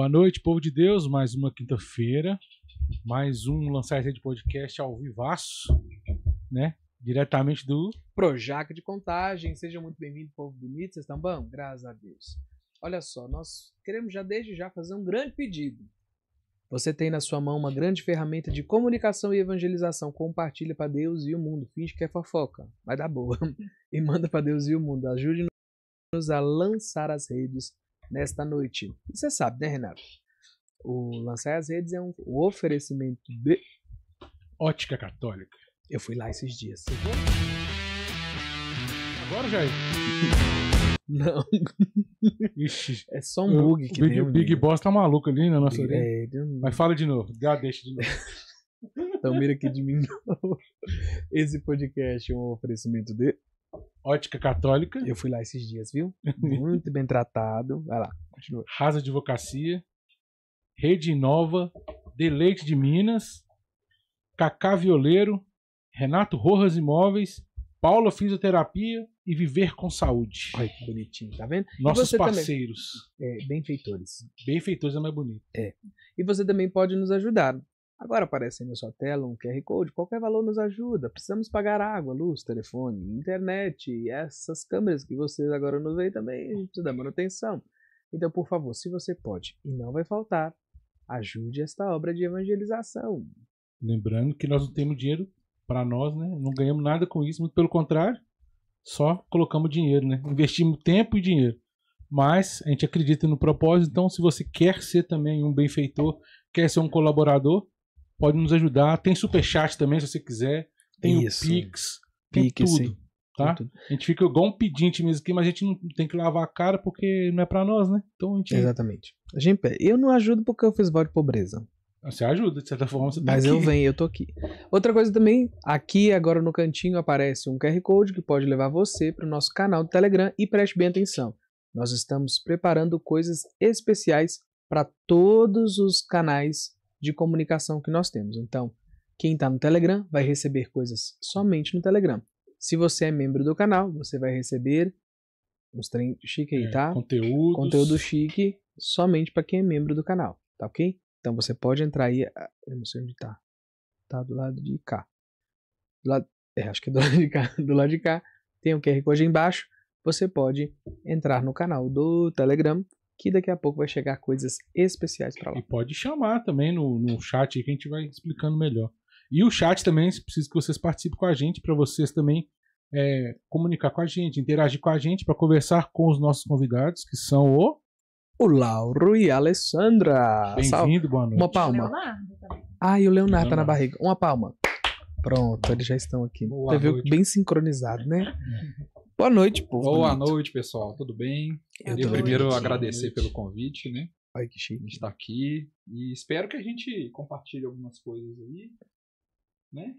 Boa noite, povo de Deus. Mais uma quinta-feira, mais um lançar de podcast ao vivaço, né? Diretamente do Projac de Contagem. Seja muito bem-vindo, povo bonito. Vocês estão bom? Graças a Deus. Olha só, nós queremos já desde já fazer um grande pedido. Você tem na sua mão uma grande ferramenta de comunicação e evangelização. Compartilha para Deus e o mundo. Finge que é fofoca, mas dá boa. E manda para Deus e o mundo. Ajude-nos a lançar as redes nesta noite. Você sabe, né, Renato? O Lançar as Redes é um oferecimento de. Ótica Católica. Eu fui lá esses dias. Agora, Jair? Não. Ixi. É só um bug que o Big, né? Big Boss tá maluco ali na nossa É, Mas fala de novo. Já deixa de novo. então mira aqui de mim. Esse podcast é um oferecimento de. Ótica Católica. Eu fui lá esses dias, viu? Muito bem tratado. Vai lá, continua. Rasa Advocacia. Rede Nova. Deleite de Minas. Cacá Violeiro. Renato Rojas Imóveis. Paula Fisioterapia e Viver com Saúde. Olha que bonitinho, tá vendo? Nossos parceiros. é, benfeitores. Benfeitores é mais bonito. É. E você também pode nos ajudar. Agora aparece na sua tela um QR Code, qualquer valor nos ajuda. Precisamos pagar água, luz, telefone, internet e essas câmeras que vocês agora nos veem também, a gente dá da manutenção. Então, por favor, se você pode e não vai faltar, ajude esta obra de evangelização. Lembrando que nós não temos dinheiro para nós, né? Não ganhamos nada com isso, muito pelo contrário, só colocamos dinheiro, né? Investimos tempo e dinheiro. Mas a gente acredita no propósito, então se você quer ser também um benfeitor, quer ser um colaborador, pode nos ajudar. Tem superchat também, se você quiser. Tem Isso. o Pix, tem Pix, tudo. Sim. Tá? A gente fica igual um pedinte mesmo aqui, mas a gente não tem que lavar a cara porque não é para nós, né? Então a gente... Exatamente. A gente, eu não ajudo porque eu fiz voto de pobreza. Ah, você ajuda, de certa forma você tá Mas aqui. eu venho, eu tô aqui. Outra coisa também, aqui agora no cantinho aparece um QR Code que pode levar você para o nosso canal do Telegram e preste bem atenção. Nós estamos preparando coisas especiais para todos os canais de comunicação que nós temos. Então, quem está no Telegram vai receber coisas somente no Telegram. Se você é membro do canal, você vai receber uns trem chique aí, é, tá? Conteúdos. Conteúdo chique somente para quem é membro do canal, tá ok? Então você pode entrar aí. Ah, eu não sei onde tá. Tá do lado de cá. Do lado, é, acho que é do lado de cá. Do lado de cá tem o um QR Code embaixo. Você pode entrar no canal do Telegram que daqui a pouco vai chegar coisas especiais para lá. E pode chamar também no, no chat que a gente vai explicando melhor. E o chat também, preciso que vocês participem com a gente, para vocês também é, comunicar com a gente, interagir com a gente, para conversar com os nossos convidados, que são o. O Lauro e a Alessandra. Bem-vindo, boa noite. Uma palma. Leonardo Ah, e o Leonardo, tá na barriga. Uma palma. Pronto, eles já estão aqui. Boa Você viu bem sincronizado, né? Boa noite, pô. Boa noite, pessoal. Tudo bem? Eu Queria primeiro noite, agradecer pelo convite, né? Ai, que chique. A gente tá aqui e espero que a gente compartilhe algumas coisas aí, né?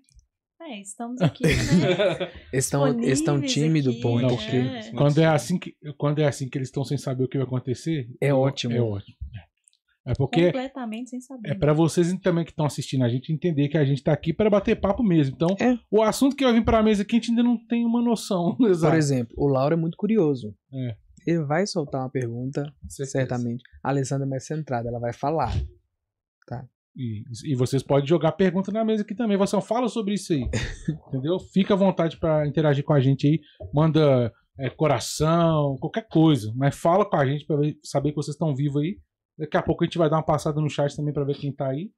É, estamos aqui, né? estão, estão tímidos, pô. Não, então. porque é. Quando, é assim que, quando é assim que eles estão sem saber o que vai acontecer, é ótimo. É ótimo. É porque completamente sem saber. É para vocês também que estão assistindo a gente entender que a gente tá aqui para bater papo mesmo. Então, é. o assunto que vai vir para a mesa aqui a gente ainda não tem uma noção. Por exemplo, o Lauro é muito curioso. É. Ele vai soltar uma pergunta, certamente. A Alessandra é mais centrada, ela vai falar. Tá? E, e, vocês podem jogar pergunta na mesa aqui também. Você fala sobre isso aí. entendeu? Fica à vontade para interagir com a gente aí. Manda é, coração, qualquer coisa. Mas fala com a gente para saber que vocês estão vivos aí. Daqui a pouco a gente vai dar uma passada no chat também para ver quem tá aí.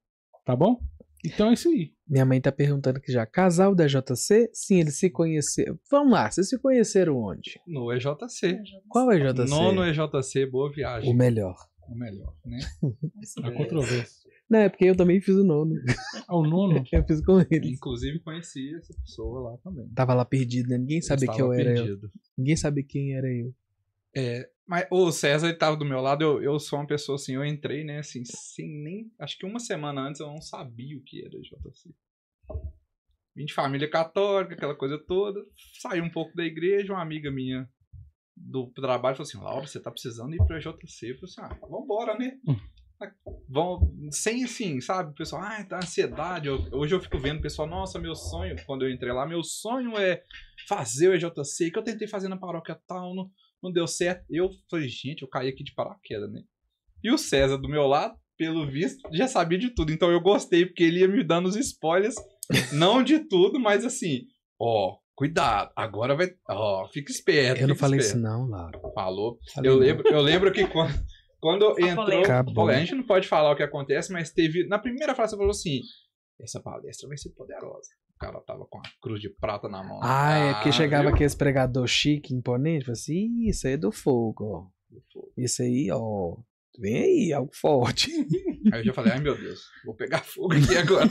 Tá bom? Então é isso aí. Minha mãe tá perguntando que já. Casal da JC? Sim, eles se conheceram. Vamos lá, vocês se conheceram onde? No EJC. É, Qual é EJC? Nono EJC, boa viagem. O melhor. O melhor, né? a é. controvérsia. Não, é porque eu também fiz o nono. Ah, o nono? eu fiz com eles. Inclusive conheci essa pessoa lá também. Tava lá perdido, né? Ninguém sabia que eu perdido. era eu. Ninguém sabia quem era eu. É, mas o César estava do meu lado, eu, eu sou uma pessoa assim, eu entrei, né, assim, sem nem. Acho que uma semana antes eu não sabia o que era JC. Vim de família católica, aquela coisa toda. Saí um pouco da igreja, uma amiga minha do trabalho falou assim: Laura, você tá precisando ir pra JC. Eu falei assim: ah, vambora, né? Hum. Ah, vão, sem assim, sabe? O pessoal, ah, tá ansiedade. Eu, hoje eu fico vendo o pessoal, nossa, meu sonho, quando eu entrei lá, meu sonho é fazer o EJC, que eu tentei fazer na paróquia tal, não, não deu certo. Eu falei, gente, eu caí aqui de paraquedas, né? E o César do meu lado, pelo visto, já sabia de tudo. Então eu gostei, porque ele ia me dando os spoilers, não de tudo, mas assim, ó, cuidado, agora vai. Ó, fica esperto. Eu não falei esperto. isso, não, Laura. Falou. Falei eu, não. Lembro, eu lembro que quando, quando entrou. Acabou. A gente não pode falar o que acontece, mas teve. Na primeira frase, você falou assim: essa palestra vai ser poderosa cara tava com a cruz de prata na mão. Ah, é que ah, chegava viu? aqueles pregador chique, imponente, falava assim, isso aí é do fogo, ó. Isso aí, ó. Vem aí, é algo forte. Aí eu já falei, ai meu Deus, vou pegar fogo aqui agora.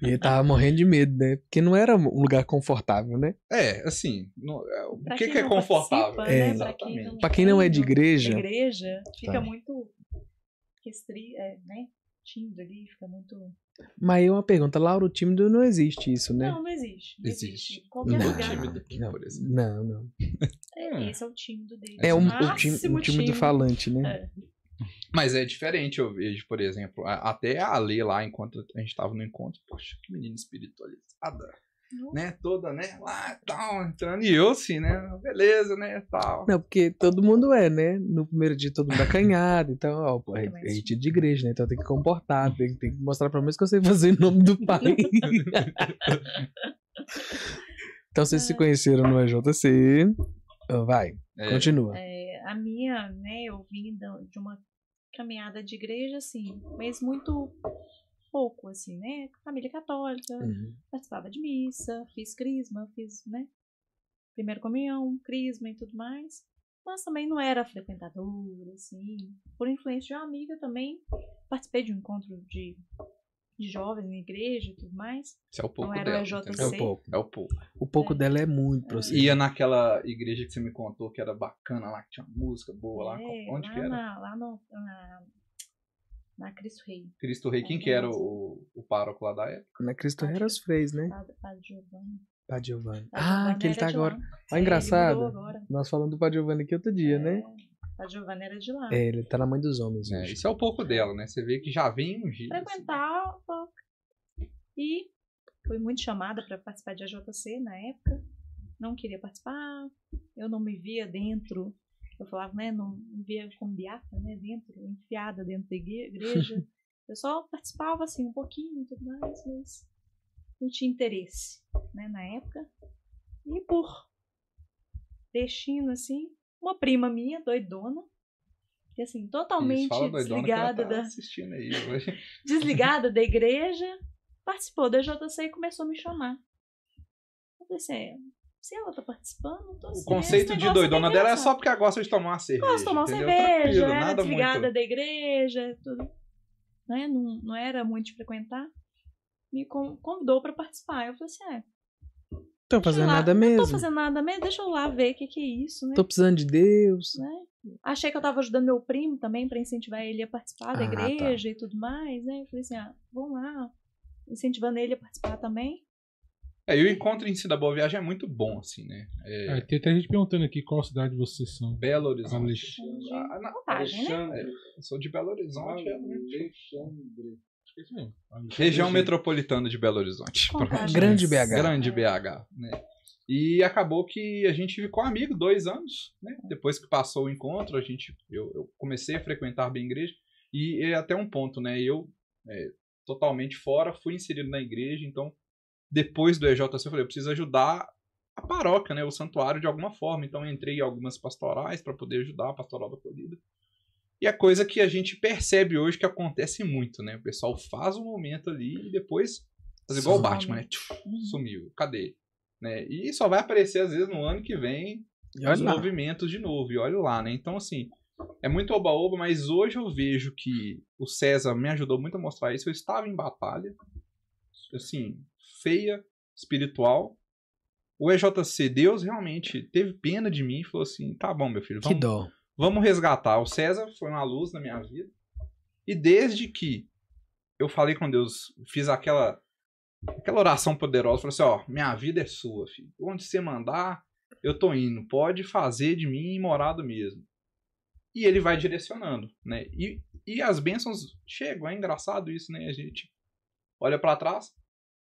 e ele tava morrendo de medo, né? Porque não era um lugar confortável, né? É, assim, não, é, o pra que, que é confortável? É, né? exatamente. Pra quem não, pra quem não é de igreja. igreja, fica tá. muito restri... É, né? tímido ali, fica muito. Mas aí uma pergunta, Laura, o tímido não existe isso, né? Não, não existe. Não existe. existe. Qualquer não, é lugar. Tímido, não, não, não. É, é, esse é o tímido dele. É o, o, o tímido, tímido, falante, né? É. Mas é diferente, eu vejo, por exemplo, até a Lê lá, enquanto a gente tava no encontro, poxa, que menina espiritualizada. Uhum. Né, toda, né, lá, tal, entrando. E eu, assim, né, beleza, né, tal. Não, porque todo mundo é, né? No primeiro dia todo mundo acanhado, então, ó, pô, é, é de igreja, né? Então tem que comportar, tem, tem que mostrar pra mim que eu sei fazer em nome do Pai. então vocês é. se ah. conheceram no EJC. Então vai, é. continua. É, a minha, né, eu vim de uma caminhada de igreja, assim, mas muito pouco, assim, né? Família católica, uhum. participava de missa, fiz crisma, fiz, né? primeiro comunhão, crisma e tudo mais. Mas também não era frequentadora, assim. Por influência de uma amiga também, participei de um encontro de, de jovens na igreja e tudo mais. Isso é o pouco não dela. É o pouco. É o pouco. O pouco é. dela é muito pra é. você. Ia naquela igreja que você me contou que era bacana lá, que tinha uma música boa lá. É, onde lá que era? Na, lá no, na na Cristo Rei. Cristo Rei, é quem que era o, o pároco lá da época? Na Cristo Rei era os freis, né? Padre Giovanni. Padre Giovanni. Ah, que ele tá agora. Ah, engraçado. Nós falamos do Padre Giovanni aqui outro dia, é, né? A Giovana era de lá. É, ele tá na mãe dos homens. É, isso é o pouco dela, né? Você vê que já vem um giro. Frequentava. Assim. E foi muito chamada para participar de AJC na época. Não queria participar. Eu não me via dentro eu falava, né, não via como beata, né, dentro, enfiada dentro da igreja. eu só participava, assim, um pouquinho e tudo mais, mas não tinha interesse, né, na época. E por destino, assim, uma prima minha, doidona, que, assim, totalmente Isso, desligada tá da... desligada da igreja, participou da JC e começou a me chamar. Eu pensei, se ela tá participando, não tô O assim, é conceito de doidona dela é só porque ela gosta de tomar uma cerveja. Gosta de tomar uma cerveja, Tranquilo, era né, desligada muito... da igreja, tudo. Né? Não, não era muito de frequentar. Me convidou para participar. Eu falei assim, é. Tô fazendo nada mesmo. Não tô fazendo nada mesmo, deixa eu lá ver o que, que é isso, né? Tô precisando de Deus. Né? Achei que eu tava ajudando meu primo também para incentivar ele a participar da ah, tá. igreja tá. e tudo mais, né? Eu falei assim, ah, vamos lá. Incentivando ele a participar também. É, e o encontro em si da Boa Viagem é muito bom, assim, né? É... É, tem até gente perguntando aqui qual cidade vocês são. Belo Horizonte. Alexandre. Ah, não, tá, Alexandre. sou de Belo Horizonte. É, né? Alexandre. Região metropolitana de Belo Horizonte. Grande BH. Grande BH, né? E acabou que a gente ficou amigo dois anos, né? Depois que passou o encontro, a gente, eu, eu comecei a frequentar bem a igreja e, e, é até um ponto, né? Eu é, totalmente fora, fui inserido na igreja, então depois do EJC, eu falei, eu preciso ajudar a paróquia, né, o santuário de alguma forma. Então entrei em algumas pastorais para poder ajudar a pastoral da acolhida. E a coisa que a gente percebe hoje que acontece muito, né? O pessoal faz um momento ali e depois faz igual o Batman, né? Sumiu, cadê? Né? E só vai aparecer às vezes no ano que vem os movimentos de novo, e olha lá, né? Então assim, é muito oba-oba, mas hoje eu vejo que o César me ajudou muito a mostrar isso. Eu estava em batalha, assim, feia, espiritual. O EJC, Deus realmente teve pena de mim e falou assim: tá bom, meu filho, vamos, que dó. vamos resgatar. O César foi uma luz na minha vida. E desde que eu falei com Deus, fiz aquela aquela oração poderosa, falei assim: ó, minha vida é sua, filho. Onde você mandar, eu tô indo. Pode fazer de mim morado mesmo. E ele vai direcionando, né? E, e as bênçãos chegam, é engraçado isso, né? A gente olha para trás,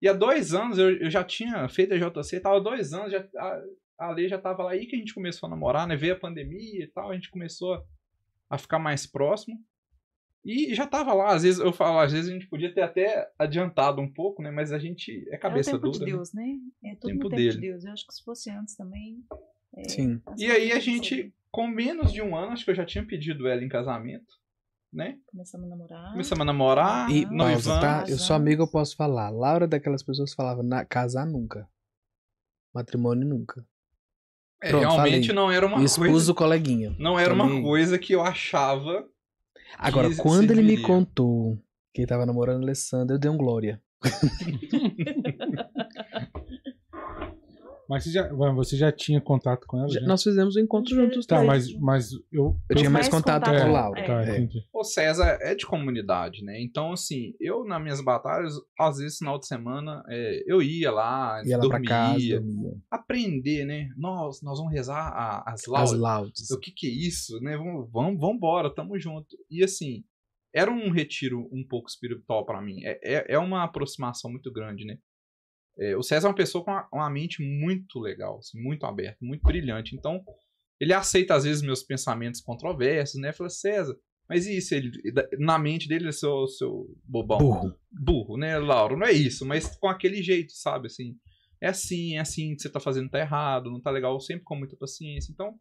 e há dois anos eu, eu já tinha feito a JC, tava há dois anos, já, a, a lei já tava lá aí que a gente começou a namorar, né? Veio a pandemia e tal, a gente começou a ficar mais próximo. E já tava lá, às vezes eu falo, às vezes a gente podia ter até adiantado um pouco, né? Mas a gente é cabeça dura. É o tempo dura, de né? Deus, né? né? É tudo tempo, tempo dele. de Deus. Eu acho que se fosse antes também. É, Sim. E aí a gente, com menos de um ano, acho que eu já tinha pedido ela em casamento né? Começamos a namorar. Começamos a namorar. E, noivamos. Pausa, tá? Eu né? sou amigo eu posso falar. Laura é daquelas pessoas que falava na, casar nunca. Matrimônio nunca. É, Pronto, realmente falei. não era uma coisa. o coleguinha. Não era falei. uma coisa que eu achava. Agora, quando ele viria. me contou que ele tava namorando a Alessandra, eu dei um glória. Mas você já, você já tinha contato com ela? Já, já? Nós fizemos um encontro uhum. juntos. Tá, mas, mas eu. Eu tinha mais, mais contato, contato, é, com o Lauro. É, tá, é. O César é de comunidade, né? Então, assim, eu nas minhas batalhas, às vezes, final de semana, é, eu ia lá, ia dormia, lá casa, dormia. Aprender, né? Nós, nós vamos rezar a, as laudas. As laudes. O que, que é isso, né? Vamos, vamos, vamos embora, tamo junto. E assim, era um retiro um pouco espiritual para mim. É, é, é, uma aproximação muito grande, né? É, o César é uma pessoa com uma, uma mente muito legal, assim, muito aberta, muito brilhante. Então, ele aceita às vezes meus pensamentos controversos, né? Fala, César, mas e isso? Ele, na mente dele, ele é seu, seu bobão. Burro. Burro, né, Lauro? Não é isso, mas com aquele jeito, sabe? Assim, é assim, é assim que você tá fazendo, tá errado, não tá legal, sempre com muita paciência. Então,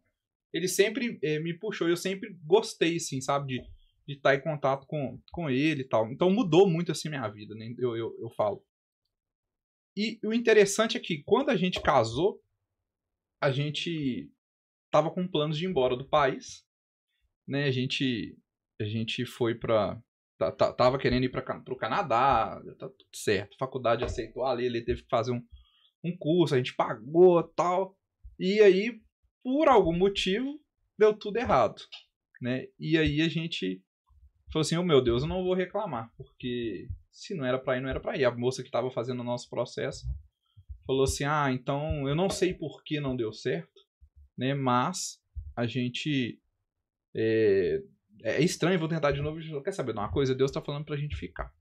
ele sempre é, me puxou, eu sempre gostei, assim, sabe? De estar tá em contato com, com ele e tal. Então, mudou muito, assim, minha vida, né? Eu, eu, eu falo. E o interessante é que quando a gente casou, a gente estava com planos de ir embora do país, né? A gente a gente foi para tava querendo ir para o Canadá, tá tudo certo. A faculdade aceitou ali, ele teve que fazer um, um curso, a gente pagou, tal. E aí, por algum motivo, deu tudo errado, né? E aí a gente falou assim: "Oh meu Deus, eu não vou reclamar, porque se não era pra ir, não era pra ir. A moça que tava fazendo o nosso processo falou assim: ah, então eu não sei por que não deu certo, né? Mas a gente. É, é estranho, vou tentar de novo. Quer saber de uma coisa? Deus tá falando pra gente ficar.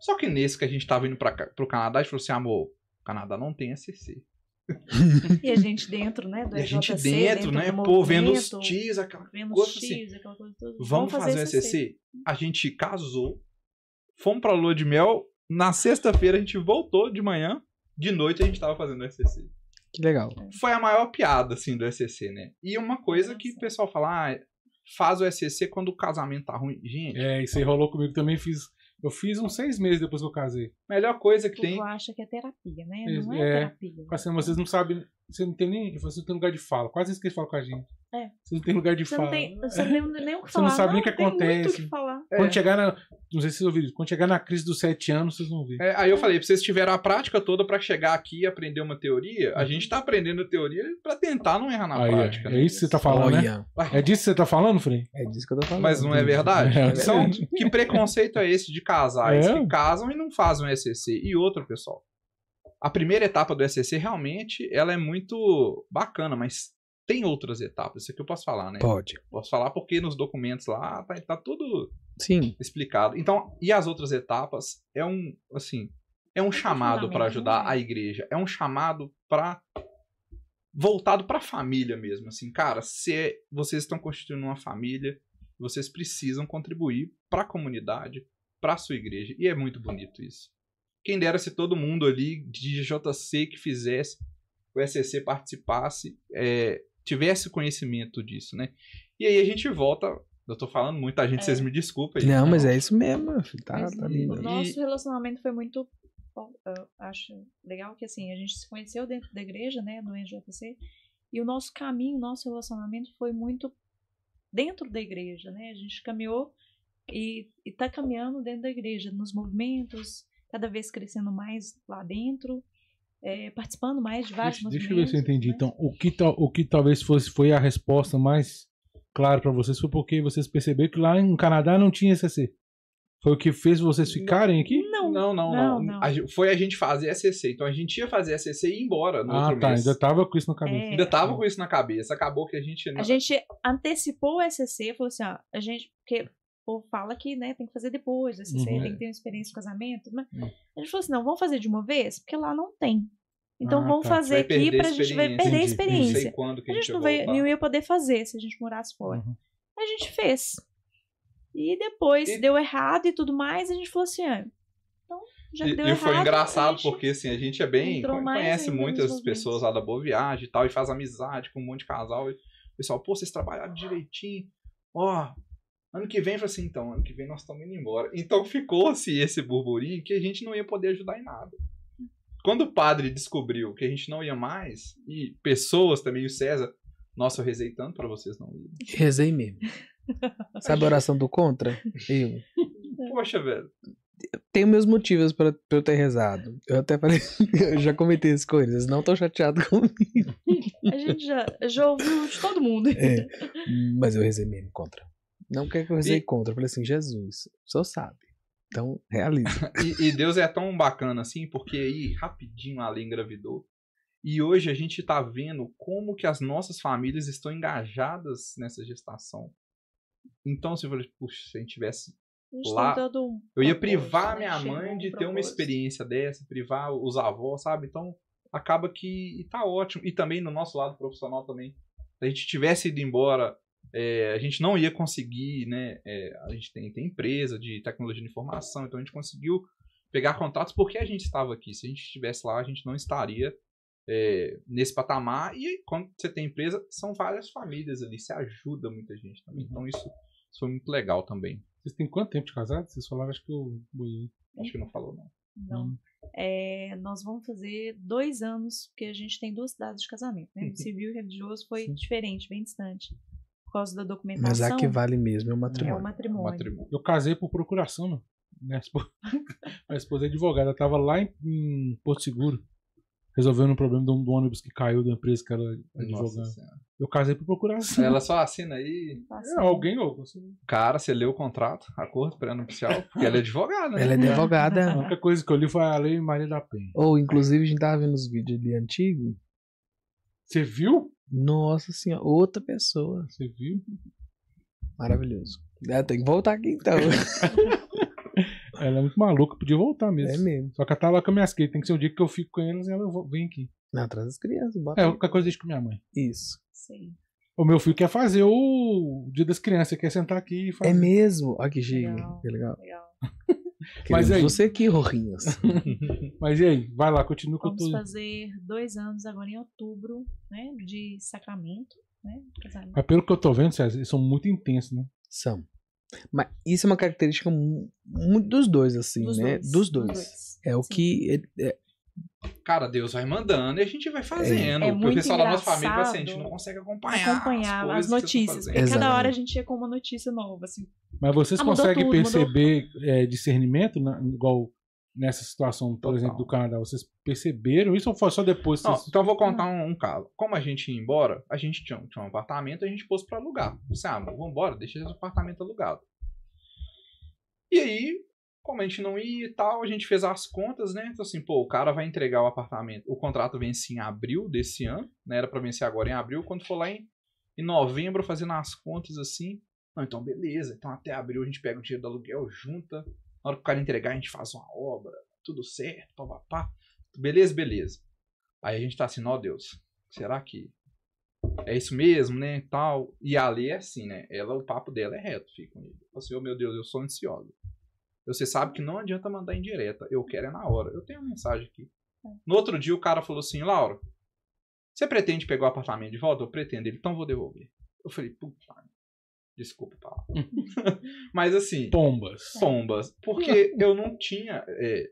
Só que nesse que a gente tava indo pra, pro Canadá, a gente falou assim: amor, o Canadá não tem SCC. e a gente dentro, né? Do e a gente JC, dentro, dentro, né? Pô, vendo os tios, aquela vendo assim. aquela coisa toda. Vamos, Vamos fazer, fazer o SCC? A gente casou fomos pra lua de mel. Na sexta-feira a gente voltou de manhã. De noite a gente tava fazendo o SCC. Que legal. Foi a maior piada, assim, do SCC, né? E uma coisa que o pessoal fala, ah, faz o SCC quando o casamento tá ruim. Gente. É, isso aí rolou comigo também. Fiz, eu fiz uns seis meses depois que eu casei. Melhor coisa que tu tem. Eu acha que é terapia, né? Não é, é terapia. Né? Assim, vocês não sabem. Você não tem nem. Você não tem lugar de fala. Quase isso que eles falam com a gente. É. Você não tem lugar de você fala. Não tem, você não tem nem o que falar. Você não sabe não, nem o que acontece. Que quando é. chegar na. Não sei se vocês ouviram Quando chegar na crise dos sete anos, vocês vão ver. É, aí eu falei, vocês tiveram a prática toda para chegar aqui e aprender uma teoria, a gente uhum. tá aprendendo teoria para tentar não errar na aí, é. prática. Né? É, isso que você tá falando, né? É disso que você tá falando, Frei? É disso que eu tô falando. Mas não é verdade? É. São, é então, que preconceito é esse de casais é. que casam e não fazem o SCC? E outro, pessoal. A primeira etapa do SCC realmente ela é muito bacana, mas tem outras etapas, isso aqui é eu posso falar, né? Pode. Posso falar porque nos documentos lá tá, tá tudo Sim. explicado. Então, e as outras etapas é um, assim, é um chamado para ajudar né? a igreja, é um chamado para voltado para a família mesmo, assim, cara, se é, vocês estão constituindo uma família, vocês precisam contribuir para a comunidade, para a sua igreja, e é muito bonito isso. Quem dera se todo mundo ali de JC que fizesse o SEC participasse, é, tivesse conhecimento disso, né? E aí a gente volta. Eu tô falando muito, a tá, gente, é. vocês me desculpem. Não, mas é isso mesmo, tá, mas, tá lindo. O nosso relacionamento foi muito bom. Eu acho legal que assim, a gente se conheceu dentro da igreja, né, do NJC, e o nosso caminho, o nosso relacionamento foi muito dentro da igreja, né? A gente caminhou e está caminhando dentro da igreja, nos movimentos, cada vez crescendo mais lá dentro é, participando mais de vários deixa, Deixa eu ver se eu entendi. Né? Então, o que, o que talvez fosse foi a resposta mais clara para vocês foi porque vocês perceberam que lá no Canadá não tinha SEC, Foi o que fez vocês ficarem aqui? Não, não, não. não, não. A, foi a gente fazer SEC. Então a gente ia fazer SEC e ir embora no ah, outro tá, mês. Ainda tava com isso na cabeça. É. Ainda tava com isso na cabeça. Acabou que a gente não... A gente antecipou o SEC. falou assim, ó, a gente porque povo fala que né, tem que fazer depois, né, uhum. tem que ter uma experiência de casamento. Mas uhum. a gente falou assim: não, vamos fazer de uma vez, porque lá não tem. Então ah, vamos tá. fazer aqui para a gente vai perder a experiência. Não quando que a gente, a gente não, vai, não ia poder fazer se a gente morasse fora. Uhum. A gente fez. E depois e... deu errado e tudo mais, a gente falou assim: ah, então já e, deu e errado. E foi engraçado porque assim, a gente é bem. Conhece muitas pessoas lá da Boa Viagem e tal, e faz amizade com um monte de casal. E o pessoal, pô, vocês trabalharam direitinho ó, Ano que vem foi assim, então, ano que vem nós estamos indo embora. Então ficou assim esse burburinho que a gente não ia poder ajudar em nada. Quando o padre descobriu que a gente não ia mais, e pessoas também, o César, nossa, eu rezei tanto para vocês não irem. Rezei mesmo. Sabe a oração do contra? Eu. Poxa, velho. Tem meus motivos para eu ter rezado. Eu até falei, eu já comentei as coisas, não tô chateado comigo. A gente já, já ouviu de todo mundo. É, mas eu rezei mesmo contra. Não quer que eu rezei e... contra. Eu falei assim, Jesus, só sabe. Então, realiza. e, e, Deus é tão bacana assim, porque aí rapidinho a lei engravidou. E hoje a gente está vendo como que as nossas famílias estão engajadas nessa gestação. Então, se eu falei, puxa, se a gente tivesse lá, tá um eu ia privar minha né? mãe de ter uma experiência dessa, privar os avós, sabe? Então, acaba que está ótimo. E também no nosso lado profissional também, se a gente tivesse ido embora é, a gente não ia conseguir, né? É, a gente tem, tem empresa de tecnologia de informação, então a gente conseguiu pegar contatos porque a gente estava aqui. Se a gente estivesse lá, a gente não estaria é, nesse patamar. E quando você tem empresa, são várias famílias ali, se ajuda muita gente também. Uhum. Então isso, isso, foi muito legal também. Vocês têm quanto tempo de casado? Vocês falaram, acho que eu boiei. Acho que não falou, não. Não. É, nós vamos fazer dois anos, porque a gente tem duas cidades de casamento, né? O civil e religioso foi Sim. diferente, bem distante causa da documentação. Mas a que vale mesmo é o matrimônio. É o matrimônio. O matrimônio. Eu casei por procuração, né? Minha esposa, minha esposa é advogada, ela tava lá em, em Porto Seguro, resolvendo um problema de um ônibus que caiu da empresa que ela é advogada. Eu casei por procuração. Ela só assina aí. É, alguém ou Cara, você leu o contrato, acordo pré oficial. porque ela é advogada, né? Ela é advogada. A única coisa que eu li foi a lei Maria da Penha. Ou, inclusive, a gente tava vendo os vídeos ali antigos. Você viu? Nossa senhora, outra pessoa. Você viu? Maravilhoso. É, tem que voltar aqui então. ela é muito maluca, podia voltar mesmo. É mesmo. Só que ela tá lá com minhas crianças. Tem que ser um dia que eu fico com elas e ela vem aqui. Não, traz as crianças, bota. É, qualquer coisa deixa com minha mãe. Isso. Sim. O meu filho quer fazer o Dia das Crianças, quer sentar aqui e é fazer. É mesmo? Olha que chique. Que legal. legal. Mas aí... você que rorrinhas. Mas e aí? Vai lá, continua com tudo. Vamos fazer dois anos agora em outubro, né? De sacramento, né? Mas pelo que eu tô vendo, César, eles são muito intensos, né? São. Mas isso é uma característica muito dos dois, assim, dos né? Dois. Dos dois. dois. É o Sim. que. É, é, cara, Deus vai mandando e a gente vai é. fazendo. É, é porque o pessoal da nossa família assim, a gente não consegue acompanhar, acompanhar as, as notícias. Porque cada hora a gente ia com uma notícia nova, assim. Mas vocês ah, conseguem tudo, perceber é, discernimento, né? igual nessa situação, por Total. exemplo, do Canadá? Vocês perceberam isso ou foi só depois? Vocês... Não, então eu vou contar um, um, caso. Como a gente ia embora, a gente tinha, tinha um apartamento a gente pôs para alugar. Sabe, ah, vamos embora, deixa esse apartamento alugado. E aí, como a gente não ia e tal, a gente fez as contas, né? Então, assim, pô, o cara vai entregar o apartamento. O contrato vence em abril desse ano, né? Era pra vencer agora em abril. Quando for lá em, em novembro, fazendo as contas assim. Não, então beleza. Então até abril a gente pega o dinheiro do aluguel, junta. Na hora que o cara entregar, a gente faz uma obra, tudo certo, papapá. Beleza, beleza. Aí a gente tá assim, ó Deus, será que é isso mesmo, né? Tal. E a é assim, né? Ela, o papo dela é reto, fica comigo. Assim, oh meu Deus, eu sou ansiosa. Você sabe que não adianta mandar em direta. Eu quero é na hora. Eu tenho uma mensagem aqui. É. No outro dia o cara falou assim, Laura, você pretende pegar o apartamento de volta? Eu pretendo. Ele, então vou devolver. Eu falei, puta, desculpa tá? Mas assim. Pombas. Pombas. Porque eu não tinha. É,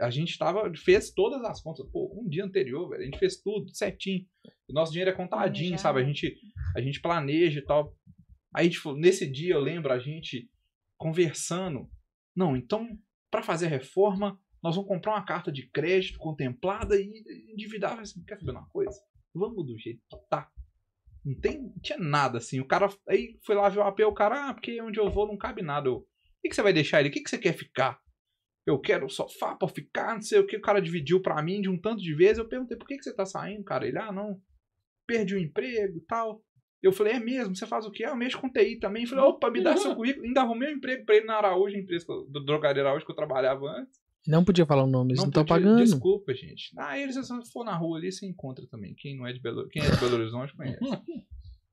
a gente tava. Fez todas as contas. Pô, um dia anterior, velho. A gente fez tudo certinho. Nosso dinheiro é contadinho, sabe? A gente, a gente planeja e tal. Aí, tipo, nesse dia eu lembro a gente conversando não, então, para fazer a reforma, nós vamos comprar uma carta de crédito contemplada e endividar. Assim, quer saber uma coisa? Vamos do jeito que tá. Não, tem, não tinha nada assim. O cara aí foi lá ver o AP, o cara, ah, porque onde eu vou não cabe nada. Eu, o que, que você vai deixar ele? O que, que você quer ficar? Eu quero sofá pra ficar, não sei o que. O cara dividiu pra mim de um tanto de vezes. Eu perguntei, por que, que você tá saindo, cara? Ele, ah, não. Perdi o emprego e tal. Eu falei, é mesmo? Você faz o quê? Ah, eu mexo com TI também. Eu falei, opa, me dá uhum. seu currículo. Ainda arrumei um emprego pra ele na Araújo, empresa do Drogaria Araújo que eu trabalhava antes. Não podia falar o nome, eles não estão pagando. Desculpa, gente. Ah, eles, se for na rua ali, você encontra também. Quem não é de Belo, Quem é de Belo Horizonte conhece.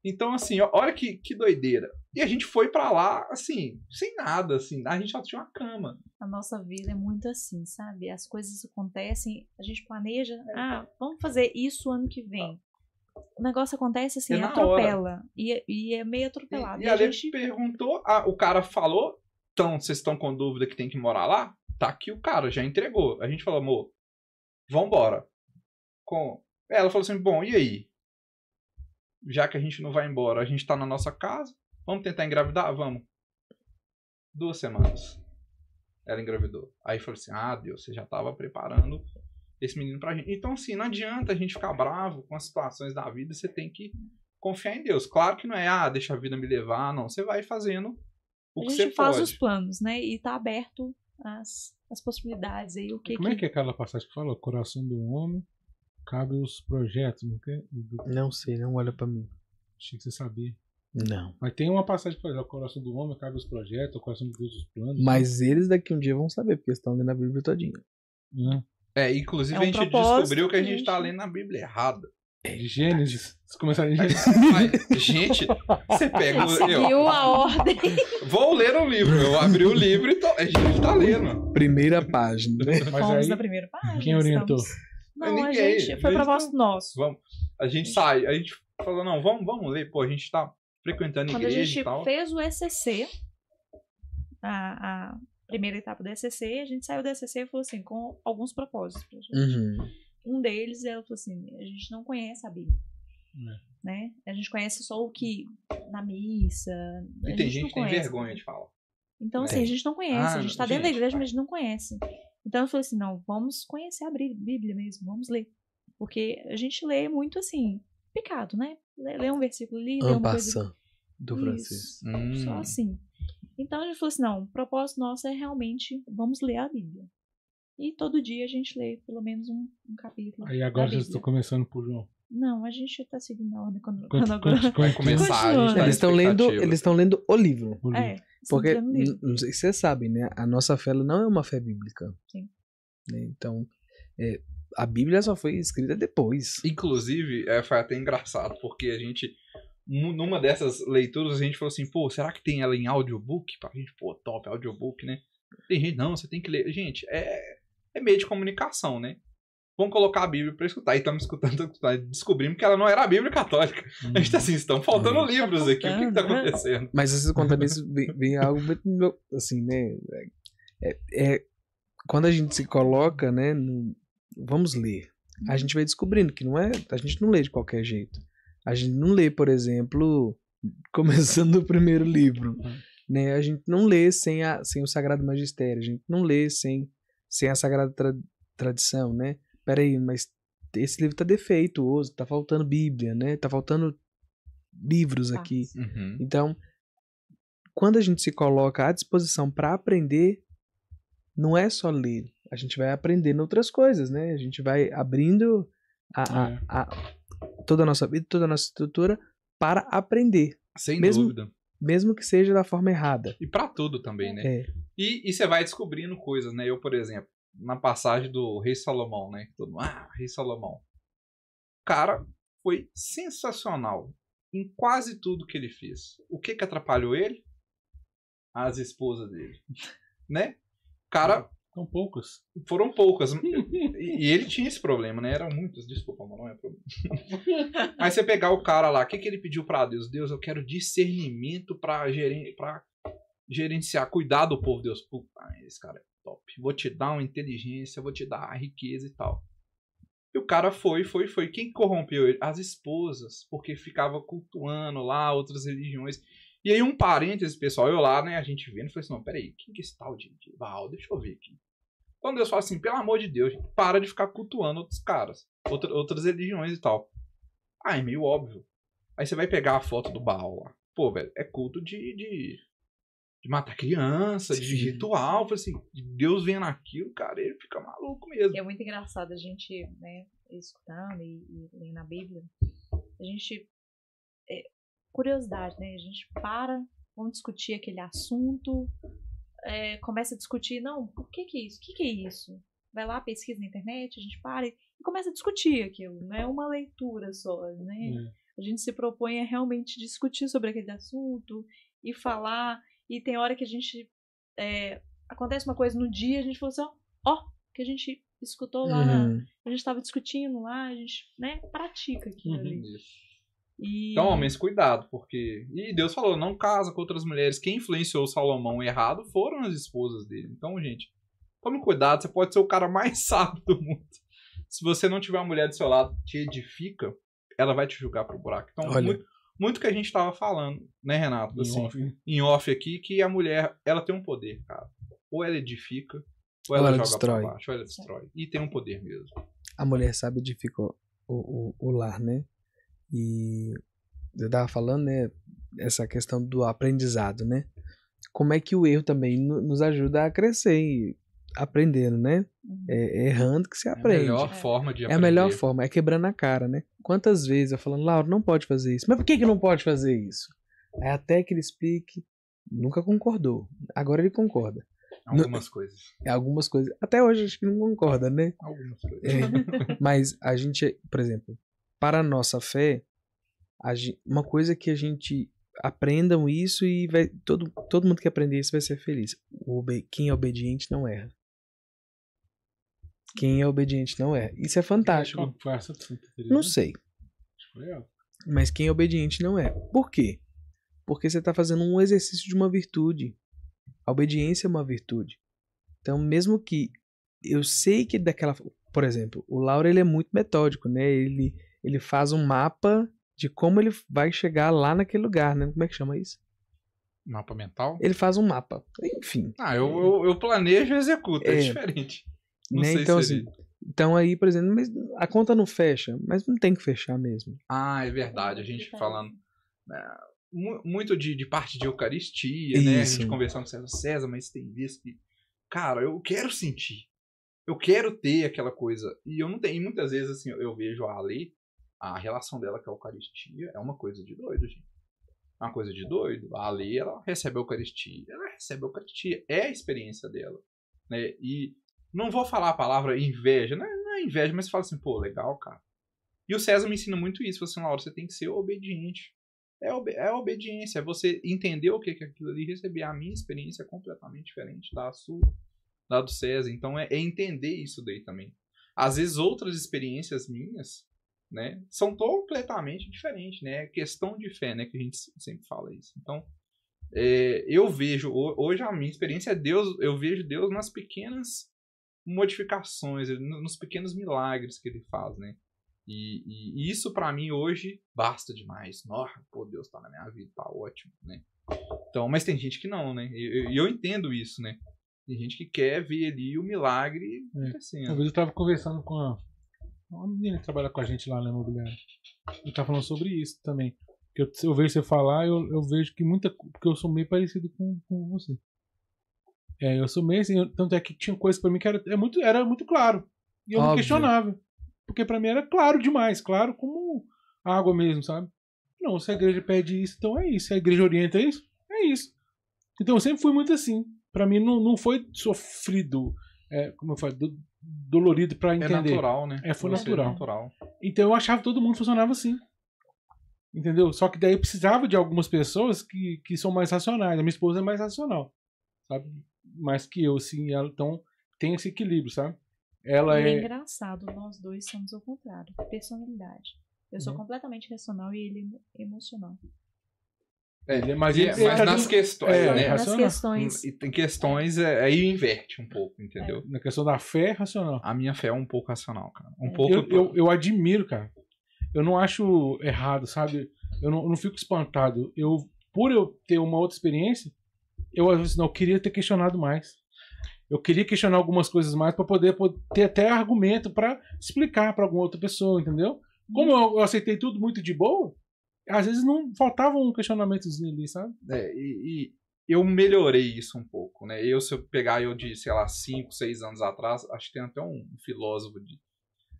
Então, assim, olha que, que doideira. E a gente foi para lá, assim, sem nada, assim. A gente só tinha uma cama. A nossa vida é muito assim, sabe? As coisas acontecem, a gente planeja. Ah, vamos fazer isso ano que vem o negócio acontece assim, é atropela. E, é, e, é meio atropelado. E, e, a, a gente perguntou, ah, o cara falou, então, vocês estão com dúvida que tem que morar lá? Tá aqui o cara, já entregou. A gente falou, amor, vambora. Com... É, ela falou assim, bom, e aí? Já que a gente não vai embora, a gente tá na nossa casa, vamos tentar engravidar? Vamos. Duas semanas. Ela engravidou. Aí falou assim, ah, Deus, você já tava preparando esse menino pra gente. Então, assim, não adianta a gente ficar bravo com as situações da vida, você tem que confiar em Deus. Claro que não é, ah, deixa a vida me levar, não. Você vai fazendo o a que você pode. A gente faz os planos, né? E tá aberto as, as possibilidades aí. O que Como é que... é que é aquela passagem que fala? Coração do homem, cabe os projetos, não quer? Não sei, não olha para mim. Achei que você sabia. Não. Mas tem uma passagem que fala, o coração do homem cabe os projetos, o coração de Deus os planos. Mas né? eles daqui um dia vão saber, porque estão lendo a Bíblia todinha. Hum. É, inclusive é um a gente descobriu que a gente, gente tá lendo a Bíblia errada. É, Gênesis. Vocês começaram em Gênesis. Mas, gente, você pega o. Eu, a ordem. Vou ler o um livro. Eu abri o livro e tô, a gente tá lendo. Primeira página. Mas Fomos aí, na primeira página. Quem orientou? Estamos... Não, Ninguém, a gente foi propósito nosso. Vamos. A gente sai, a gente falou, não, vamos, vamos ler, pô, a gente tá frequentando Quando igreja. Quando a gente fez o ECC, a, a, primeira etapa do ECC, a gente saiu do ECC e falou assim, com alguns propósitos pra gente. Uhum. Um deles, ela falou assim, a gente não conhece a Bíblia. Né. né? A gente conhece só o que na missa. E tem gente que tem vergonha de falar. Então, é. assim, a gente não conhece. Ah, a gente está dentro da igreja, mas a gente não conhece. Então, eu falei assim: não, vamos conhecer a Bíblia mesmo, vamos ler. Porque a gente lê muito assim, picado, né? Lê, lê um versículo ali, lê uma coisa. do francês. Hum. Só assim. Então a gente falou assim: não, o propósito nosso é realmente vamos ler a Bíblia. E todo dia a gente lê pelo menos um, um capítulo. Aí agora já estou começando por João. Não, a gente está seguindo a ordem quando, quando, quando, quando começar. Tá eles estão lendo, eles estão lendo o livro. O livro. É, porque não sei se vocês sabem, né? A nossa fé não é uma fé bíblica. Sim. Né, então, é, a Bíblia só foi escrita depois. Inclusive, é, foi até engraçado porque a gente numa dessas leituras a gente falou assim, pô, será que tem ela em audiobook? Pra gente, pô, top, audiobook, né? Tem gente, não, você tem que ler. Gente, é, é meio de comunicação, né? Vamos colocar a Bíblia para escutar. E estamos escutando, tá, descobrimos que ela não era a Bíblia católica. Hum. A gente tá assim, estão uhum. faltando hum. livros aqui, o que, que tá né? acontecendo? Mas isso conta isso vem algo muito, assim, né? É, é, quando a gente se coloca, né, no, vamos ler. A gente vai descobrindo que não é, a gente não lê de qualquer jeito. A gente não lê, por exemplo, começando o primeiro livro. Uhum. Né? A gente não lê sem, a, sem o Sagrado Magistério, a gente não lê sem, sem a Sagrada tra, Tradição, né? Peraí, mas esse livro tá defeituoso, tá faltando Bíblia, né? Tá faltando livros aqui. uhum. Então, quando a gente se coloca à disposição para aprender, não é só ler. A gente vai aprendendo outras coisas, né? A gente vai abrindo a, a, é. a toda a nossa vida, toda a nossa estrutura para aprender. Sem mesmo, dúvida. Mesmo que seja da forma errada. E para tudo também, né? É. E, e você vai descobrindo coisas, né? Eu, por exemplo, na passagem do Rei Salomão, né? Todo ah, Rei Salomão. O cara foi sensacional em quase tudo que ele fez. O que que atrapalhou ele? As esposas dele, né? O cara foram poucas. Foram poucas. e ele tinha esse problema, né? Eram muitas, desculpa, mas não é problema. Aí você pegar o cara lá, o que, que ele pediu para Deus? Deus, eu quero discernimento para geren pra gerenciar, cuidar do povo. Deus, puta, esse cara é top. Vou te dar uma inteligência, vou te dar a riqueza e tal. E o cara foi, foi, foi. Quem corrompeu ele? As esposas, porque ficava cultuando lá outras religiões. E aí, um parêntese, pessoal, eu lá, né, a gente vendo, falei assim, não, peraí, quem que é esse tal de, de Baal? Deixa eu ver aqui. então Deus fala assim, pelo amor de Deus, para de ficar cultuando outros caras, outra, outras religiões e tal. Ah, é meio óbvio. Aí você vai pegar a foto do Baal lá. Pô, velho, é culto de, de, de matar criança, Sim. de ritual. Falei assim, Deus vendo aquilo, cara, ele fica maluco mesmo. É muito engraçado a gente, né, escutando e, e lendo a Bíblia, a gente é, curiosidade, né? A gente para, vamos discutir aquele assunto, é, começa a discutir, não, o que que é isso? O que que é isso? Vai lá, pesquisa na internet, a gente para e começa a discutir aquilo, não é uma leitura só, né? É. A gente se propõe a realmente discutir sobre aquele assunto e falar, e tem hora que a gente é, acontece uma coisa no dia, a gente fala assim, ó, ó que a gente escutou lá, uhum. a gente estava discutindo lá, a gente, né, pratica aquilo uhum. ali. Isso. E... Então, homens, cuidado, porque. E Deus falou: não casa com outras mulheres. Quem influenciou Salomão errado foram as esposas dele. Então, gente, tome cuidado, você pode ser o cara mais sábio do mundo. Se você não tiver uma mulher do seu lado que edifica, ela vai te julgar pro buraco. Então, Olha. muito, muito que a gente tava falando, né, Renato? Em, assim, off. Né? em off aqui, que a mulher, ela tem um poder, cara. Ou ela edifica, ou ela, ela joga destrói. pra baixo, ou ela destrói. E tem um poder mesmo. A mulher sabe edificar o, o, o lar, né? E eu estava falando, né, essa questão do aprendizado, né? Como é que o erro também nos ajuda a crescer e aprendendo, né? É, é errando que se é aprende. É a melhor forma de aprender. É a melhor forma, é quebrando a cara, né? Quantas vezes eu falando, Laura, não pode fazer isso. Mas por que, que não pode fazer isso? Aí até que ele explique, nunca concordou. Agora ele concorda. Algumas no, coisas. É, algumas coisas. Até hoje acho que não concorda, né? Algumas coisas. É, mas a gente, por exemplo, para a nossa fé, uma coisa que a gente aprendam isso e vai, todo, todo mundo que aprender isso vai ser feliz. quem é obediente não erra. Quem é obediente não erra. Isso é fantástico. É não sei. Mas quem é obediente não é. Por quê? Porque você está fazendo um exercício de uma virtude. A obediência é uma virtude. Então, mesmo que eu sei que daquela, por exemplo, o Lauro ele é muito metódico, né? Ele ele faz um mapa de como ele vai chegar lá naquele lugar, né? Como é que chama isso? Mapa mental? Ele faz um mapa. Enfim. Ah, eu, eu, eu planejo e executo, é, é diferente. Não né? sei então, se assim, ele... então aí, por exemplo, mas a conta não fecha, mas não tem que fechar mesmo. Ah, é verdade. A gente falando né, muito de, de, parte de Eucaristia, Isso. né? A gente conversando com o César, César, mas tem vezes que, cara, eu quero sentir, eu quero ter aquela coisa e eu não tenho. E muitas vezes assim eu vejo a Ale a relação dela com a Eucaristia é uma coisa de doido, gente. É uma coisa de doido. A lei, ela recebe a Eucaristia. Ela recebe a Eucaristia. É a experiência dela. Né? E não vou falar a palavra inveja. Não é, não é inveja, mas fala assim, pô, legal, cara. E o César me ensina muito isso. Assim, Laura, você tem que ser obediente. É, ob é obediência. É você entender o que é aquilo ali e receber. A minha experiência é completamente diferente da sua, da do César. Então é, é entender isso daí também. Às vezes outras experiências minhas né? São completamente diferentes, né? É questão de fé, né? Que a gente sempre fala isso. Então, é, eu vejo, hoje a minha experiência é Deus, eu vejo Deus nas pequenas modificações, nos pequenos milagres que ele faz, né? E, e, isso para mim hoje basta demais. Nossa, pô, Deus tá na minha vida, tá ótimo, né? Então, mas tem gente que não, né? E eu, eu, entendo isso, né? Tem gente que quer ver ali o milagre é. acontecendo. Uma vez eu tava conversando com a uma menina que trabalha com a gente lá na né, imobiliária. Ele tá falando sobre isso também. Que eu, eu vejo você falar, eu, eu vejo que muita. Porque eu sou meio parecido com, com você. É, eu sou meio assim, eu, tanto é que tinha coisa para mim que era, é muito, era muito claro. E eu Óbvio. não questionava. Porque para mim era claro demais, claro como água mesmo, sabe? Não, se a igreja pede isso, então é isso. Se a igreja orienta isso, é isso. Então eu sempre fui muito assim. Para mim não, não foi sofrido, é, como eu falo, do, dolorido para é entender. É natural, né? É, foi natural. natural. Então eu achava que todo mundo funcionava assim. Entendeu? Só que daí eu precisava de algumas pessoas que, que são mais racionais. A minha esposa é mais racional, sabe? Mais que eu, assim, ela então tem esse equilíbrio, sabe? Ela é... é engraçado, nós dois somos ao contrário, personalidade. Eu sou uhum. completamente racional e ele é emocional. É, é mas nas, questões, é, né? nas questões, hum, Em questões, é, aí inverte um pouco, entendeu? Na questão da fé, é racional. A minha fé é um pouco racional, cara. Um é. pouco. Eu, eu, eu, admiro, cara. Eu não acho errado, sabe? Eu não, eu não fico espantado. Eu, por eu ter uma outra experiência, eu às vezes não eu queria ter questionado mais. Eu queria questionar algumas coisas mais para poder, poder, ter até argumento para explicar para alguma outra pessoa, entendeu? Como hum. eu, eu aceitei tudo muito de boa, às vezes não faltava um questionamentozinho ali, sabe? É, e, e, eu melhorei isso um pouco, né? Eu, se eu pegar eu de, sei lá, 5, 6 anos atrás, acho que tem até um filósofo de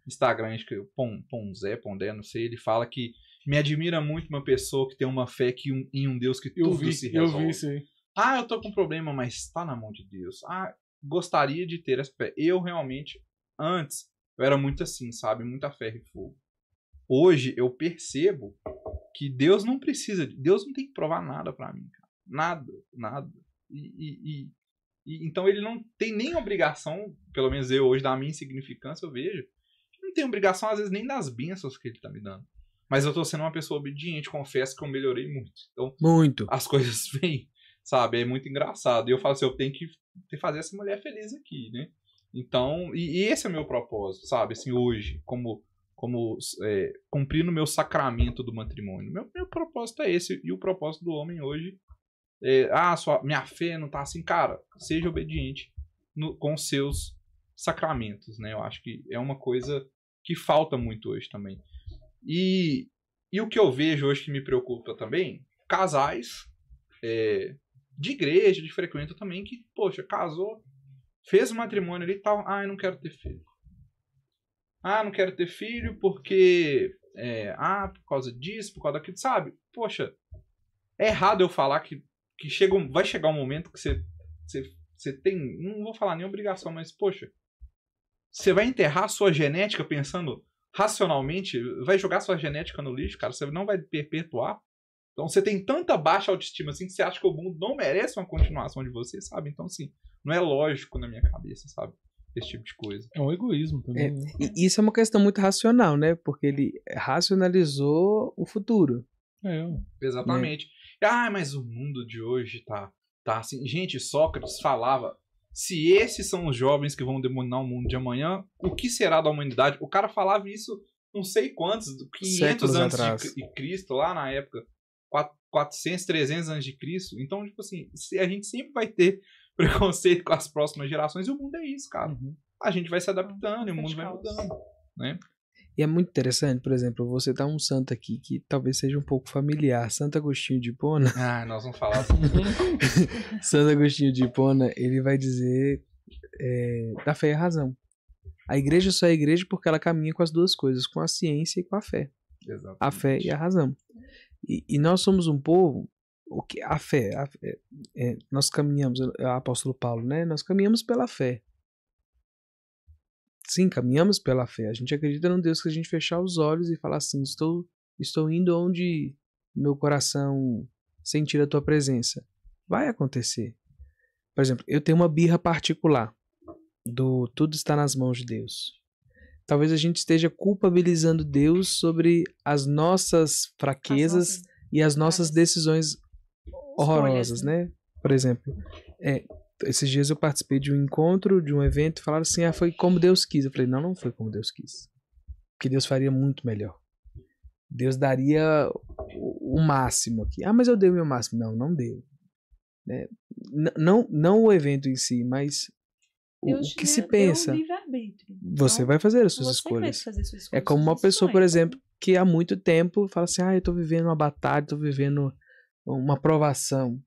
Instagram, acho que é o Pon, Ponzé, Pondé, não sei, ele fala que me admira muito uma pessoa que tem uma fé que um, em um Deus que eu tudo vi, se resolve. Eu vi, sim. Ah, eu tô com um problema, mas está na mão de Deus. Ah, gostaria de ter essa fé. Eu realmente, antes, eu era muito assim, sabe? Muita fé e fogo hoje eu percebo que Deus não precisa, Deus não tem que provar nada para mim, cara. nada, nada. E, e, e, então ele não tem nem obrigação, pelo menos eu hoje da minha insignificância eu vejo, não tem obrigação às vezes nem das bênçãos que ele tá me dando. Mas eu tô sendo uma pessoa obediente, confesso que eu melhorei muito. Então, muito. As coisas vêm, sabe? É muito engraçado. E eu falo assim, eu tenho que fazer essa mulher feliz aqui, né? Então, e, e esse é o meu propósito, sabe? Assim, hoje, como como é, cumprir no meu sacramento do matrimônio. Meu, meu propósito é esse. E o propósito do homem hoje é, ah, sua, minha fé não tá assim. Cara, seja obediente no, com seus sacramentos, né? Eu acho que é uma coisa que falta muito hoje também. E, e o que eu vejo hoje que me preocupa também, casais é, de igreja, de frequenta também, que, poxa, casou, fez o matrimônio ali e tal, ah, eu não quero ter filho. Ah, não quero ter filho porque. É, ah, por causa disso, por causa daquilo, sabe? Poxa, é errado eu falar que, que chega, vai chegar um momento que você, você, você tem. Não vou falar nem obrigação, mas, poxa, você vai enterrar sua genética pensando racionalmente, vai jogar sua genética no lixo, cara, você não vai perpetuar. Então você tem tanta baixa autoestima assim que você acha que o mundo não merece uma continuação de você, sabe? Então, assim, não é lógico na minha cabeça, sabe? esse tipo de coisa. É um egoísmo também. É, né? isso é uma questão muito racional, né? Porque ele racionalizou o futuro. É. Exatamente. É. Ah, mas o mundo de hoje tá, tá assim. Gente, Sócrates falava. Se esses são os jovens que vão demonar o mundo de amanhã, o que será da humanidade? O cara falava isso não sei quantos, 500 Séculos anos atrás. de Cristo, lá na época, 400, 300 anos de Cristo. Então, tipo assim, a gente sempre vai ter preconceito com as próximas gerações. E o mundo é isso, cara. Uhum. A gente vai se adaptando e o mundo vai mudando, né? E é muito interessante, por exemplo, você tá um santo aqui que talvez seja um pouco familiar, Santo Agostinho de Hipona. Ah, nós vamos falar assim. santo Agostinho de Hipona, ele vai dizer é, da fé e a razão. A igreja só é igreja porque ela caminha com as duas coisas, com a ciência e com a fé. Exatamente. A fé e a razão. E, e nós somos um povo o que a fé, a é, nós caminhamos, é, o apóstolo Paulo, né? Nós caminhamos pela fé. Sim, caminhamos pela fé. A gente acredita num Deus que a gente fechar os olhos e falar assim: estou, estou indo onde meu coração sentir a tua presença. Vai acontecer. Por exemplo, eu tenho uma birra particular do tudo está nas mãos de Deus. Talvez a gente esteja culpabilizando Deus sobre as nossas fraquezas as nossas e as nossas decisões horrorosas, né? né? Por exemplo, é, esses dias eu participei de um encontro, de um evento, falaram assim: ah, foi como Deus quis. Eu falei: não, não foi como Deus quis. Porque Deus faria muito melhor. Deus daria o máximo aqui. Ah, mas eu dei o meu máximo. Não, não deu. Né? Não, não o evento em si, mas o que se pensa. Você então, vai fazer as suas escolhas. Fazer suas escolhas. É como uma pessoa, por exemplo, que há muito tempo fala assim: ah, eu tô vivendo uma batalha, tô vivendo uma aprovação.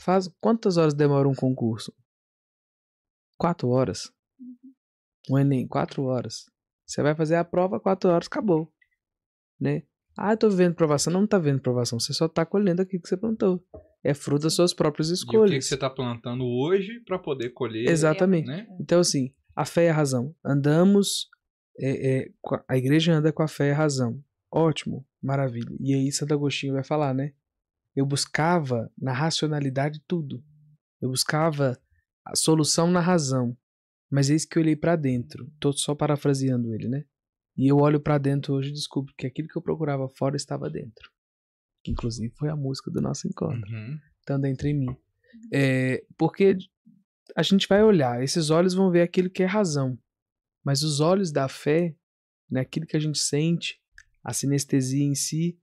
Faz quantas horas demora um concurso? Quatro horas. Uhum. Um Enem, quatro horas. Você vai fazer a prova, quatro horas, acabou. Né? Ah, eu tô vendo provação. Não tá vendo provação, você só tá colhendo aquilo que você plantou. É fruto das suas próprias escolhas. E o que, você tá plantando hoje para poder colher. Exatamente. Né? Então, assim, a fé e a razão. Andamos, é, é, a igreja anda com a fé e a razão. Ótimo, maravilha. E aí Santo Agostinho vai falar, né? eu buscava na racionalidade tudo. Eu buscava a solução na razão. Mas eis que eu olhei para dentro. Estou só parafraseando ele, né? E eu olho para dentro hoje e descubro que aquilo que eu procurava fora estava dentro. Que inclusive foi a música do nosso encontro. Uhum. Então, dentro em mim. É, porque a gente vai olhar, esses olhos vão ver aquilo que é razão. Mas os olhos da fé, né, aquilo que a gente sente, a sinestesia em si,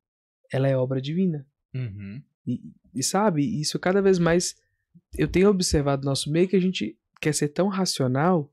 ela é obra divina. Uhum. E, e sabe, isso cada vez mais eu tenho observado no nosso meio que a gente quer ser tão racional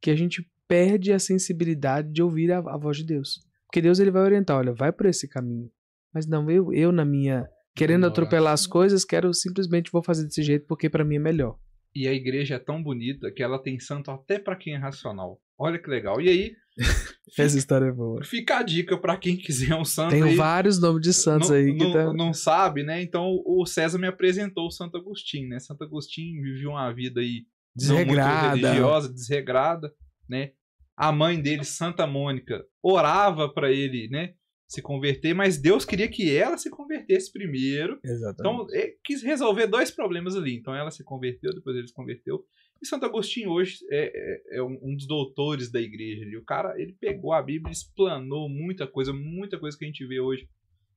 que a gente perde a sensibilidade de ouvir a, a, voz de Deus. Porque Deus ele vai orientar, olha, vai por esse caminho. Mas não, eu, eu na minha. Querendo Nossa. atropelar as coisas, quero simplesmente vou fazer desse jeito porque para mim é melhor. E a igreja é tão bonita que ela tem santo até para quem é racional. Olha que legal. E aí, Essa história é boa. Fica a dica para quem quiser um santo. Tem aí, vários nomes de santos não, aí que não, tá... não sabe, né? Então o César me apresentou o Santo Agostinho, né? Santo Agostinho viveu uma vida aí desregrada, religiosa, desregrada, né? A mãe dele, Santa Mônica, orava para ele, né? Se converter, mas Deus queria que ela se convertesse primeiro. Então, Exatamente. Então, ele quis resolver dois problemas ali. Então, ela se converteu, depois ele se converteu. E Santo Agostinho hoje é, é, é, um dos doutores da igreja. Ali. o cara, ele pegou a Bíblia e explanou muita coisa, muita coisa que a gente vê hoje.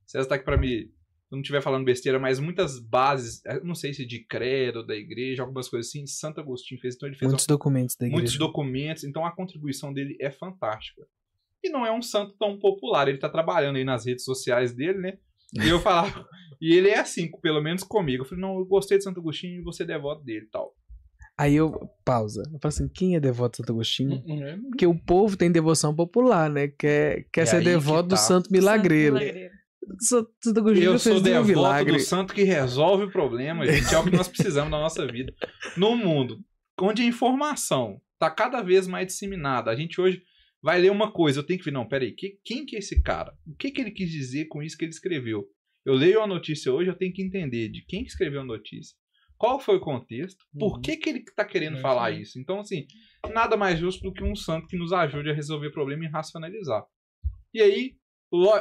César está aqui para me, não estiver falando besteira, mas muitas bases, é, não sei se de credo da igreja, algumas coisas assim, Santo Agostinho fez. Então ele fez muitos uma, documentos da igreja. Muitos documentos. Então a contribuição dele é fantástica. E não é um santo tão popular. Ele está trabalhando aí nas redes sociais dele, né? E eu falava. e ele é assim, pelo menos comigo. Eu falei, não, eu gostei de Santo Agostinho e você é devoto dele e tal. Aí eu, pausa. Eu falo assim, quem é devoto de Santo Agostinho? Hum, hum, é Porque o povo tem devoção popular, né? Quer, quer ser devoto tá. do santo milagreiro. Santo Santo Agostinho Eu sou devoto milagre. do santo que resolve o problema, gente. É o que nós precisamos na nossa vida. No mundo, onde a informação está cada vez mais disseminada. A gente hoje vai ler uma coisa, eu tenho que ver, não, peraí, que, quem que é esse cara? O que, que ele quis dizer com isso que ele escreveu? Eu leio a notícia hoje, eu tenho que entender de quem que escreveu a notícia, qual foi o contexto, por uhum. que, que ele está querendo é, falar sim. isso. Então, assim, nada mais justo do que um santo que nos ajude a resolver o problema e racionalizar. E aí,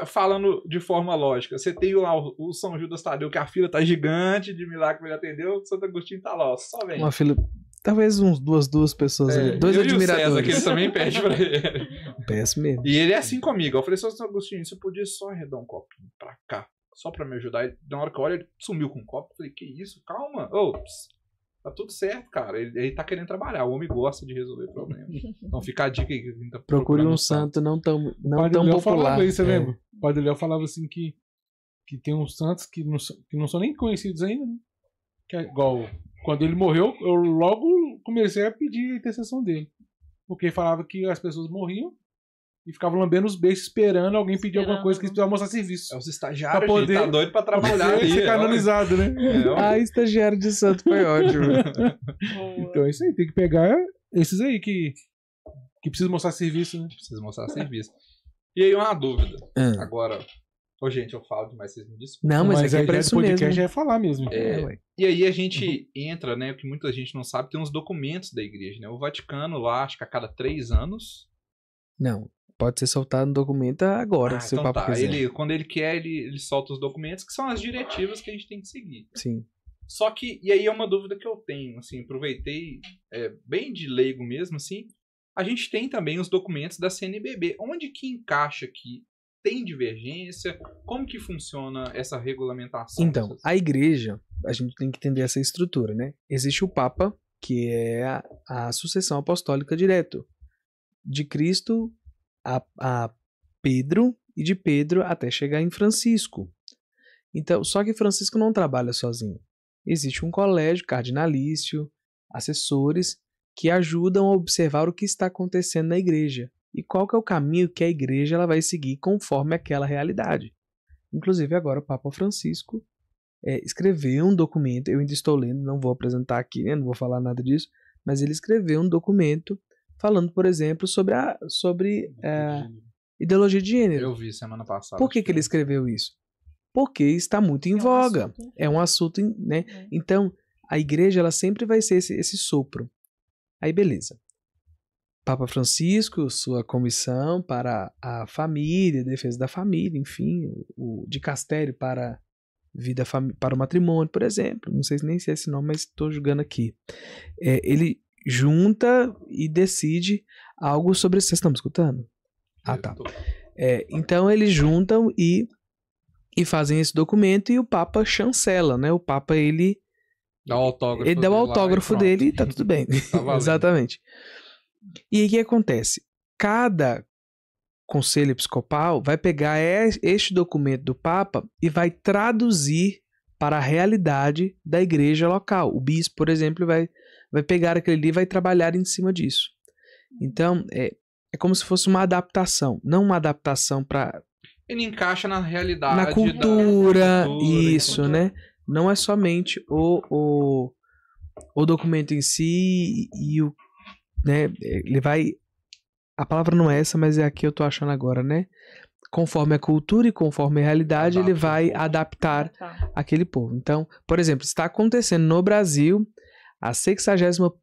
falando de forma lógica, você tem lá o, São Judas Tadeu, que a fila está gigante de milagre que ele atendeu, o Santo Agostinho tá lá, ó, só vem. Uma fila, talvez uns duas, duas pessoas é, ali, dois eu admiradores. E o César, que ele também pede pra ele. Peço mesmo. E ele é assim comigo, eu falei, Santo Agostinho, você podia só arredar um copinho pra cá, só pra me ajudar. E na hora que eu olho, ele sumiu com o copo. Eu falei, que isso? Calma. Ops. tá tudo certo, cara. Ele, ele tá querendo trabalhar. O homem gosta de resolver problemas. Então fica a dica aí. Que tá Procure um santo não tão, não tão Léo popular. Falava isso, é. lembra? O Padre Léo falava assim que, que tem uns santos que não, que não são nem conhecidos ainda, né? Que é igual quando ele morreu, eu logo comecei a pedir a intercessão dele. Porque falava que as pessoas morriam e ficava lambendo os beijos esperando alguém pedir esperando. alguma coisa que eles precisavam mostrar serviço. É os estagiários, pra poder, gente tá doido pra trabalhar aí. ser canonizado, é né? É, ah, estagiário de santo foi ótimo. então é isso aí, tem que pegar esses aí que, que precisam mostrar serviço, né? Precisa mostrar serviço. E aí uma dúvida. É. Agora, Ô, gente, eu falo demais, vocês me desculpem. Não, mas, mas é pra é isso podcast mesmo. é falar mesmo. É, é, e aí a gente uhum. entra, né, o que muita gente não sabe, tem uns documentos da igreja, né? O Vaticano lá, acho que a cada três anos... Não, Pode ser soltado no documento agora, ah, se então o papo tá. quiser. Ele, quando ele quer, ele, ele solta os documentos, que são as diretivas que a gente tem que seguir. Sim. Só que, e aí é uma dúvida que eu tenho, assim, aproveitei, é, bem de leigo mesmo, assim, a gente tem também os documentos da CNBB. Onde que encaixa aqui? Tem divergência? Como que funciona essa regulamentação? Então, a igreja, a gente tem que entender essa estrutura, né? Existe o Papa, que é a, a sucessão apostólica direto de Cristo a, a Pedro e de Pedro até chegar em Francisco. Então, só que Francisco não trabalha sozinho. Existe um colégio cardinalício, assessores que ajudam a observar o que está acontecendo na igreja e qual é o caminho que a igreja ela vai seguir conforme aquela realidade. Inclusive agora o Papa Francisco é, escreveu um documento, eu ainda estou lendo, não vou apresentar aqui, né, não vou falar nada disso, mas ele escreveu um documento falando, por exemplo, sobre, a, sobre é, ideologia de gênero. Eu vi semana passada. Por que, que ele é. escreveu isso? Porque está muito em é voga. Um assunto, é um assunto, né? É. Então, a igreja ela sempre vai ser esse, esse sopro. Aí, beleza. Papa Francisco, sua comissão para a família, defesa da família, enfim, o, de Castério para vida para o matrimônio, por exemplo. Não sei nem se é esse nome, mas estou julgando aqui. É, ele junta e decide algo sobre. Vocês estão me escutando? Ah, tá. É, então eles juntam e, e fazem esse documento e o Papa chancela, né? O Papa ele. Dá o autógrafo ele dá o autógrafo dele e, e tá tudo bem. Tá Exatamente. E aí o que acontece? Cada conselho episcopal vai pegar é, este documento do Papa e vai traduzir para a realidade da igreja local. O bispo, por exemplo, vai vai pegar aquele ali e vai trabalhar em cima disso. Uhum. Então, é, é como se fosse uma adaptação, não uma adaptação para. Ele encaixa na realidade. Na cultura, da... cultura isso, né? Não é somente o, o, o documento em si e o. Né, ele vai. A palavra não é essa, mas é aqui eu tô achando agora, né? Conforme a cultura e conforme a realidade, Adapta ele vai adaptar tá. aquele povo. Então, por exemplo, está acontecendo no Brasil a 61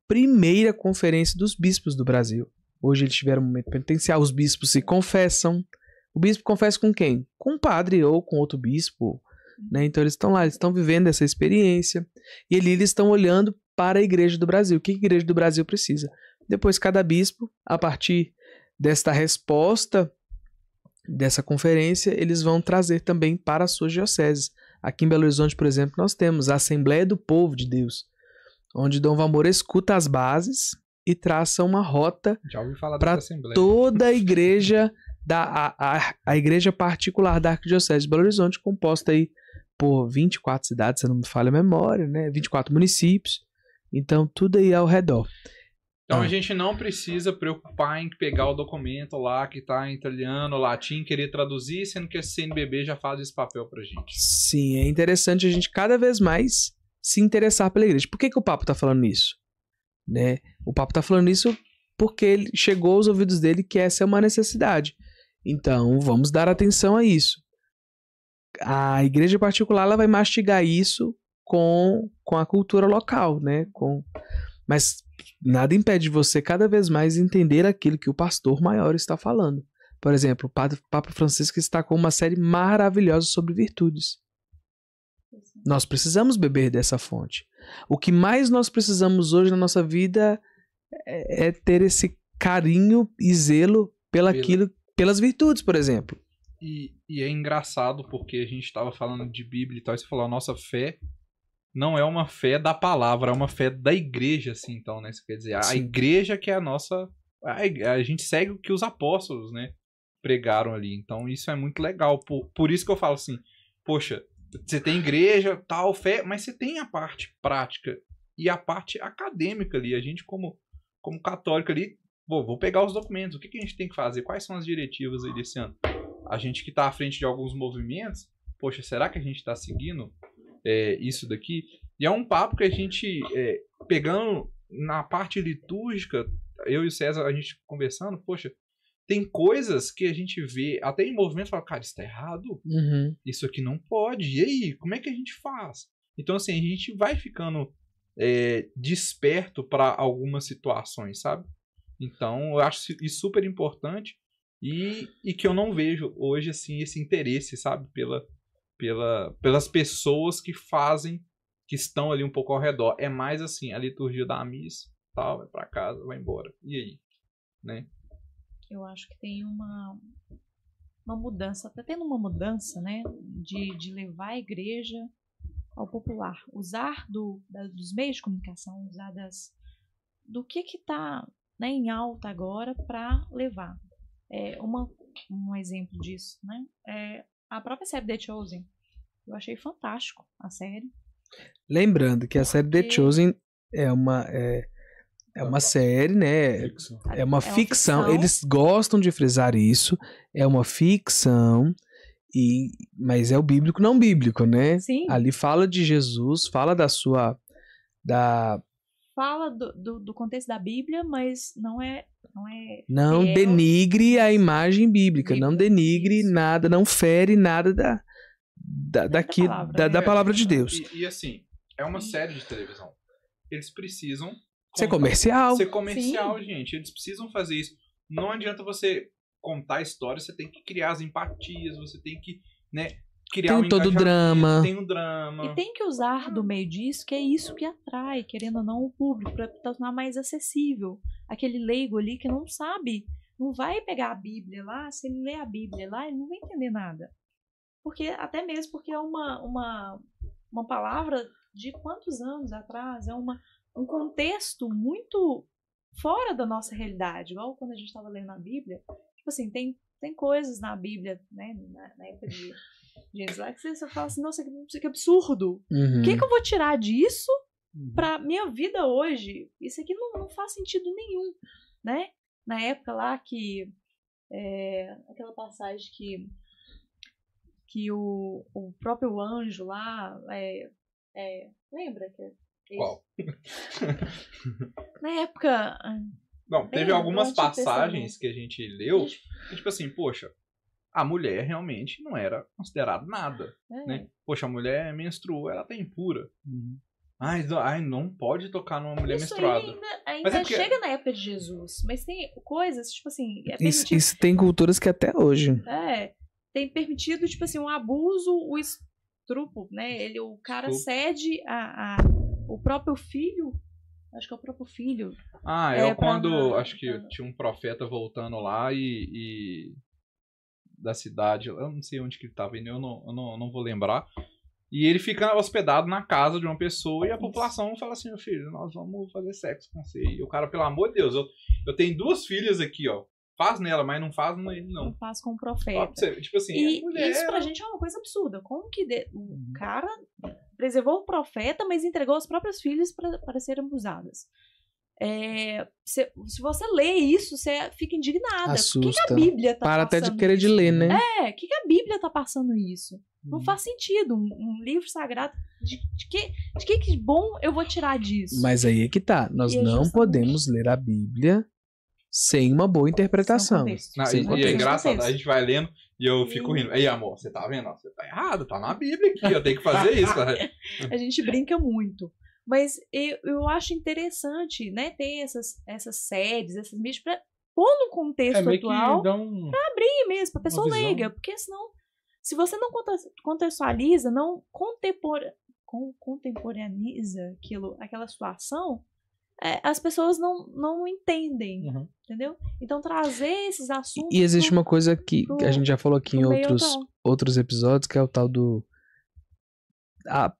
Conferência dos Bispos do Brasil. Hoje eles tiveram um momento penitencial, os bispos se confessam. O bispo confessa com quem? Com um padre ou com outro bispo. Né? Então eles estão lá, eles estão vivendo essa experiência. E ali eles estão olhando para a Igreja do Brasil. O que a Igreja do Brasil precisa? Depois, cada bispo, a partir desta resposta dessa conferência, eles vão trazer também para as suas dioceses. Aqui em Belo Horizonte, por exemplo, nós temos a Assembleia do Povo de Deus, onde Dom Valmor escuta as bases e traça uma rota para toda a igreja da a, a, a igreja particular da Arquidiocese de Belo Horizonte, composta aí por 24 cidades, se não me falha a memória, né? 24 municípios. Então, tudo aí ao redor. Então, ah. a gente não precisa preocupar em pegar o documento lá que está em italiano, latim, querer traduzir, sendo que a CNBB já faz esse papel para gente. Sim, é interessante a gente cada vez mais se interessar pela igreja. Por que, que o Papa está falando isso? Né? O Papa está falando isso porque ele chegou aos ouvidos dele que essa é uma necessidade. Então, vamos dar atenção a isso. A igreja particular ela vai mastigar isso com, com a cultura local, né? Com, mas nada impede de você cada vez mais entender aquilo que o pastor maior está falando. Por exemplo, o Papa Francisco está com uma série maravilhosa sobre virtudes. Nós precisamos beber dessa fonte. O que mais nós precisamos hoje na nossa vida é, é ter esse carinho e zelo pela aquilo, pelas virtudes, por exemplo. E, e, é engraçado porque a gente estava falando de Bíblia e tal, e você falou, a nossa fé não é uma fé da palavra, é uma fé da igreja, assim, então, né? Isso quer dizer, a, Sim. igreja que é a nossa. A, a, gente segue o que os apóstolos, né? Pregaram ali. Então, isso é muito legal. Por, por isso que eu falo assim, poxa, você tem igreja, tal, fé, mas você tem a parte prática e a parte acadêmica ali. A gente, como, como católico ali, bom, vou pegar os documentos. O que, que a gente tem que fazer? Quais são as diretivas aí desse ano? A gente que está à frente de alguns movimentos, poxa, será que a gente está seguindo é, isso daqui? E é um papo que a gente, é, pegando na parte litúrgica, eu e o César, a gente conversando, poxa, tem coisas que a gente vê até em movimento e fala, cara, isso tá errado. Uhum. Isso aqui não pode. E aí, como é que a gente faz? Então, assim, a gente vai ficando é, desperto para algumas situações, sabe? Então, eu acho isso super importante e, e que eu não vejo hoje, assim, esse interesse, sabe? Pela, pela, pelas pessoas que fazem, que estão ali um pouco ao redor. É mais assim, a liturgia da missa, tal, vai para casa, vai embora. E aí? Né? eu acho que tem uma, uma mudança, está tendo uma mudança, né, de, de levar a igreja ao popular, usar do, da, dos meios de comunicação, usar das, do que está né, em alta agora para levar. É, uma, um exemplo disso, né, é a própria série The Chosen. Eu achei fantástico a série. Lembrando que a série The Chosen é uma é, é uma série, né? É uma, é ficção. ficção. Eles gostam de frisar isso. É uma ficção. E, mas é o bíblico não bíblico, né? Sim. Ali fala de Jesus, fala da sua da fala do, do, do contexto da Bíblia, mas não é não é não fiel. denigre a imagem bíblica, não denigre isso. nada, não fere nada da da, daqui, da, palavra, da, né? da palavra de Deus. E, e assim é uma série de televisão. Eles precisam Ser comercial. Ser comercial, Sim. gente. Eles precisam fazer isso. Não adianta você contar histórias, você tem que criar as empatias, você tem que, né, criar tem um todo o drama. Tem um drama. E tem que usar do meio disso, que é isso que atrai, querendo ou não, o público, para tornar mais acessível. Aquele leigo ali que não sabe, não vai pegar a Bíblia lá, se ele ler a Bíblia lá, ele não vai entender nada. Porque, até mesmo porque é uma, uma, uma palavra de quantos anos atrás, é uma, um contexto muito fora da nossa realidade. Igual quando a gente estava lendo a Bíblia, tipo assim, tem, tem coisas na Bíblia, né, na, na época de Jesus lá, que você, fala assim, nossa, que, que é absurdo. Uhum. O que, que eu vou tirar disso uhum. para minha vida hoje? Isso aqui não, não faz sentido nenhum, né? Na época lá que... É, aquela passagem que que o, o próprio anjo lá é, é, lembra que qual? Na época. Ah, não, teve algumas passagens que a gente leu que, tipo assim, poxa, a mulher realmente não era considerada nada. É. Né? Poxa, a mulher é menstruou, ela tá impura. Uhum. Ai, ai, não pode tocar numa mulher isso menstruada. Ainda, ainda é porque... chega na época de Jesus, mas tem coisas, tipo assim. É isso, isso, tem culturas que até hoje. É. Tem permitido, tipo assim, um abuso, o estrupo, né? Ele, o cara cede a, a o próprio filho. Acho que é o próprio filho. Ah, é, é quando. Pra... Acho que tinha um profeta voltando lá e, e. Da cidade. Eu não sei onde que ele tava indo, eu não, eu não, não vou lembrar. E ele fica hospedado na casa de uma pessoa e a população fala assim, meu filho, nós vamos fazer sexo com você. E o cara, pelo amor de Deus, eu, eu tenho duas filhas aqui, ó. Faz nela, mas não faz nele, não. Não faz com o profeta. tipo assim, e é mulher... isso pra né? gente é uma coisa absurda. Como que de... o uhum. cara preservou o profeta, mas entregou as próprias filhas para serem abusadas. É, se, se, você lê isso, você fica indignada. Assusta. que, que a Bíblia está passando? Para até de querer isso? de ler, né? É, o que, que, a Bíblia está passando isso? Hum. Não uhum. faz sentido. Um, um livro sagrado. De, de, que, de que, que bom eu vou tirar disso? Mas aí é que tá. Nós e é não justamente... podemos ler a Bíblia sem uma boa interpretação. Não, sem e, e é engraçado, a gente vai lendo e eu fico rindo. Ei, amor, você tá vendo? Você tá errado, tá na Bíblia aqui, eu tenho que fazer isso. Tá a gente brinca muito. Mas eu, eu acho interessante, né, ter essas, essas séries, esses mídias, pra pôr no contexto é, atual, um... pra abrir mesmo, pra pessoa leiga, porque senão, se você não contextualiza, não contempora, contemporaneiza aquilo, aquela situação, é, as pessoas não, não entendem, uhum. entendeu? Então trazer esses assuntos. E, existe pro, uma coisa que pro, a gente já falou aqui em outros, outros episódios, que é o tal do. A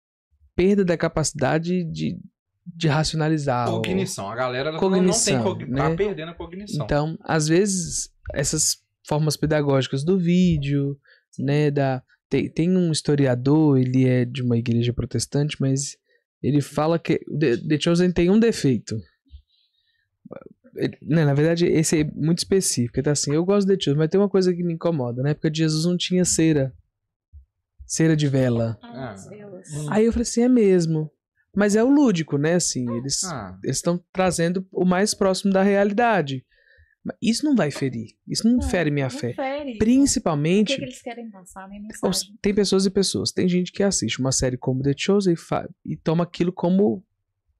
perda da capacidade de, de racionalizar. Cognição. A galera cognição, tá não tem tá né? tá perdendo a cognição. Então, às vezes, essas formas pedagógicas do vídeo, né? Da, tem, tem um historiador, ele é de uma igreja protestante, mas ele fala que The, The Chosen tem um defeito. Né, na verdade, esse é muito específico. Tá assim, eu gosto de The Chosen, mas tem uma coisa que me incomoda. Na época de Jesus não tinha cera. Cera de vela. Ah, hum. Aí eu falei assim, é mesmo. Mas é o lúdico, né? Assim, ah. eles ah. estão trazendo o mais próximo da realidade. Isso não vai ferir. Isso não, não fere minha não fé. Fere. Principalmente. O que, que, eles querem passar? Né? tem pessoas e pessoas. Tem gente que assiste uma série como The Chosen e, faz, e toma aquilo como.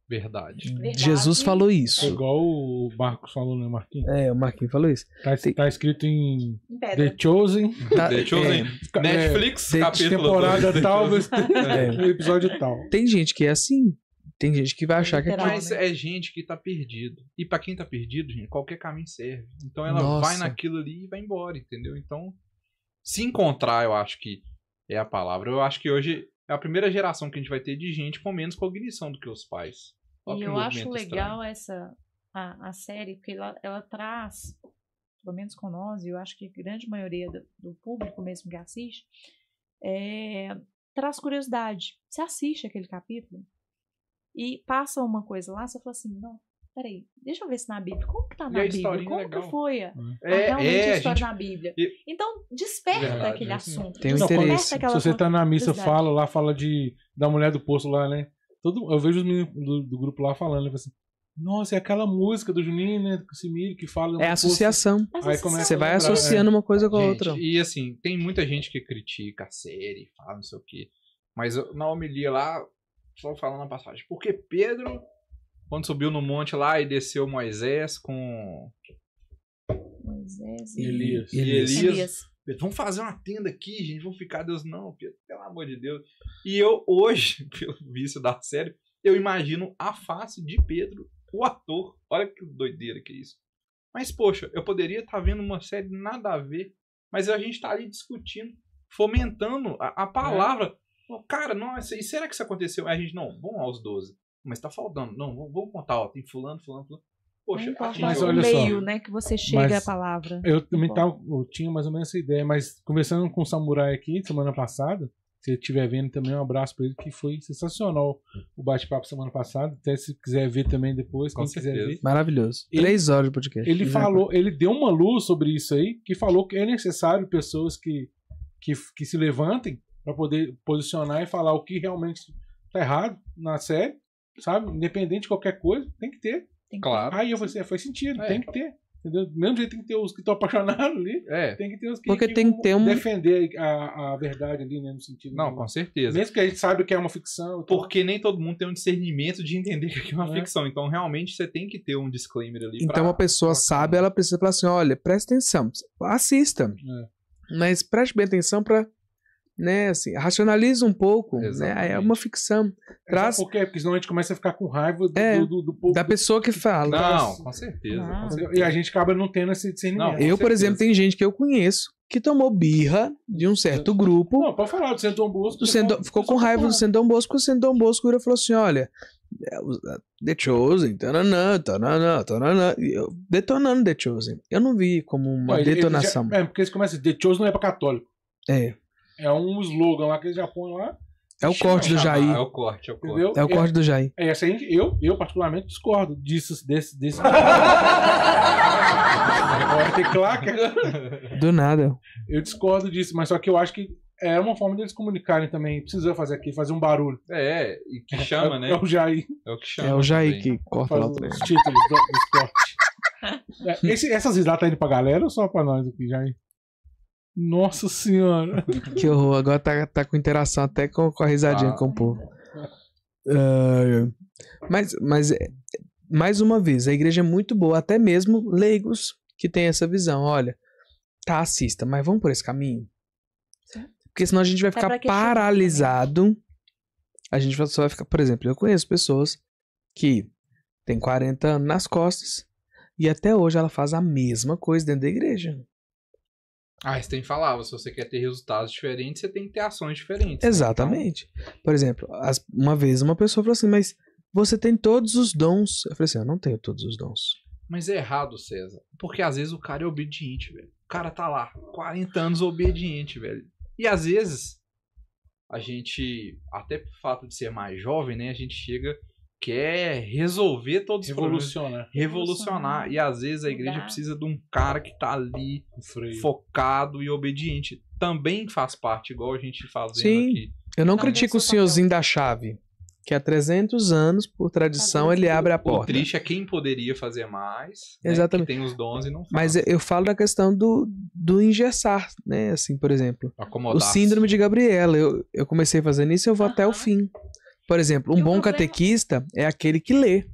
Verdade. Verdade. Jesus falou isso. É igual o Marcos falou, né, Marquinhos? É, o Marquinhos falou isso. Tá, tem... tá escrito em, The Chosen. Tá, The Chosen. É, Netflix, é, capítulo temporada 2. tal, é. episódio tal. Tem gente que é assim. Tem gente que vai achar literal, que é Mas né? é gente que tá perdido. E para quem tá perdido, gente, qualquer caminho serve. Então ela Nossa. vai naquilo ali e vai embora, entendeu? Então, se encontrar, eu acho que é a palavra. Eu acho que hoje é a primeira geração que a gente vai ter de gente com menos cognição do que os pais. Olha e eu acho legal estranho. essa a, a, série, porque ela, ela traz, pelo menos com nós, e eu acho que a grande maioria do, do público mesmo que assiste, é, traz curiosidade. Você assiste aquele capítulo, e passa uma coisa lá, você fala assim, não, peraí, deixa eu ver se na Bíblia, como que tá na Bíblia? É como legal. que foi a, é, realmente é, a história gente... na Bíblia? Então, desperta Verdade, aquele é assim assunto. Tem um interesse. Se você tá na missa, fala lá, fala de da mulher do poço lá, né? Todo, eu vejo os meninos do, do grupo lá falando, né, assim, nossa, é aquela música do Juninho, né? Do Simir, que fala. É associação. Você vai é né? associando uma coisa com a outra. E assim, tem muita gente que critica a série, fala não sei o quê. Mas na homilia lá, só falando a passagem. Porque Pedro, quando subiu no monte lá e desceu Moisés com. Moisés e Elias. E Elias. Elias. Pedro, vamos fazer uma tenda aqui, gente. Vamos ficar. Deus, não, Pedro, pelo amor de Deus. E eu, hoje, pelo vício da série, eu imagino a face de Pedro, o ator. Olha que doideira que é isso. Mas, poxa, eu poderia estar tá vendo uma série nada a ver, mas a gente está ali discutindo, fomentando a, a é. palavra. É. Cara, nossa, e será que isso aconteceu? Aí a gente, não, vamos aos 12. Mas tá faltando. Não, vamos contar, ó, tem fulano, fulano, fulano. Poxa, atingiu. Mas olha só, meio, né, que você chega à palavra. Eu também tava, eu tinha mais ou menos essa ideia, mas conversando com o Samurai aqui semana passada, se ele estiver vendo também, um abraço para ele, que foi sensacional o bate-papo semana passada. Até se quiser ver também depois, Com quem certeza. quiser ver. Maravilhoso. Ele, Três horas de podcast. Ele Exato. Uhum. falou, ele deu uma luz sobre isso aí, que falou que é necessário pessoas que, que, que se levantem para poder posicionar e falar o que realmente tá errado na série, sabe? Independente de qualquer coisa, tem que ter. claro. Aí eu falei assim, é, faz sentido, é. tem que ter. Entendeu? Mesmo jeito tem que ter os que estão apaixonados ali. É. Tem que ter os que, Porque que tem que ter um... defender a, a verdade ali, né? No sentido. Não, com certeza. Mesmo que a gente saiba que é uma ficção. Porque nem todo mundo tem um discernimento de entender que é uma é. ficção. Então, realmente, você tem que ter um disclaimer ali. Então, pra... uma pessoa pra... sabe, ela precisa falar assim: olha, presta atenção, assista. É. Mas preste bem atenção para né? Assim, racionaliza um pouco, né? É uma ficção. Traz... É porque, porque senão a gente começa a ficar com raiva do, é, do, do, do Da pessoa que fala. Não, com certeza, ah, E a gente acaba não tendo esse discernimento. Não, eu, certeza. por exemplo, tem gente que eu conheço que tomou birra de um certo grupo. Não, pode falar do Sendom Bosco. Do Sendom, ficou com raiva do Sendom Bosco, o Sendom Bosco virou e falou assim: olha, é, é, The Chosen, tananã, tananã, tananã. Eu, detonando The Chosen. Eu não vi como uma não, detonação. já, é, porque eles começam, The Chosen não é pra católico. É. É um slogan lá que eles já põem lá. É o corte do Jair. É o corte, é o corte. É o corte do Jair. É, essa eu, eu, particularmente, discordo disso, desse. desse... Agora tem Do nada. Eu discordo disso, mas só que eu acho que é uma forma deles comunicarem também. Precisa fazer aqui, fazer um barulho. É, e que é, chama, é, né? É o Jair. É o que chama. É o Jair também. que corta Faz lá o trem. Os títulos do, dos cortes. É, esse, essas risadas tá indo pra galera ou só pra nós aqui, Jair? Nossa senhora. Que horror. Agora tá, tá com interação até com, com a risadinha ah. com o povo. Uh, mas, mas, é, mais uma vez, a igreja é muito boa, até mesmo leigos que têm essa visão. Olha, tá, assista, mas vamos por esse caminho. Porque senão a gente vai ficar paralisado. A gente só vai ficar, por exemplo, eu conheço pessoas que têm 40 anos nas costas e até hoje ela faz a mesma coisa dentro da igreja. Ah, você tem que falar, se você quer ter resultados diferentes, você tem que ter ações diferentes. Né? Exatamente. Né? Por exemplo, as, uma vez uma pessoa falou assim, mas você tem todos os dons. Eu falei assim, eu não tenho todos os dons. Mas é errado, César. Porque às vezes o cara é obediente, velho. O cara tá lá, 40 anos obediente, velho. E às vezes, a gente, até por fato de ser mais jovem, né, a gente chega quer resolver todos os revolucionar. problemas. Revolucionar. E às vezes a igreja precisa de um cara que tá ali focado e obediente. Também faz parte, igual a gente fazendo Sim. aqui. Eu não critico o senhorzinho papel. da chave, que há 300 anos, por tradição, tá ele abre a porta. O triste é quem poderia fazer mais, né, Exatamente. Né, tem os dons e não faz. Mas eu falo da questão do, do engessar, né? Assim, por exemplo. O síndrome de Gabriela. Eu, eu comecei fazendo isso eu vou até o fim. Por exemplo, um bom catequista é aquele que lê.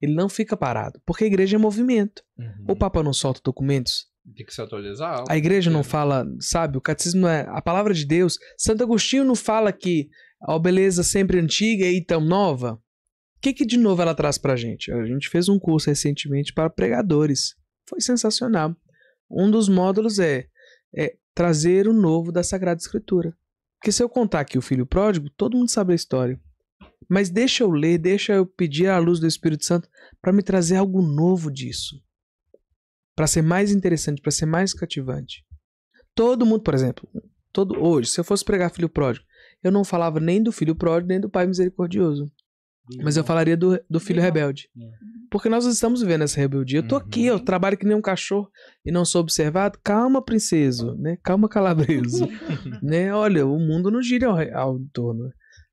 Ele não fica parado, porque a igreja é movimento. Uhum. O Papa não solta documentos. Tem que se atualizar. A igreja não fala, sabe? O catecismo é a palavra de Deus. Santo Agostinho não fala que a beleza sempre antiga e é tão nova. O que, que de novo ela traz pra gente? A gente fez um curso recentemente para pregadores. Foi sensacional. Um dos módulos é, é trazer o novo da Sagrada Escritura. Porque se eu contar aqui o filho pródigo, todo mundo sabe a história. Mas deixa eu ler, deixa eu pedir à luz do Espírito Santo para me trazer algo novo disso. Para ser mais interessante, para ser mais cativante. Todo mundo, por exemplo, todo hoje, se eu fosse pregar filho pródigo, eu não falava nem do filho pródigo, nem do pai misericordioso. Mas eu falaria do, do filho rebelde. É. Porque nós estamos vivendo essa rebeldia. Eu tô aqui, eu uhum. trabalho que nem um cachorro e não sou observado. Calma, princeso, né? Calma, calabreso. né? Olha, o mundo não gira ao, ao torno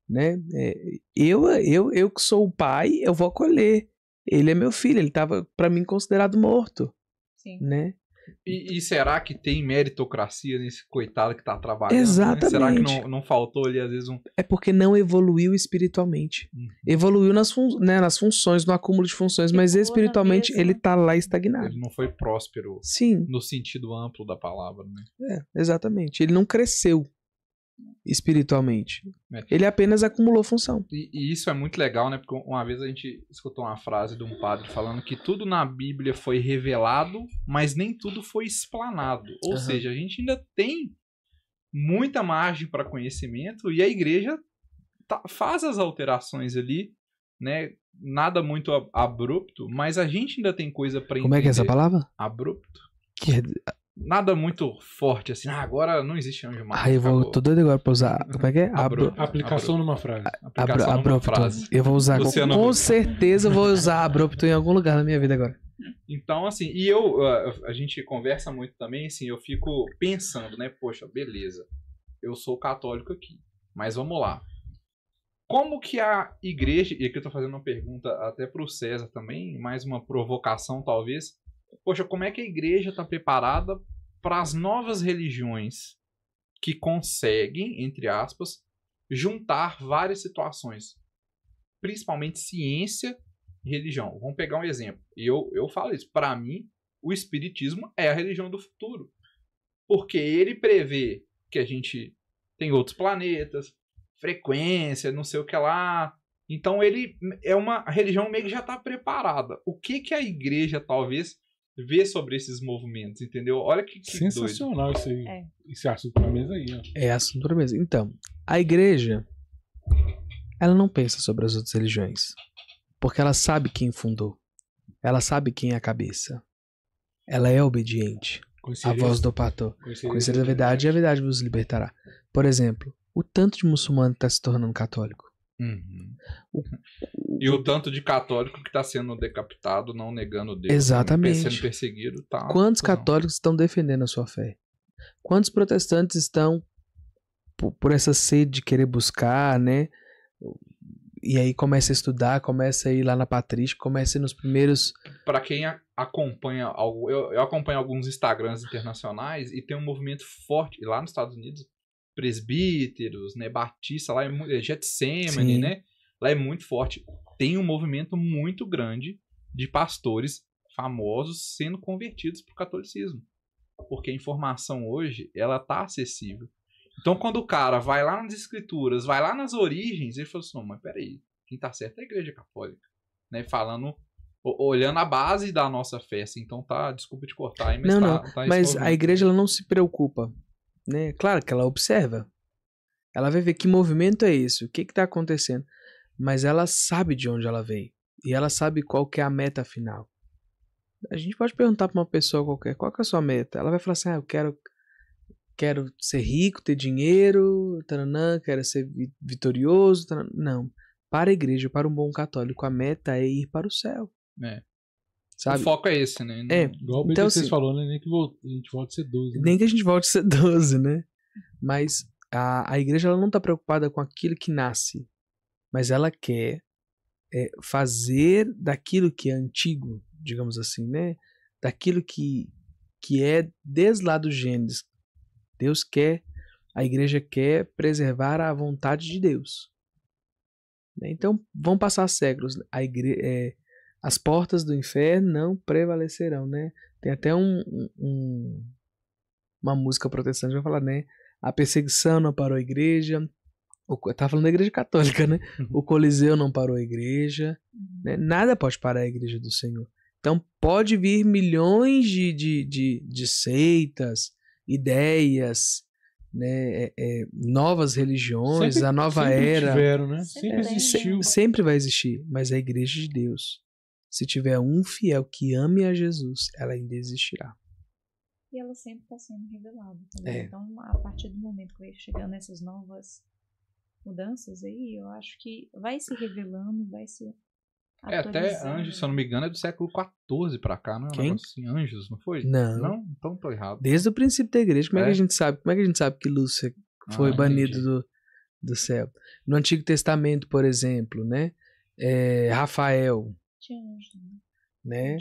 né? É, eu, eu, eu que sou o pai, eu vou acolher. Ele é meu filho, ele estava para mim considerado morto, Sim. né? E, e, será que tem meritocracia nesse coitado que está trabalhando? Exatamente. Né? Será que não, não faltou ali, às vezes, um. É porque não evoluiu espiritualmente. Uhum. Evoluiu nas, fun né, nas funções, no acúmulo de funções, e mas espiritualmente ele está lá estagnado. Ele não foi próspero. Sim. No sentido amplo da palavra, né? É, exatamente. Ele não cresceu espiritualmente. É. Ele apenas acumulou função. E, e, isso é muito legal, né? Porque uma vez a gente escutou uma frase de um padre falando que tudo na Bíblia foi revelado, mas nem tudo foi explanado. Ou uhum. seja, a gente ainda tem muita margem para conhecimento e a igreja tá, faz as alterações ali, né? Nada muito abrupto, mas a gente ainda tem coisa para entender. Como é que é essa palavra? Abrupto. Que é nada muito forte, assim. Ah, agora não existe anjo mais. Ah, eu vou. Tô doido agora pra usar. Uhum. Como é que é? Abro... Aplicação abro... numa frase. Aplicação abro... numa frase. Eu vou usar. com, com certeza eu vou usar abrupto em algum lugar na minha vida agora. Então, assim, e eu. Ah, a gente conversa muito também, assim, eu fico pensando, né? Poxa, beleza. Eu sou católico aqui. Mas vamos lá. Como que a igreja, e aqui eu tô fazendo uma pergunta até pro César também, mais uma provocação talvez, poxa, como é que a igreja está preparada para as novas religiões que conseguem, entre aspas, juntar várias situações, principalmente ciência e religião. Vamos pegar um exemplo. Eu, eu falo isso. Para mim, o Espiritismo é a religião do futuro. Porque ele prevê que a gente tem outros planetas, frequência, não sei o que lá. Então ele é uma religião meio que já está preparada. O que que a igreja talvez ver sobre esses movimentos, entendeu? Olha que, que sensacional doido. Esse, é. esse assunto pra mesa aí. Ó. É assunto pra mesa. Então, a igreja, ela não pensa sobre as outras religiões, porque ela sabe quem fundou, ela sabe quem é a cabeça, ela é obediente. A voz do pastor. Conhecer a verdade e a verdade vos libertará. Por exemplo, o tanto de muçulmano está se tornando católico. Uhum. O, e o tanto de católico que está sendo decapitado, não negando Deus. Né? Exatamente. Sendo perseguido, tá. Quantos não. católicos estão defendendo a sua fé? Quantos protestantes estão por, por, essa sede de querer buscar, né? E aí começa a estudar, começa a ir lá na Patrística, começa a ir nos primeiros. Para quem acompanha, algo, eu, eu acompanho alguns Instagrams internacionais e tem um movimento forte lá nos Estados Unidos, presbíteros, né, batista, lá é, é Getsemane, né? Lá é muito forte tem um movimento muito grande de pastores famosos sendo convertidos para o catolicismo. Porque a informação hoje, ela tá acessível. Então, quando o cara vai lá nas escrituras, vai lá nas origens, ele fala assim, mas peraí, quem tá certo é a igreja católica. Né? Falando, olhando a base da nossa fé. Assim, então tá, desculpa te cortar. mas não, tá, não, tá mas a igreja ela não se preocupa. Né? Claro que ela observa. Ela vai ver que movimento é esse, o que está acontecendo mas ela sabe de onde ela veio e ela sabe qual que é a meta final. A gente pode perguntar para uma pessoa qualquer, qual que é a sua meta? Ela vai falar assim: "Ah, eu quero quero ser rico, ter dinheiro, taranã, quero ser vitorioso". Taranã. Não. Para a igreja, para um bom católico, a meta é ir para o céu. É. Sabe? O foco é esse, né? É. Igual então, vocês assim falaram, né? né? Nem que a gente volte a ser 12. Né? Nem que a gente volte a ser 12, né? Mas a, a igreja ela não está preocupada com aquilo que nasce mas ela quer é, fazer daquilo que é antigo, digamos assim, né? Daquilo que, que é desde lá do Gênesis. Deus quer, a igreja quer preservar a vontade de Deus. Né? Então vão passar séculos, igre... é, as portas do inferno não prevalecerão, né? Tem até um, um, uma música protestante que vai falar, né? A perseguição não parou a igreja, eu tava falando da igreja católica, né? Uhum. O Coliseu não parou a igreja. Né? Uhum. Nada pode parar a igreja do Senhor. Então pode vir milhões de, de, de, de seitas, ideias, né, é, é, novas religiões, sempre, a nova era. Tiveram, né? Sempre, existiu. Sempre vai existir, mas é a igreja de Deus, se tiver um fiel que ame a Jesus, ela ainda existirá. E ela sempre está sendo revelada. Tá? É. Então, a partir do momento que vai chegando essas novas mudanças aí, eu acho que vai se revelando, vai se. É, até Anjos, se eu não me engano, é do século XIV pra cá, não é? Quem? assim, Anjos, não foi? Não. Não? Então tô errado. Desde o princípio da igreja, como é, é que a é? gente sabe? Como é que a gente sabe que Lúcifer ah, foi ah, banido do, do céu? No Antigo Testamento, por exemplo, né? É, Rafael. Tinha né? né?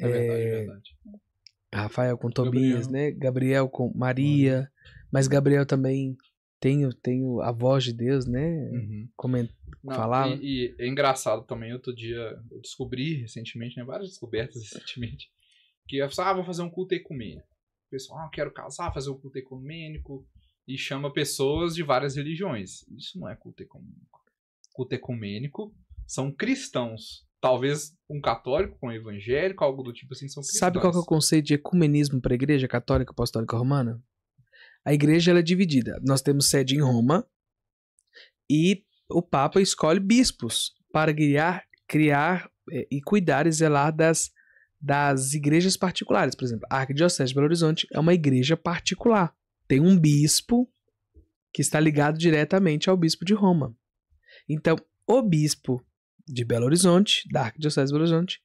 É verdade, é, é verdade. Rafael com Tobias, Gabriel. né? Gabriel com Maria, mas Gabriel também tenho, tenho a voz de Deus, né? Uhum. Coment... Não, E, e, é engraçado também, outro dia eu descobri recentemente, né? Várias descobertas recentemente, que eu pensava, ah, vou fazer um culto ecumênico. O pessoal, ah, eu quero casar, fazer um culto ecumênico, e chama pessoas de várias religiões. Isso não é culto ecumênico. Culto ecumênico são cristãos. Talvez um católico com um evangélico, algo do tipo assim, são cristãos. Sabe qual é o conceito de ecumenismo para a igreja católica apostólica romana? a igreja é dividida. Nós temos sede em Roma e o Papa escolhe bispos para guiar, criar é, e cuidar e zelar das, das igrejas particulares. Por exemplo, a Arquidiocese de Belo Horizonte é uma igreja particular. Tem um bispo que está ligado diretamente ao bispo de Roma. Então, o bispo de Belo Horizonte, da Arquidiocese de Belo Horizonte,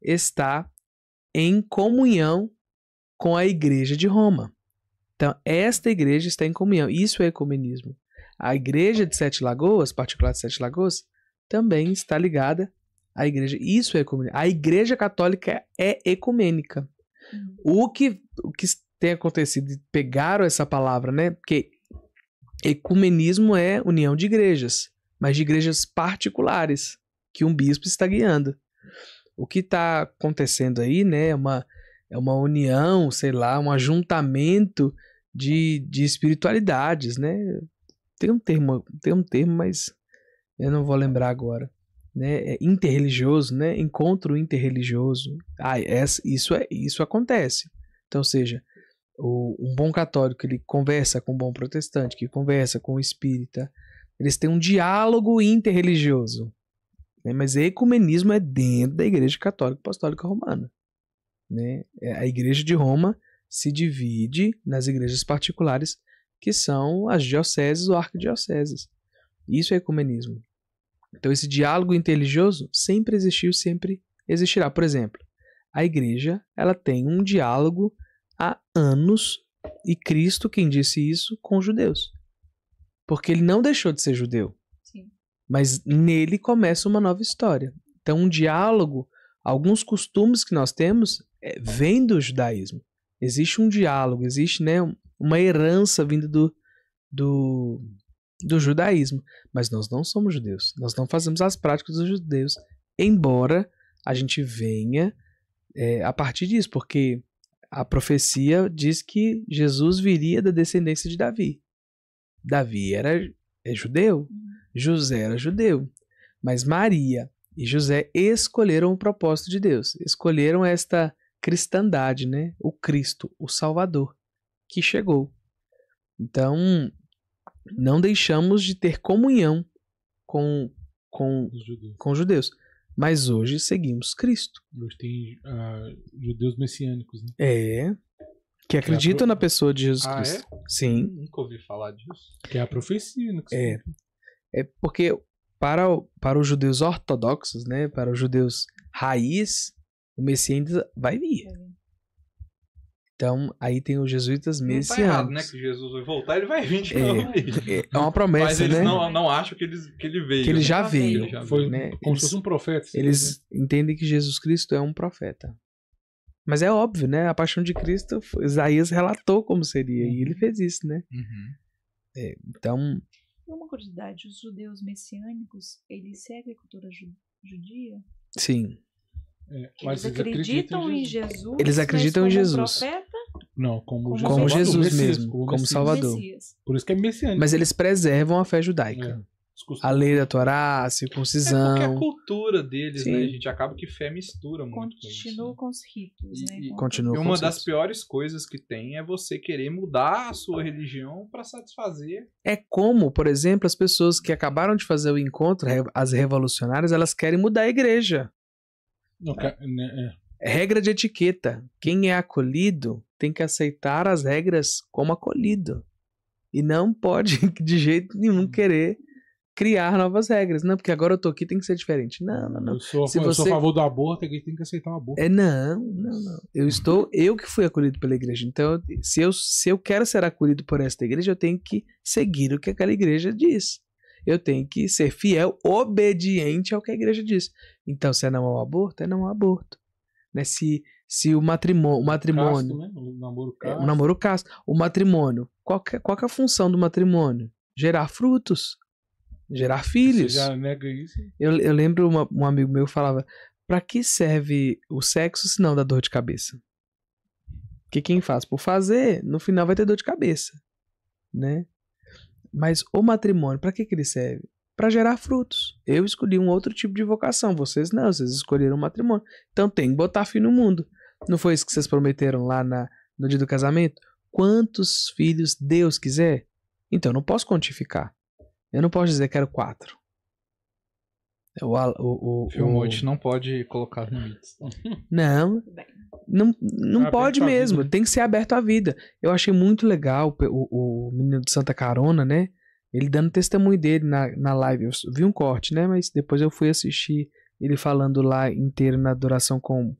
está em comunhão com a igreja de Roma. Então, esta igreja está em comunhão. Isso é ecumenismo. A igreja de Sete Lagoas, particular de Sete Lagoas, também está ligada à igreja. Isso é ecumenismo. A igreja católica é ecumênica. Uhum. O que, o que tem acontecido, pegaram essa palavra, né? Porque ecumenismo é união de igrejas, mas de igrejas particulares que um bispo está guiando. O que está acontecendo aí, né? É uma, é uma união, sei lá, um ajuntamento de, de espiritualidades, né? Tem um termo, tem um termo, mas eu não vou lembrar agora. Né? É interreligioso, né? Encontro interreligioso. Ah, essa, é, isso é isso acontece. Então, seja, o, um bom católico ele conversa com um bom protestante, que conversa com o um espírita, eles têm um diálogo interreligioso. Né? Mas ecumenismo é dentro da Igreja Católica Apostólica Romana. Né? É a Igreja de Roma se divide nas igrejas particulares, que são as dioceses ou arquidioceses. Isso é ecumenismo. Então, esse diálogo interreligioso sempre existiu, sempre existirá. Por exemplo, a igreja ela tem um diálogo há anos, e Cristo, quem disse isso, com os judeus. Porque ele não deixou de ser judeu. Sim. Mas nele começa uma nova história. Então, um diálogo, alguns costumes que nós temos, é, vem do judaísmo. Existe um diálogo, existe né, uma herança vinda do, do, do judaísmo. Mas nós não somos judeus. Nós não fazemos as práticas dos judeus. Embora a gente venha é, a partir disso, porque a profecia diz que Jesus viria da descendência de Davi. Davi era é judeu, José era judeu, mas Maria e José escolheram o propósito de Deus, escolheram esta cristandade, né? O Cristo, o Salvador, que chegou. Então, não deixamos de ter comunhão com, com, os judeus. com os judeus. Mas hoje seguimos Cristo. Hoje tem uh, judeus messiânicos, né? É. Que é acreditam na pessoa de Jesus ah, Cristo. É? Sim. Nunca ouvi falar disso. Que é a profecia. Não né? é. É porque para, o, para os judeus ortodoxos, né? Para os judeus raiz, o Messias vai vir. Então, aí tem os jesuítas messianos. Não tá errado, né? Que Jesus vai voltar, ele vai vir de é, novo é, é, uma promessa, Mas eles né? não, não acham que, eles, que ele veio. Que ele já veio. Ele já foi, né? Como se fosse um profeta. Eles né? entendem que Jesus Cristo é um profeta. Mas é óbvio, né? A paixão de Cristo, Isaías relatou como seria. E ele fez isso, né? Uhum. É, então... Uma curiosidade, os judeus messiânicos, eles seguem a cultura judia? Sim. É, eles, acreditam eles acreditam em Jesus. Eles acreditam em Jesus. Profeta, não, como, como, Jesus, Jesus mesmo, como Salvador. Messias. Por isso que é messiânico. Mas eles preservam a fé judaica. É. A lei da Torá, a circuncisão. É porque a cultura deles, né, Sim. né, gente? Acaba que fé mistura muito. Né? Continua com, com os ritos, né? E, e, continua e uma das ritos. piores coisas que tem é você querer mudar a sua religião para satisfazer. É como, por exemplo, as pessoas que acabaram de fazer o encontro, as revolucionárias, elas querem mudar a igreja. É. Né, é. Regra de etiqueta. Quem é acolhido tem que aceitar as regras como acolhido. E não pode, de jeito nenhum, querer criar novas regras. Não, porque agora eu tô aqui, tem que ser diferente. Não, não, não. Eu sou, Se eu você... sou a favor do aborto, aqui tem que aceitar o aborto. É, não, não, não. Eu estou, eu que fui acolhido pela igreja. Então, se eu, se eu quero ser acolhido por esta igreja, eu tenho que seguir o que aquela igreja diz eu tenho que ser fiel, obediente ao que a igreja diz. Então, se é não ao aborto, é não ao aborto. Né? Se, se o matrimônio. O matrimônio casto, né? o namoro casto. É, o namoro casto. O matrimônio. Qual que, é, qual que é a função do matrimônio? Gerar frutos. Gerar filhos. Você já nega isso? Eu, eu lembro uma, um amigo meu falava: para que serve o sexo se não dá dor de cabeça? Que quem faz por fazer, no final vai ter dor de cabeça. Né? Mas o matrimônio, para que, que ele serve? Para gerar frutos. Eu escolhi um outro tipo de vocação, vocês não, vocês escolheram o matrimônio. Então tem que botar fim no mundo. Não foi isso que vocês prometeram lá na, no dia do casamento? Quantos filhos Deus quiser? Então eu não posso quantificar. Eu não posso dizer que quero quatro. O, o, o, Filmote o... não pode colocar limites. Tá? Não, não, não tá é pode mesmo. Tem que ser aberto à vida. Eu achei muito legal o, o menino de Santa Carona, né? Ele dando testemunho dele na, na live. Eu vi um corte, né? Mas depois eu fui assistir ele falando lá inteiro na adoração com,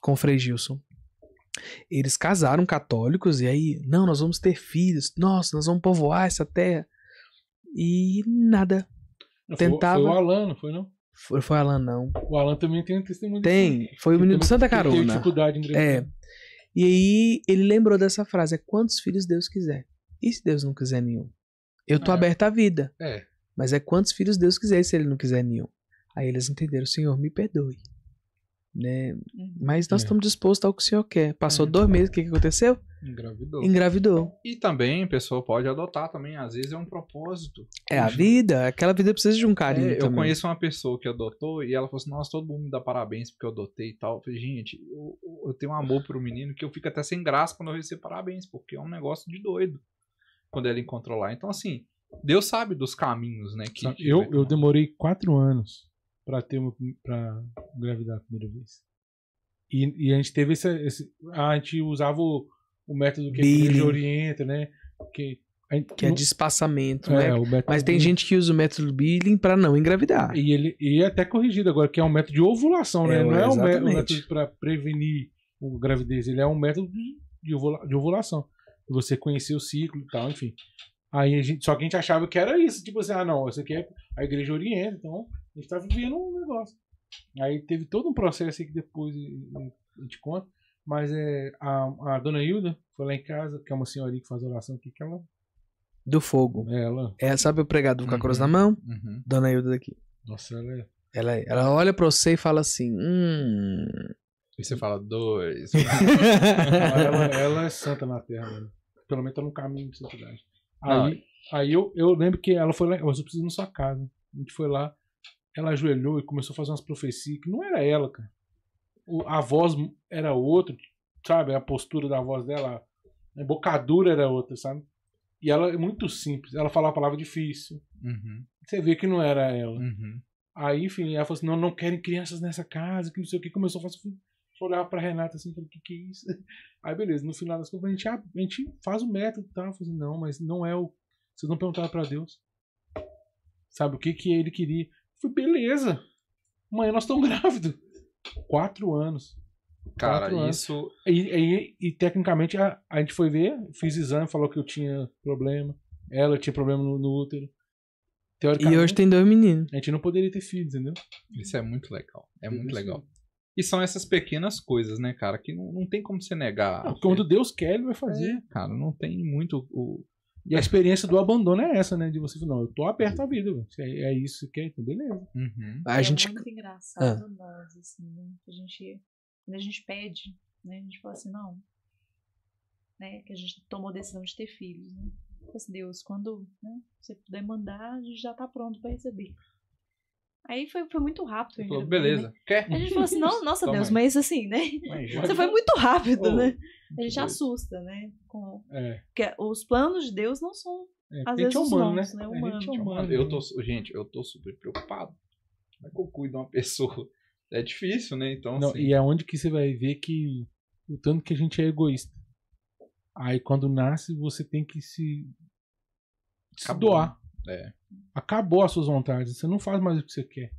com o Frei Gilson. Eles casaram católicos e aí, não, nós vamos ter filhos. Nossa, nós vamos povoar essa terra. E nada tentava. Foi, foi o Alan, não foi não? Foi, foi o Alan, não. O Alan também tem um testemunho. Tem, de... foi o menino de Santa Carona. dificuldade em É. E aí ele lembrou dessa frase: é quantos filhos Deus quiser. E se Deus não quiser nenhum? Eu tô é. aberto à vida. É. Mas é quantos filhos Deus quiser, se ele não quiser nenhum. Aí eles entenderam, Senhor, me perdoe né? Uhum. Mas nós é. estamos dispostos ao que o senhor quer. Passou é. dois meses, o que, que aconteceu? Engravidou. Engravidou. E também a pessoa pode adotar também, às vezes é um propósito. É a vida, aquela vida precisa de um carinho. É, eu também. conheço uma pessoa que adotou e ela falou assim: nossa, todo mundo me dá parabéns porque eu adotei e tal. Eu falei, gente, eu, eu tenho um amor pro menino que eu fico até sem graça quando eu recebo parabéns, porque é um negócio de doido quando ela encontrou lá. Então, assim, Deus sabe dos caminhos, né? Que eu, eu demorei quatro anos para ter para engravidar a primeira vez. E, e a gente teve esse, esse, a gente usava o, o método que Billing. a igreja orienta, né? Que, gente, que é de despassamento, né? é, né? Método, Mas tem gente que usa o método Billing para não engravidar. E ele e é até corrigido agora, que é um método de ovulação, né? É, não é um método para prevenir a gravidez, ele é um método de, ovula, de ovulação. Você conhecer o ciclo e tal, enfim. Aí a gente, só que a gente achava que era isso, tipo assim, ah, não, isso aqui é a igreja orienta, então a gente tá vivendo um negócio. Aí teve todo um processo aí que depois a gente conta. Mas é, a, a dona Hilda foi lá em casa, que é uma senhorinha que faz oração aqui, que ela. Do fogo. ela é, ela. É, sabe o pregado com a uhum. cruz na uhum. mão? Uhum. Dona Hilda daqui. Nossa, ela é. Ela, é, ela olha pra você e fala assim: hum. E você fala, dois. ela, ela, é santa na terra, mano. Né? Pelo menos tá no caminho de santidade. Aí, aí eu, eu lembro que ela foi lá, eu preciso ir na sua casa. A gente foi lá, ela ajoelhou e começou a fazer umas profecias que não era ela, cara. a voz era outra, sabe? A postura da voz dela, a embocadura era outra, sabe? E ela é muito simples. Ela falava a palavra difícil. Uhum. Você vê que não era ela. Uhum. Aí, enfim, ela falou assim: não, não querem crianças nessa casa, que não sei o que. Começou a fazer. Olhava pra Renata assim, falando o que, que é isso? Aí, beleza, no final das contas, a gente, a, ah, a gente faz o método e tá? tal. Assim, não, mas não é o. Vocês não perguntaram pra Deus. Sabe o que, que ele queria? Falei, beleza. Amanhã nós estamos grávidos. Quatro anos. Cara, quatro anos. isso. E, e, e, tecnicamente a, a gente foi ver, fiz exame, falou que eu tinha problema. Ela tinha problema no, no útero. E hoje tem dois meninos. A gente não poderia ter filhos, entendeu? Isso é muito legal. É muito é legal. E são essas pequenas coisas, né, cara, que não, não tem como você negar. Não, quando Deus quer, ele vai fazer. É, cara, não tem muito o, e a experiência do abandono é essa, né? De você falar, não, eu tô aperta a vida, É, é, isso que é, então beleza. Uhum. A é gente... muito engraçado ah. nós, assim, né? a gente, quando a gente pede, né? A gente fala assim, não, né? Que a gente tomou a decisão de ter filhos, né? Assim, Deus, quando né, você puder mandar, a gente já tá pronto para receber. Aí foi, foi muito rápido. Falou, beleza, quer? A gente falou assim, não, nossa Toma Deus, aí. mas assim, né? Você foi muito rápido, né? oh, né? A gente assusta, né? Com... É. Porque é, os planos de Deus não são, é, às vezes, né? Né? é humano, nossos, né? né? Humano. É humano. Eu tô, gente, eu tô super preocupado. Como é que eu cuido de uma pessoa? É difícil, né? Então, não, assim... E é onde que você vai ver que o tanto que a gente é egoísta. Aí quando nasce, você tem que se, se doar. É. Acabou as suas vontades, você não faz mais o que você quer.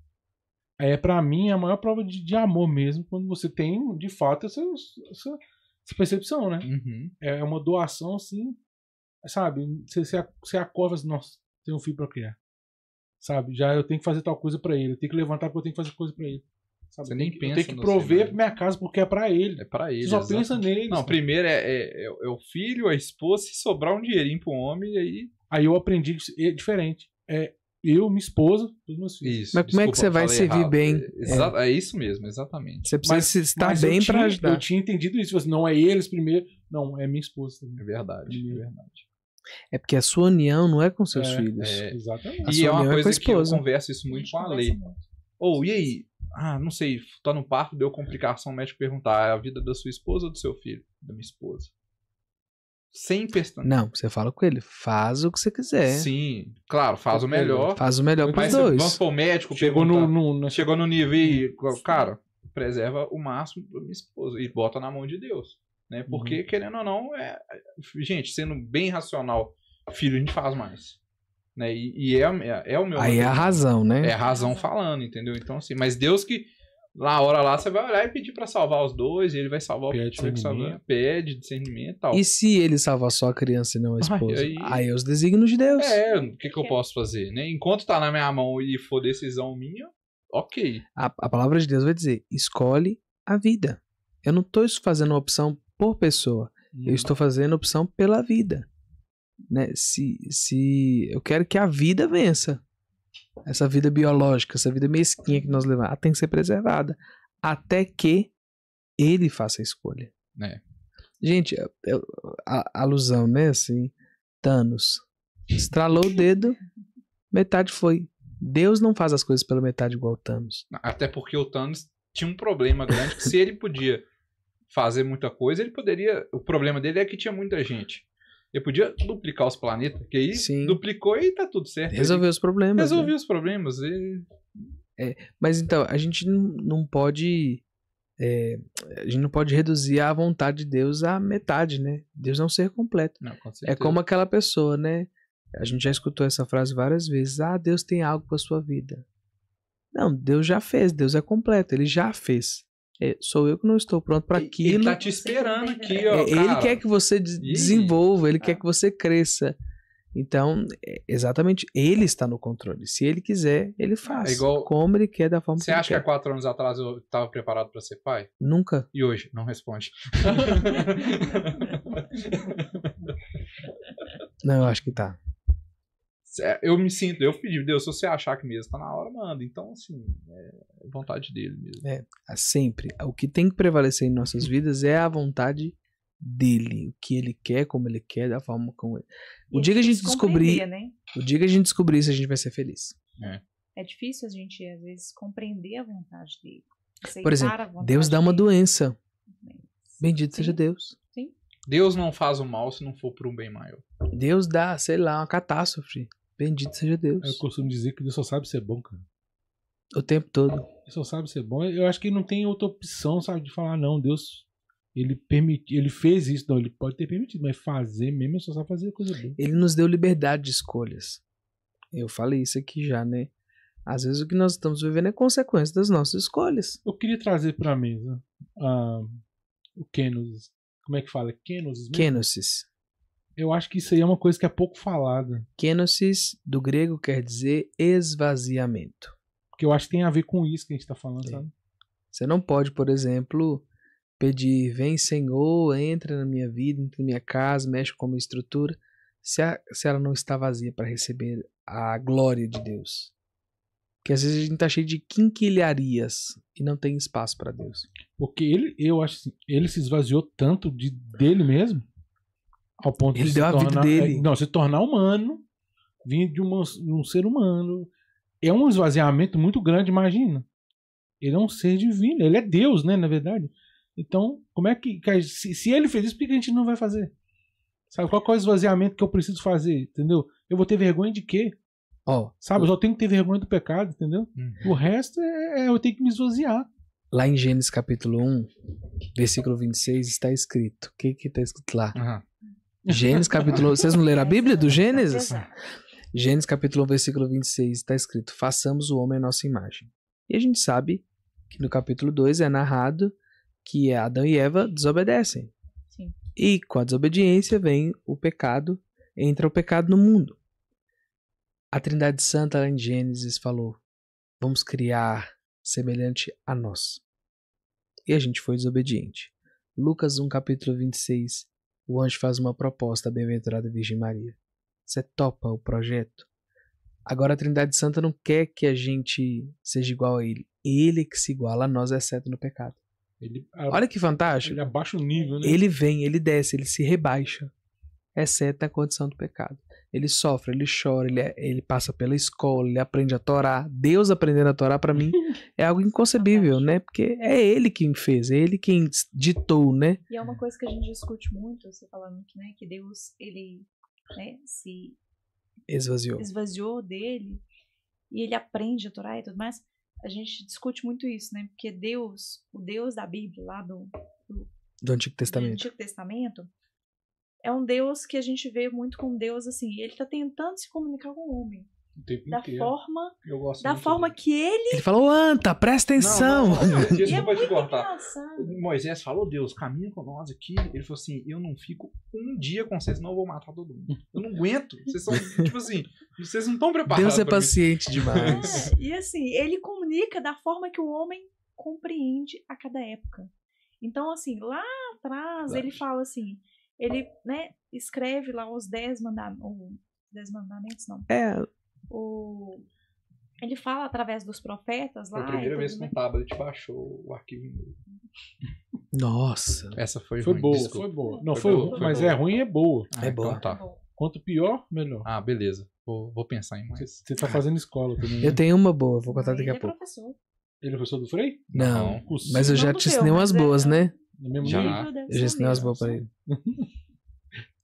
É, para mim, a maior prova de, de, amor mesmo, quando você tem, de fato, essa, essa, essa percepção, né? Uhum. É, é uma doação, assim, sabe? Você, você, você acorda assim, nossa, tem um filho pra criar. Sabe? Já eu tenho que fazer tal coisa para ele, eu tenho que levantar porque eu tenho que fazer coisa para ele. Sabe? Você nem pensa. Tem que prover pra minha casa porque é para ele. É para ele. Você só exatamente. pensa nele. Não, primeiro é, é, é, o filho, a esposa, se sobrar um dinheirinho pro homem, aí Aí eu aprendi é diferente. É, eu, minha esposa, os meus filhos. Isso, Mas como desculpa, é que você vai servir errado. bem? É, é, é, isso mesmo, exatamente. Você precisa mas, estar mas bem para ajudar. Eu tinha entendido isso. Assim, não é eles primeiro, não, é minha esposa também. É verdade, é verdade. É porque a sua união não é com seus é, filhos. É, exatamente. e é uma é coisa é que eu converso isso muito com a Lei. Ou, oh, e aí? Ah, não sei, tá no parto, deu complicação, o médico perguntar, é a vida da sua esposa ou do seu filho? Da minha esposa. Sem personalidade. Não, você fala com ele, faz o que você quiser. Sim, claro, faz o melhor. Faz o melhor pros mas dois. Vamos pro médico, chegou no, no, chegou no nível e, cara, preserva o máximo pra minha esposa e bota na mão de Deus. Né? Uhum. Porque, uhum. querendo ou não, é... gente, sendo bem racional, filho, a gente faz mais. Né? E, e é, é, é, o meu. Aí é a razão, né? É a razão falando, entendeu? Então, assim, mas Deus que na hora lá, você vai olhar e pedir para salvar os dois, e ele vai salvar pede o filho que, pede discernimento e tal. E se ele salvar só a criança e não a esposa? Aí, aí é os desígnios de Deus. É, o que, que eu posso fazer, né? Enquanto tá na minha mão e for decisão minha, ok. A, a palavra de Deus vai dizer, escolhe a vida. Eu não tô fazendo opção por pessoa, hum. eu uhum. estou fazendo opção pela vida. Né? Se, se eu quero que a vida vença essa vida biológica, essa vida mesquinha que nós levamos, ela tem que ser preservada até que ele faça a escolha. É. Gente, a, a, alusão, né? Assim, Thanos estralou o dedo, metade foi. Deus não faz as coisas pela metade igual o Thanos. Até porque o Thanos tinha um problema grande que se ele podia fazer muita coisa, ele poderia. O problema dele é que tinha muita gente. Eu podia duplicar os planetas, porque aí Sim. duplicou e tá tudo certo. Resolveu os problemas. Resolveu né? os problemas. E... É, mas então, a gente não pode. É, a gente não pode reduzir a vontade de Deus à metade, né? Deus não é ser completo. Não, com é como aquela pessoa, né? A gente já escutou essa frase várias vezes. Ah, Deus tem algo para sua vida. Não, Deus já fez, Deus é completo, ele já fez é, sou eu que não estou pronto para aquilo. Ele está te esperando aqui, ó. É, ele quer que você de Ih, desenvolva, ele quer ah. que você cresça. Então, é, exatamente, ele está no controle. Se ele quiser, ele é faz. É igual, como ele quer, da forma que ele quer. Você acha que há quatro anos atrás eu estava preparado para ser pai? Nunca. E hoje? Não responde. não, eu acho que tá. É, eu me sinto, eu pedi, Deus, se você achar que mesmo tá na hora, manda. Então, assim, é, é vontade dele mesmo. É, ah, sempre. O que tem que prevalecer em nossas vidas é a vontade dele, o que ele quer, como ele quer, da forma como ele. O e dia que a gente descobrir, né? o dia que a gente descobrir isso, a gente vai ser feliz. É. é difícil a gente às vezes compreender a vontade dele. Por exemplo, Deus dá uma doença. Bendito Sim. seja Deus. Sim. Deus não faz o mal se não for por um bem maior. Deus dá, sei lá, uma catástrofe. Bendito seja Deus. Eu costumo dizer que Deus só sabe ser bom, cara. O tempo todo. Ele só sabe ser bom. Eu acho que não tem outra opção, sabe, de falar, não, Deus. Ele permitiu, ele fez isso, não, ele pode ter permitido, mas fazer mesmo, é só sabe fazer coisa boa. Ele nos deu liberdade de escolhas. Eu falei isso aqui já, né? Às vezes o que nós estamos vivendo é consequência das nossas escolhas. Eu queria trazer para a mesa uh, o Kenos. Como é que fala? Kenosis? Kenosis. Eu acho que isso aí é uma coisa que é pouco falada. Kenosis, do grego, quer dizer esvaziamento. Porque eu acho que tem a ver com isso que a gente está falando, Sim. sabe? Você não pode, por exemplo, pedir, vem Senhor, entra na minha vida, entra na minha casa, mexe com a minha estrutura, se, a, se ela não está vazia para receber a glória de Deus. Porque às vezes a gente está cheio de quinquilharias e não tem espaço para Deus. Porque ele, eu acho assim, ele se esvaziou tanto de, dele mesmo ao ponto ele de deu se a tornar, vida é, dele. Não, se tornar humano, vindo de, de um ser humano. É um esvaziamento muito grande, imagina. Ele é um ser divino, ele é Deus, né, na verdade. Então, como é que. Se, se ele fez isso, por que a gente não vai fazer? Sabe, qual é o esvaziamento que eu preciso fazer? Entendeu? Eu vou ter vergonha de quê? Oh, Sabe, eu só tenho que ter vergonha do pecado, entendeu? Uhum. O resto é, é, eu tenho que me esvaziar. Lá em Gênesis capítulo 1, versículo 26, está escrito. O que está escrito lá? Uhum. Gênesis capítulo. Vocês não leram a Bíblia do Gênesis? Gênesis capítulo 1, versículo 26 está escrito: Façamos o homem a nossa imagem. E a gente sabe que no capítulo 2 é narrado que Adão e Eva desobedecem. Sim. E com a desobediência vem o pecado, entra o pecado no mundo. A Trindade Santa lá em Gênesis falou: Vamos criar semelhante a nós. E a gente foi desobediente. Lucas 1, capítulo 26 o anjo faz uma proposta à bem-aventurada Virgem Maria. Você topa o projeto? Agora a Trindade Santa não quer que a gente seja igual a ele. Ele que se iguala a nós, exceto no pecado. Ele, Olha que fantástico. Ele abaixa o nível, né? Ele vem, ele desce, ele se rebaixa, exceto na condição do pecado ele sofre, ele chora, ele, é, ele passa pela escola, ele aprende a Torá. Deus aprendendo a Torá, para mim, é algo inconcebível, né? Porque é ele quem fez, é ele quem ditou, né? E é uma coisa que a gente discute muito, você falando que, né, que Deus, ele né, se esvaziou. esvaziou dele e ele aprende a Torá e tudo mais. A gente discute muito isso, né? Porque Deus, o Deus da Bíblia, lá do, do, do Antigo Testamento, do Antigo Testamento é um Deus que a gente vê muito com Deus assim, ele tá tentando se comunicar com o homem. O tempo da inteiro. forma da forma dele. que ele ele falou anta presta atenção não, não, não, é desculpa é te cortar engraçado. Moisés falou Deus caminha com nós aqui ele falou assim eu não fico um dia com vocês não eu vou matar todo mundo eu não aguento vocês são tipo assim vocês não estão preparados Deus é paciente demais é, e assim ele comunica da forma que o homem compreende a cada época então assim lá atrás ele fala assim ele, né, escreve lá os dez mandamentos, dez mandamentos não. É. O, ele fala através dos profetas lá. Foi a primeira vez que um tablet baixou o arquivo Nossa. Essa foi, foi ruim, boa. Foi boa. Não, foi, foi boa, mas boa. é ruim é boa. Ah, é então boa. Então tá. Quanto pior, melhor. Ah, beleza. Vou, vou pensar em mais. Você tá fazendo escola também. Né? Eu tenho uma boa, vou contar daqui a é pouco. Professor. Ele é professor do Frei? Não. não. Mas eu já te ensinei umas é boas, né? No mesmo já, livro, deve já ser mesmo. Para ele.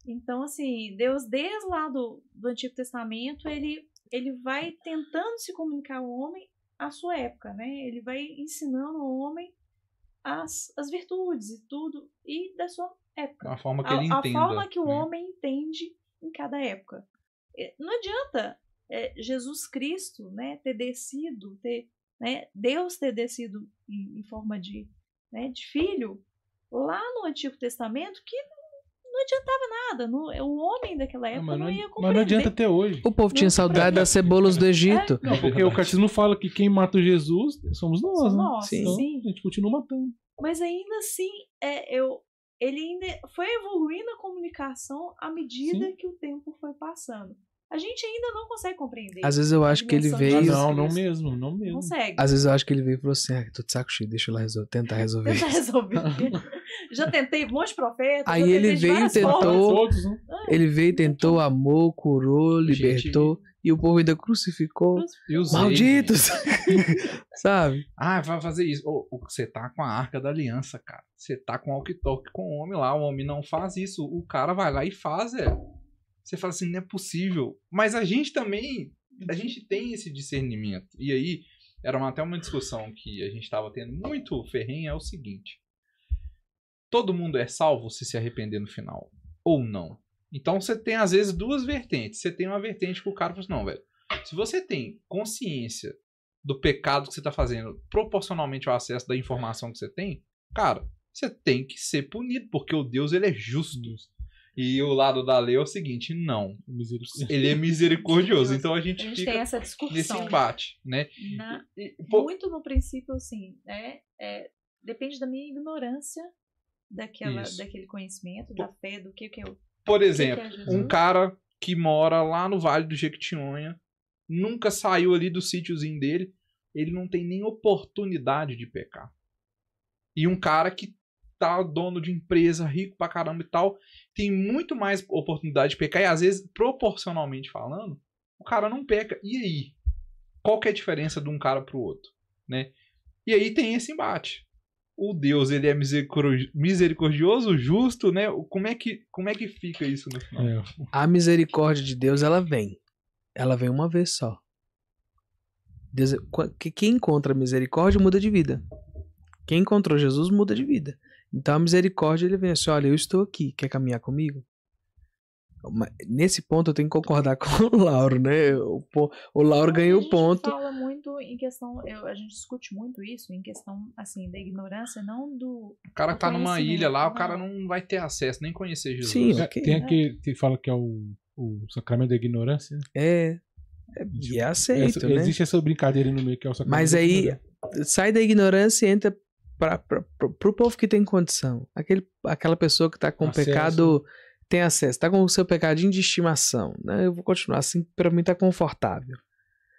Então, assim, Deus, desde lá do, do Antigo Testamento, ele, ele vai tentando se comunicar ao homem à sua época, né? Ele vai ensinando ao homem as, as virtudes e tudo, e da sua época. A forma que ele a entenda. A forma que o né? homem entende em cada época. É, não adianta é, Jesus Cristo né, ter descido, ter, né, Deus ter descido em, em forma de, né, de filho, lá no Antigo Testamento que não adiantava nada. Não, é o homem daquela ah, época não, não, não ia compreender. Mas não adianta até hoje. O povo tinha saudade das cebolas do é, Egito. É, não, porque o catecismo fala que quem mata Jesus somos nós. Somos né? nós, né? então, sim. A gente continua matando. Mas ainda assim, é, eu, ele ainda foi evoluindo a comunicação à medida sim. que o tempo foi passando a gente ainda não consegue compreender. Às vezes eu acho que ele veio. Ah, não, não mesmo, não mesmo. Consegue. Às vezes eu acho que ele veio e falou assim: ah, tô de saco cheio, deixa eu lá resolver, tentar resolver. Tentar resolver. já tentei um monte de profetas. Aí né? ah, ele veio e tentou. Todos. né? Ele veio e tentou, amou, curou, libertou. Gente... E o povo ainda crucificou. Malditos! Sabe? Ah, vai fazer isso. Você tá com a arca da aliança, cara. Você tá com o que toque com o homem lá. O homem não faz isso. O cara vai lá e faz, é. Você fala assim, não é possível. Mas a gente também, a gente tem esse discernimento. E aí, era uma, até uma discussão que a gente estava tendo muito ferrenha, é o seguinte. Todo mundo é salvo se se arrepender no final, ou não. Então você tem, às vezes, duas vertentes. Você tem uma vertente que o cara fala assim, não, velho, se você tem consciência do pecado que você está fazendo proporcionalmente ao acesso da informação que você tem, cara, você tem que ser punido, porque o Deus ele é justo. E o lado da lei é o seguinte, não. Ele é misericordioso. Então a gente, a gente fica nesse embate, né? Na, muito no princípio, assim, né? É, depende da minha ignorância daquela, daquele conhecimento, da fé, do que, que eu. Por exemplo, que que é um cara que mora lá no Vale do Jequitinhonha, nunca saiu ali do sítiozinho dele, ele não tem nem oportunidade de pecar. E um cara que tá dono de empresa, rico pra caramba e tal, tem muito mais oportunidade de pecar e às vezes, proporcionalmente falando, o cara não peca. E aí? Qual que é a diferença de um cara pro outro, né? E aí tem esse embate. O Deus, ele é misericordioso, justo, né? Como é que, como é que fica isso no final? É. A misericórdia de Deus, ela vem. Ela vem uma vez só. Deus, é, quem encontra misericórdia muda de vida. Quem encontrou Jesus muda de vida. Então a misericórdia ele vem assim: olha, eu estou aqui, quer caminhar comigo? Nesse ponto eu tenho que concordar com o Lauro, né? O, o Lauro ganhou o ponto. A gente fala muito em questão, eu, a gente discute muito isso, em questão, assim, da ignorância, não do. O cara que tá numa ilha lá, o né? cara não vai ter acesso, nem conhecer Jesus. Sim, é, Tem é. aqui, que fala que é o, o sacramento da ignorância. É. é e é aceito, é, né? Existe essa brincadeira no meio que é o sacramento. Mas aí, sai da ignorância e entra para o povo que tem condição, aquele, aquela pessoa que está com acesso. pecado tem acesso, está com o seu pecadinho de estimação, né? Eu vou continuar assim, para mim está confortável.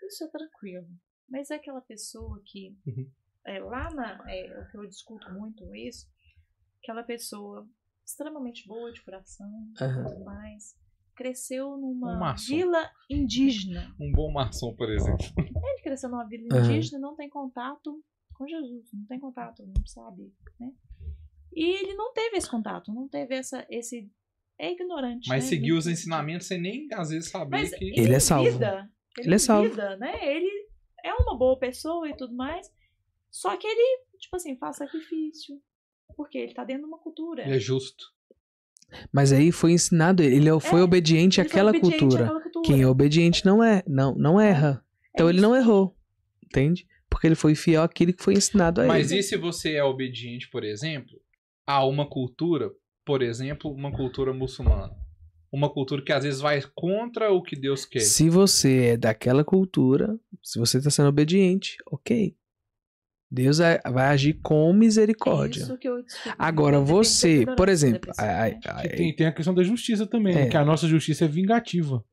Isso é tranquilo. Mas é aquela pessoa que uhum. é, lá na é, o que eu discuto muito isso, aquela pessoa extremamente boa de coração, uhum. tudo mais, cresceu numa um vila indígena. Um bom maçom, por exemplo. Ele cresceu numa vila uhum. indígena, não tem contato com Jesus, não tem contato, não sabe, né? E ele não teve esse contato, não teve essa, esse. É ignorante. Mas né? seguiu os ensinamentos sem nem às vezes saber Mas que. Ele, ele é salvo. Vida, ele, é ele é salvo. Vida, né? Ele é uma boa pessoa e tudo mais. Só que ele, tipo assim, faz sacrifício. Porque ele tá dentro de uma cultura. Ele é justo. Mas aí foi ensinado ele, ele é, foi é, obediente, ele àquela, obediente cultura. àquela cultura. Quem é obediente não é, não, não erra. É então é ele não errou, entende? porque ele foi fiel àquilo que foi ensinado a ele. Mas e se você é obediente, por exemplo, a uma cultura, por exemplo, uma cultura muçulmana? Uma cultura que às vezes vai contra o que Deus quer. Se você é daquela cultura, se você está sendo obediente, ok. Deus é, vai agir com misericórdia. Isso que eu Agora, você, por exemplo. tem, tem, a questão da justiça também, né? é. né? que a nossa justiça é vingativa.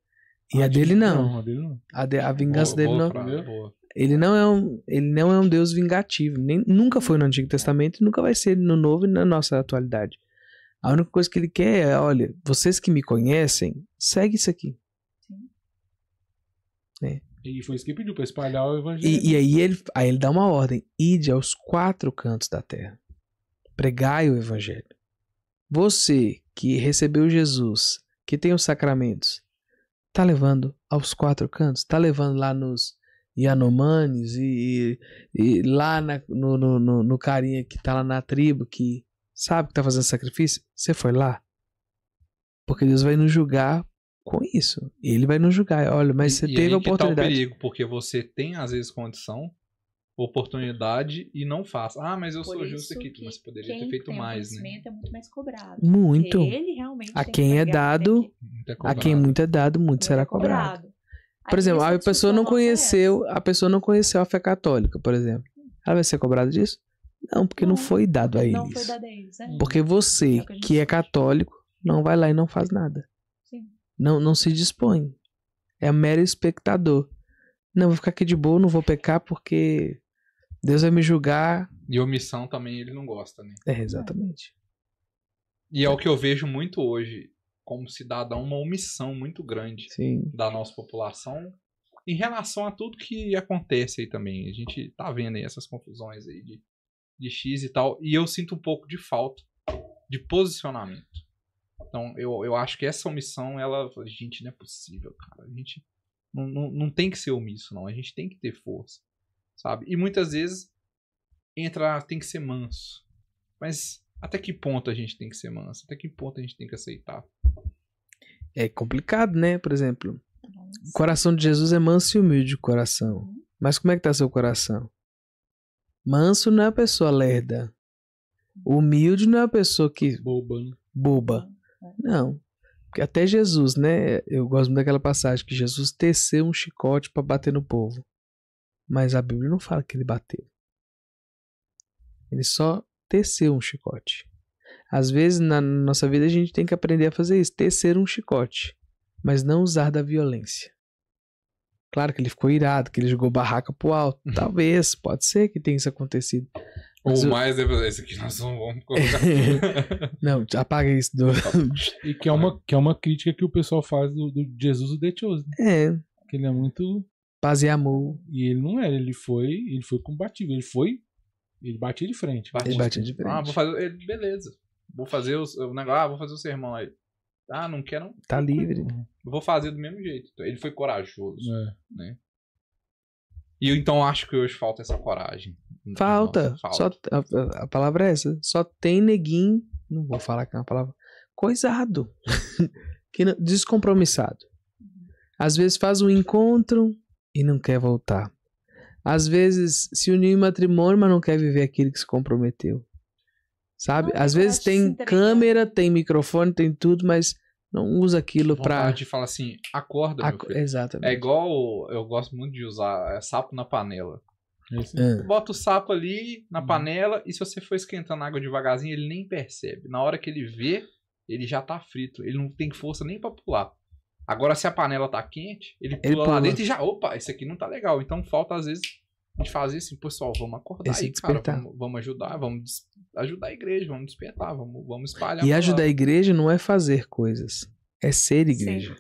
E a, dele não. não. A, dele não. a, de, vingança boa, dele boa, não. Pra, boa. Ele não é um, ele não é um Deus vingativo. Nem, nunca foi no Antigo Testamento e nunca vai ser no Novo e na nossa atualidade. A única coisa que ele quer é, olha, vocês que me conhecem, segue isso aqui. É. E foi isso que pediu para espalhar o evangelho. E, e, aí, ele, aí ele dá uma ordem: ide aos quatro cantos da terra, pregai o evangelho. Você que recebeu Jesus, que tem os sacramentos, tá levando aos quatro cantos, tá levando lá nos Yanomamis e, e, e lá na, no, no, no, no, carinha que tá lá na tribo, que sabe que tá fazendo sacrifício, você foi lá. Porque Deus vai nos julgar com isso. Ele vai nos julgar. Olha, mas você e, teve a oportunidade. Tá o perigo, porque você tem, às vezes, condição, oportunidade e não faz. Ah, mas eu Por sou justo aqui, mas poderia ter feito mais, né? é muito mais cobrado. Muito. É é a quem é dado, que... a quem muito é dado, muito, muito será é cobrado. cobrado. Por exemplo, a pessoa não conheceu, a pessoa não conheceu a fé católica, por exemplo. Ela vai ser cobrada disso? Não, porque não, não foi dado a eles. Não foi dado a eles, é. Porque você, é que, que é católico, não vai lá e não faz nada. Sim. Não, não se dispõe. É mero espectador. Não, vou ficar aqui de boa, não vou pecar porque Deus vai me julgar. E omissão também ele não gosta, né? É, exatamente. E é o que eu vejo muito hoje como cidadão, uma omissão muito grande Sim. da nossa população em relação a tudo que acontece aí também. A gente tá vendo aí essas confusões aí de, de X e tal, e eu sinto um pouco de falta de posicionamento. Então, eu, eu acho que essa omissão, ela. Gente, não é possível, cara. A gente não, não, não tem que ser omisso, não. A gente tem que ter força, sabe? E muitas vezes entra, ah, tem que ser manso. Mas até que ponto a gente tem que ser manso? Até que ponto a gente tem que aceitar? É complicado, né? Por exemplo, o coração de Jesus é manso e humilde o coração. Mas como é que tá seu coração? Manso não é a pessoa lerda. Humilde não é a pessoa que. Boba. Boba. Não. Porque até Jesus, né? Eu gosto muito daquela passagem que Jesus teceu um chicote para bater no povo. Mas a Bíblia não fala que ele bateu. Ele só tecer um chicote. Às vezes na nossa vida a gente tem que aprender a fazer isso, tecer um chicote, mas não usar da violência. Claro que ele ficou irado, que ele jogou barraca pro alto. Talvez, pode ser que tenha isso acontecido. Ou eu... mais, né, esse aqui nós não vamos colocar. não, apaga isso. Do... e que é, uma, que é uma crítica que o pessoal faz do, do Jesus o The né? É. Que ele é muito... Paz e amor. E ele não era, ele foi, ele foi combativo, ele foi ele batia de frente. Batia. Ele batia de frente. Ah, vou fazer. Ele, beleza. Vou fazer o, o negócio. Ah, vou fazer o sermão aí. Ah, não quero. Não. Tá livre. Vou fazer do mesmo jeito. Então, ele foi corajoso. É. Né? E eu, então acho que hoje falta essa coragem. Falta. Nossa, falta. Só, a, a, palavra é essa. Só tem neguinho. Não vou falar que é uma palavra. Coisado. que não, descompromissado. Às vezes faz um encontro e não quer voltar. Às vezes se uniu em matrimônio, mas não quer viver aquilo que se comprometeu. Sabe? Não, Às vezes tem câmera, tem microfone, tem tudo, mas não usa aquilo para de falar assim, acorda, Ac... Exatamente. É igual eu gosto muito de usar é sapo na panela. É. Bota o sapo ali na hum. panela e se você for esquentando a água devagarzinho, ele nem percebe. Na hora que ele vê, ele já tá frito. Ele não tem força nem para pular. Agora, se a panela tá quente, ele pula, ele pula. lá dentro e já, opa, esse aqui não tá legal. Então, falta às vezes a gente fazer assim, pessoal, vamos acordar esse aí, despertar. cara, vamos, vamos, ajudar, vamos ajudar a igreja, vamos despertar, vamos, vamos espalhar. E ajudar a igreja não é fazer coisas, é ser igreja.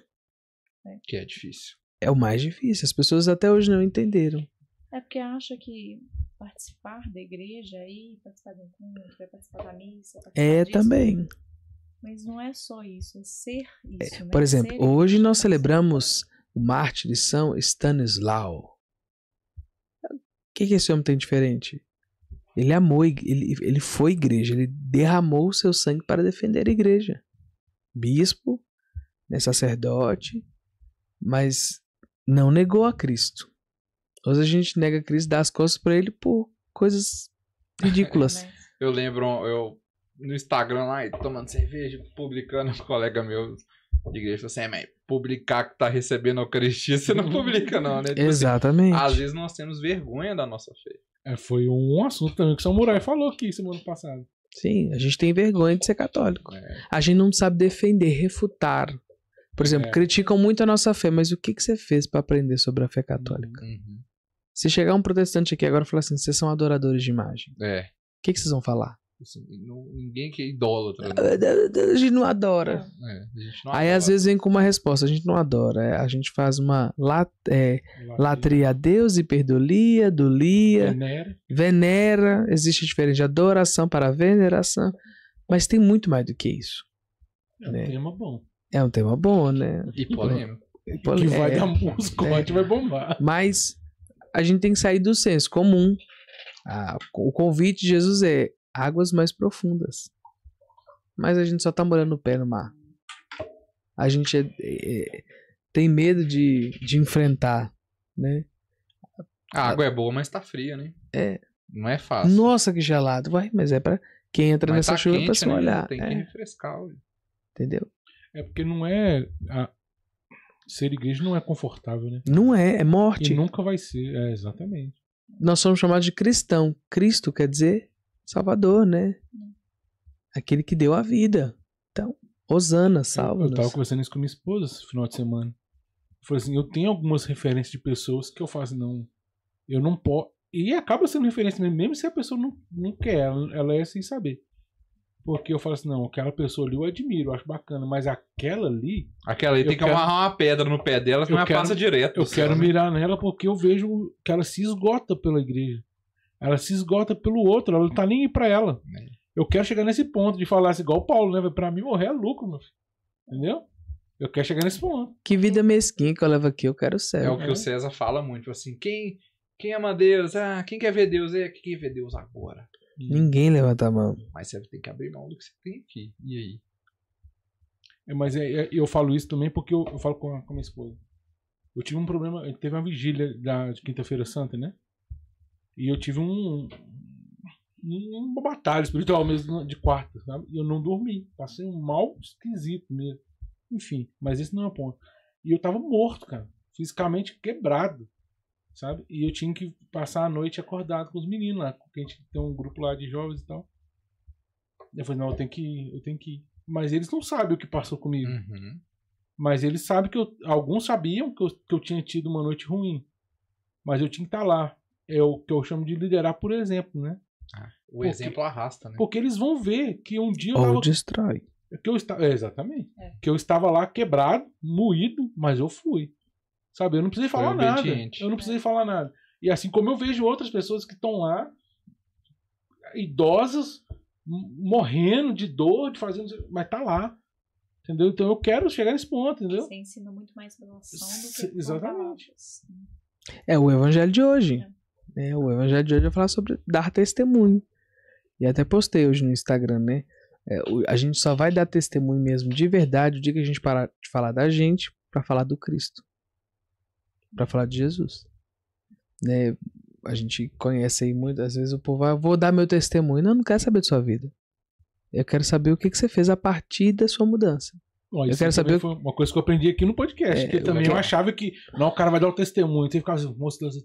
É. Que é difícil. É o mais difícil, as pessoas até hoje não entenderam. É porque acha que participar da igreja aí, participar de um culto, participar da missa, participar É disso, também. Mas não é só isso, é ser é, isso. É, né? Por exemplo, ser hoje nós celebramos o mártir de São Stanislau. O que, que esse homem tem diferente? Ele amou, ele, ele foi igreja, ele derramou o seu sangue para defender a igreja. Bispo, né, sacerdote, mas não negou a Cristo. Hoje a gente nega a Cristo, dá as costas para ele por coisas ridículas. eu lembro, eu no Instagram lá, tomando cerveja, publicando, um colega meu de igreja falou assim, é, publicar que tá recebendo a Eucaristia, você não publica não, né? Tipo assim, Exatamente. Assim, às vezes nós temos vergonha da nossa fé. É, foi um assunto também que o Samurai falou aqui semana passada. Sim, a gente tem vergonha de ser católico. É. A gente não sabe defender, refutar. Por exemplo, é. criticam muito a nossa fé, mas o que, que você fez para aprender sobre a fé católica? Uhum, uhum. Se chegar um protestante aqui agora e falar assim, vocês são adoradores de imagem. É. O que, que vocês vão falar? Assim, não, ninguém que é idólatra. É, é, é, a gente não adora. É, gente não Aí adora. às vezes vem com uma resposta, a gente não adora. A gente faz uma lat, é, latria a Deus, hiperdolia, dolia, venera. venera. Existe diferença de adoração para veneração. Mas tem muito mais do que isso. É um né? tema bom. É um tema bom, né? E polêmico. E Que vai dar música, é. vai bombar. Mas a gente tem que sair do senso comum. Ah, o convite de Jesus é águas mais profundas. Mas a gente só tá morando o pé no mar. A gente é, é, é, tem medo de, de enfrentar, né? A ah. água é boa, mas tá fria, né? É. Não é fácil. Nossa, que gelado. Vai, mas é para quem entra mas nessa tá chuva é quente, pra se né? olhar. Tem é. que refrescar. Entendeu? É porque não é. A... Ser igreja não é confortável, né? Não é, é morte. E nunca vai ser, é, exatamente. Nós somos chamados de cristão. Cristo quer dizer Salvador, né? Aquele que deu a vida. Então, Osana, salva. -nos. Eu, eu tava conversando isso com minha esposa esse final de semana. Eu falei assim, eu tenho algumas referências de pessoas que eu faço, assim, não. Eu não posso. E acaba sendo referência mesmo, mesmo se a pessoa não, não quer, ela, ela é sem saber. Porque eu falo assim, não, aquela pessoa ali eu admiro, eu acho bacana, mas aquela ali. Aquela ali tem que amarrar uma pedra no pé dela, que ela passa direto. Eu céu, assim, quero né? mirar nela porque eu vejo que ela se esgota pela igreja. Ela se esgota pelo outro, ela não tá nem para pra ela. É. Eu quero chegar nesse ponto de falar assim, igual o Paulo, né? Pra mim morrer é lucro, meu filho. Entendeu? Eu quero chegar nesse ponto. Que vida mesquinha que eu levo aqui, eu quero o céu. É o que é. o César fala muito, assim, quem, quem ama Deus? Ah, quem quer ver Deus? É, quem quer ver Deus agora? Ninguém levanta a mão. Mas você tem que abrir mão do que você tem aqui. E aí? É, mas é, é eu falo isso também porque eu, eu falo com a, com a minha esposa. Eu tive um problema, teve uma vigília da, de quinta-feira santa, né? E eu tive um, uma batalha espiritual mesmo de quarta, sabe? E eu não dormi. Passei um mal esquisito mesmo. Enfim, mas isso não é o ponto. E eu tava morto, cara. Fisicamente quebrado, sabe? E eu tinha que passar a noite acordado com os meninos lá. Porque a gente tem um grupo lá de jovens e tal. Eu falei, não, eu tenho que ir, eu tenho que ir. Mas eles não sabem o que passou comigo. Uhum. Mas eles sabem que eu. Alguns sabiam que eu, que eu tinha tido uma noite ruim. Mas eu tinha que estar tá lá. É o que eu chamo de liderar por exemplo, né? Ah, o porque, exemplo arrasta, né? Porque eles vão ver que um dia eu Ou tava, distrai. Que eu estava, é, exatamente. É. Que eu estava lá quebrado, moído, mas eu fui. Sabe, eu não precisei falar nada. Eu não precisei é. falar nada. E assim como eu vejo outras pessoas que estão lá idosas morrendo de dor, de fazendo, mas tá lá. Entendeu? Então eu quero chegar nesse ponto, entendeu? Você ensina muito mais relação do que Exatamente. É o evangelho de hoje. É. Né? O evangelho de hoje vai falar sobre dar testemunho. E até postei hoje no Instagram, né? É, a gente só vai dar testemunho mesmo de verdade o dia que a gente parar de falar da gente para falar do Cristo, para falar de Jesus. Né? A gente conhece aí muitas vezes o povo, vai, ah, vou dar meu testemunho. Não, não quero saber de sua vida. Eu quero saber o que, que você fez a partir da sua mudança. Ó, eu quero saber. Foi uma coisa que eu aprendi aqui no podcast, é, que também eu, achava que. Não, o cara vai dar o testemunho. Tem que ficar assim, moço, Deus,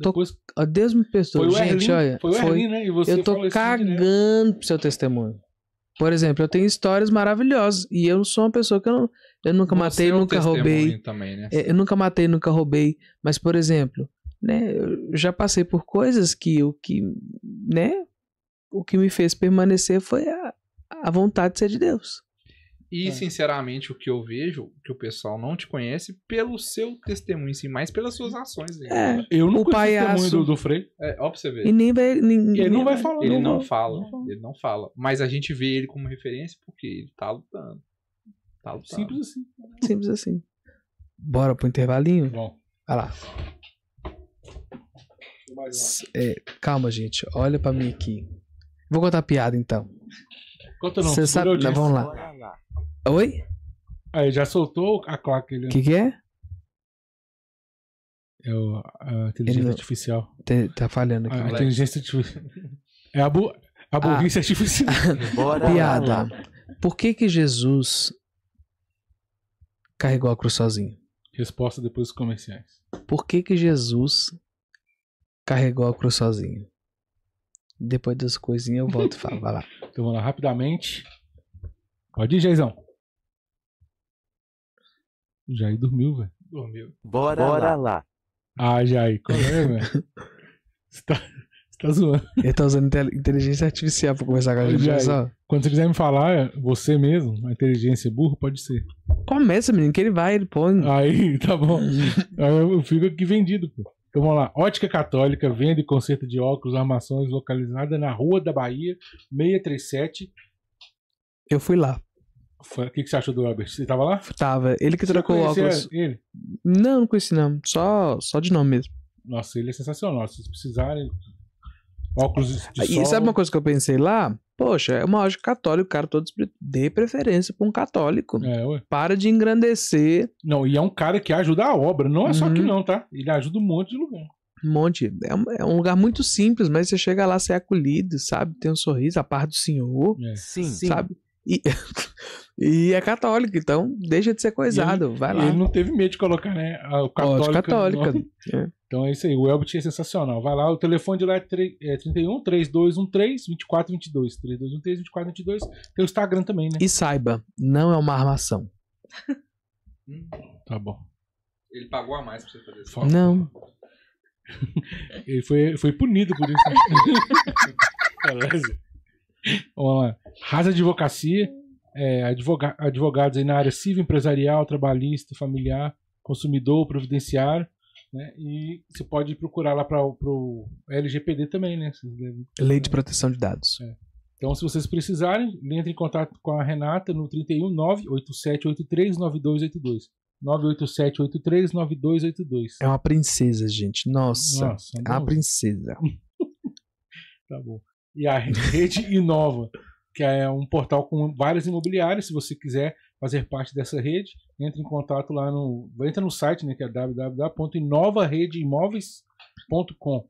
depois. Tô... A Deus me perdoe. Gente, Erlin, olha. Foi o foi... Erlin, né? E você eu tô assim cagando assim, pro seu testemunho. Por exemplo, eu tenho histórias maravilhosas. E eu sou uma pessoa que eu, não, eu nunca você é matei, é um nunca roubei. Também, né? É, eu nunca matei, nunca roubei. Mas, por exemplo, né? Eu já passei por coisas que o que, né? O que me fez permanecer foi a, a vontade de ser de Deus. E, é. sinceramente, o que eu vejo, que o pessoal não te conhece pelo seu testemunho, sim, mais pelas suas ações. Né? É, eu conheço o é testemunho do, do Frei. É, ó pra você ver. E nem vai... Nem, ele nem não vai, vai falar. Ele não, não fala, fala. Ele não fala. Mas a gente vê ele como referência porque ele tá lutando. Tá lutando. Simples assim. Simples assim. Bora pro intervalinho? Bom. Vai lá. É, calma, gente. Olha pra mim aqui. Vou contar piada, então. Conta não. Você sabe... Tá, vamos lá. Oi? Aí, já soltou a claque ele. O que, que é? É o, a inteligência não... artificial. Te, tá, tá falhando aqui. A, a inteligência artificial. É a, bu... a ah. burrice ah. artificial. Bora Piada. Por que que Jesus carregou a cruz sozinho? Resposta depois dos comerciais. Por que que Jesus carregou a cruz sozinho? Depois das coisinhas eu volto e falo, vai lá. Então vamos lá, rapidamente. Pode ir, Geizão. O Jair dormiu, velho. Dormiu. Bora, Bora lá. lá. Ah, Jair, qual é, velho? Você tá, tá zoando. Ele tá usando inteligência artificial pra conversar com a gente. Jair, quando você quiser me falar, é você mesmo, a inteligência burra, pode ser. Começa, menino, que ele vai, ele põe. Aí, tá bom. Aí eu fico aqui vendido, pô. Então vamos lá. Ótica Católica vende conserto de óculos, armações localizada na Rua da Bahia, 637. Eu fui lá. O que, que você acha do Albert? Você tava lá? Tava. Ele que você trocou o óculos. Ele? Não, não conheci não. Só, só de nome mesmo. Nossa, ele é sensacional. Se vocês precisarem. Óculos de e sabe uma coisa que eu pensei lá? Poxa, é uma lógica católica, o cara todo dê preferência para um católico. É, ué. Para de engrandecer. Não, e é um cara que ajuda a obra, não é uhum. só aqui uhum. não, tá? Ele ajuda um monte de lugar. Um monte. É um, é um, lugar muito simples, mas você chega lá, você é acolhido, sabe? Tem um sorriso, a par do Senhor. É. Sim. Sabe? Sim. E, e é católico, então deixa de ser coisado, ele, vai lá. Ele não teve medo de colocar, né? O católico. católica. No... É. Então é isso aí, o Elbit é sensacional. Vai lá, o telefone de lá é, 3, é 31 3213 2422. 3213 2422. Tem o Instagram também, né? E saiba, não é uma armação. tá bom. Ele pagou a mais pra você fazer isso. Não. Ele foi, foi punido por isso. Né? Beleza. Vamos lá. Rasa Advocacia, é, advoga advogados aí na área civil, empresarial, trabalhista, familiar, consumidor, providenciário. Né? E você pode procurar lá para o LGPD também, né? Devem... Lei de Proteção de Dados. É. Então, se vocês precisarem, entre em contato com a Renata no 31 98783 9282. 987839282. É uma princesa, gente. Nossa, Nossa é uma princesa. tá bom e a Rede Inova, que é um portal com várias imobiliárias. Se você quiser fazer parte dessa rede, entre em contato lá no. Entra no site, né? Que é www.inovaredeimoveis.com.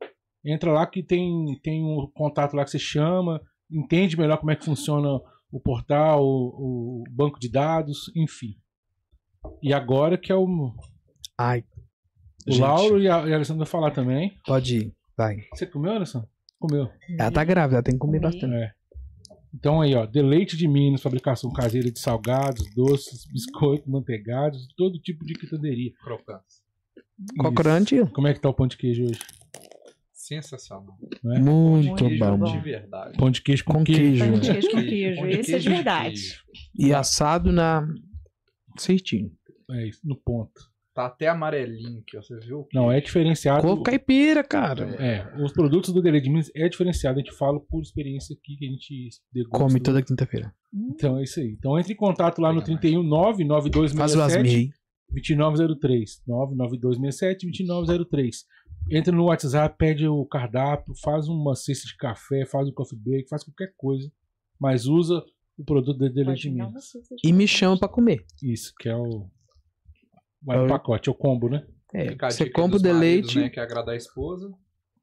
Entra lá que tem, tem um contato lá que você chama, entende melhor como é que funciona o portal, o, o banco de dados, enfim. E agora que é o. Ai. O gente, Lauro e a, e a Alessandra falar também. Pode ir, vai. Você comeu, Alessandra? Comeu. Ela tá grávida, ela tem que comer Comi. bastante. É. Então aí, ó, deleite de Minas, fabricação caseira de salgados, doces, biscoitos, manteigados, todo tipo de quitanderia. Crocantes. Crocante. Como é que tá o pão de queijo hoje? Sensacional. é? Muito bom. De verdade. Pão de queijo com, com queijo. Pão de queijo com queijo. queijo. Esse é de verdade. E assado na certinho. É isso, no ponto. Tá até amarelinho aqui, ó. Você viu? Não, é diferenciado. Coco caipira, cara. É, é. os produtos do Dele de Minas é diferenciado. A gente fala por experiência aqui que a gente degusta. Come toda quinta-feira. Então é isso aí. Então entre em contato lá no 3199267 2903. 99267 2903. Entra no WhatsApp, pede o cardápio, faz uma cesta de café, faz um coffee break, faz qualquer coisa. Mas usa o produto do Dele de Minas. E me chama para comer. Isso, que é o Vai o pacote, é o combo, né? É, você combo de leite. Né, que agradar a esposa.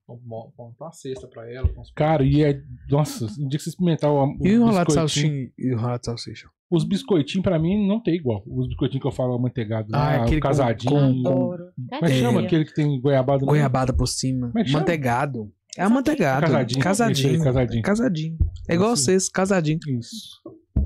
Então Comprar uma cesta pra ela. Cara, e é. Nossa, um dia que você experimentar o. E o rolado de salsicha? E o ralado de salsicha? Os biscoitinhos, pra mim, não tem igual. Os biscoitinhos que eu falo amanteigado, né, ah, né? aquele o casadinho. Com, com... Como é que chama é. aquele que tem goiabada? Né? Goiabada por cima. É manteigado. É amanteigado. Casadinho. Casadinho. Casadinho. casadinho. É igual vocês, casadinho. Isso.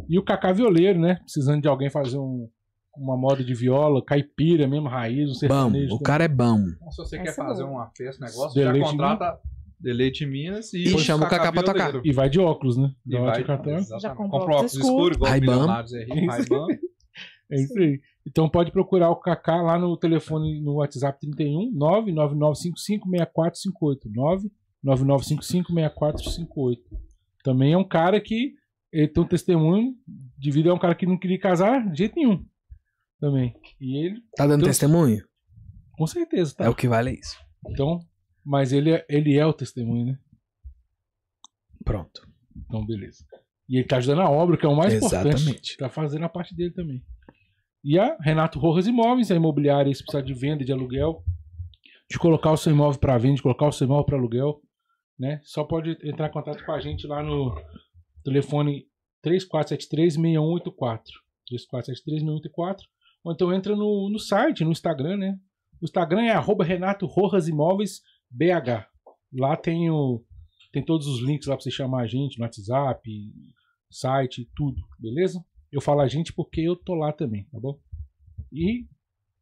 E o cacá violeiro, né? Precisando de alguém fazer um uma moda de viola, caipira mesmo, raiz, um sertanejo. Bom, o cara é bom. Então, se você Essa quer é fazer um uma festa, negócio, Deleite já contrata Deleite Minas e, e chama o Kaká pra tocar. E vai de óculos, né? De vai, de cartão. comprou óculos escuros, igual milionários é rico, É isso aí. Então pode procurar o Kaká lá no telefone no WhatsApp 31 999556458. 999556458. Também é um cara que eh, tem um testemunho de vida, é um cara que não queria casar de jeito nenhum também. E ele. Tá dando então, testemunho? Com certeza, tá. É o que vale isso. Então, mas ele é, ele é o testemunho, né? Pronto. Então, beleza. E ele tá ajudando a obra, que é o mais Exatamente. importante. Tá fazendo a parte dele também. E a Renato Rojas Imóveis, a imobiliária, se precisar de venda, de aluguel, de colocar o seu imóvel para venda, de colocar o seu imóvel para aluguel, né? Só pode entrar em contato com a gente lá no telefone 3473-6184. 3473-6184. Ou então entra no, no site, no Instagram, né? O Instagram é Renato Rojas Imóveis BH. Lá tem, o, tem todos os links lá pra você chamar a gente no WhatsApp, site, tudo, beleza? Eu falo a gente porque eu tô lá também, tá bom? E,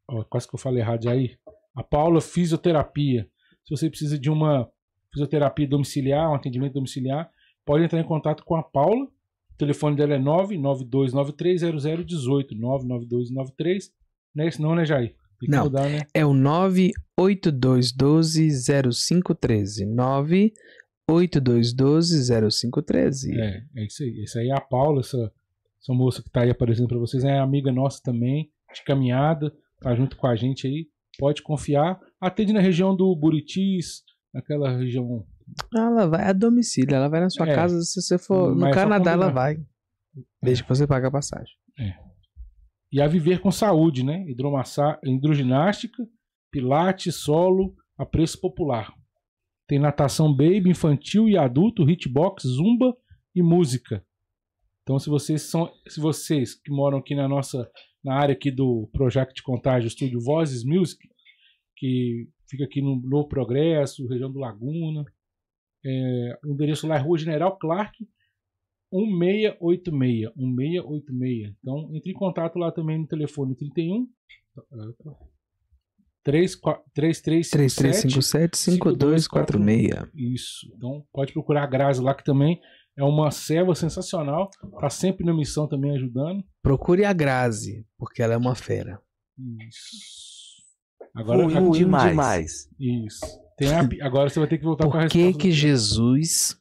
ó, quase que eu falei errado aí. A Paula Fisioterapia. Se você precisa de uma fisioterapia domiciliar, um atendimento domiciliar, pode entrar em contato com a Paula o telefone dela é 992930018. 99293. Não é esse não, né, Jair? não, mudar, né? é o 982120513. 982120513. É, é isso aí. Essa aí é a Paula, essa, essa moça que está aí aparecendo para vocês. É amiga nossa também, de caminhada. Tá junto com a gente aí. Pode confiar. Atende na região do Buritis, naquela região ela vai a domicílio, ela vai na sua é. casa. Se você for Mas no Canadá, ela vai. Desde que você pague a passagem. É. E a viver com saúde, né? Hidromassá, hidroginástica, pilates, solo, a preço popular. Tem natação baby, infantil e adulto, hitbox, zumba e música. Então, se vocês são, se vocês que moram aqui na nossa, na área aqui do projeto de Contágio, Estúdio Vozes Music, que fica aqui no Novo Progresso, região do Laguna, é, o endereço lá é Rua General Clark, 1686. 1686. Então, entre em contato lá também no telefone 31 3357-5246. Isso. Então, pode procurar a Grazi lá, que também é uma serva sensacional. Tá sempre na missão também ajudando. Procure a Grazi, porque ela é uma fera. Isso. Agora, Fluiu demais. demais. Isso. A... Agora você vai ter que voltar Por com a resposta. Por que Jesus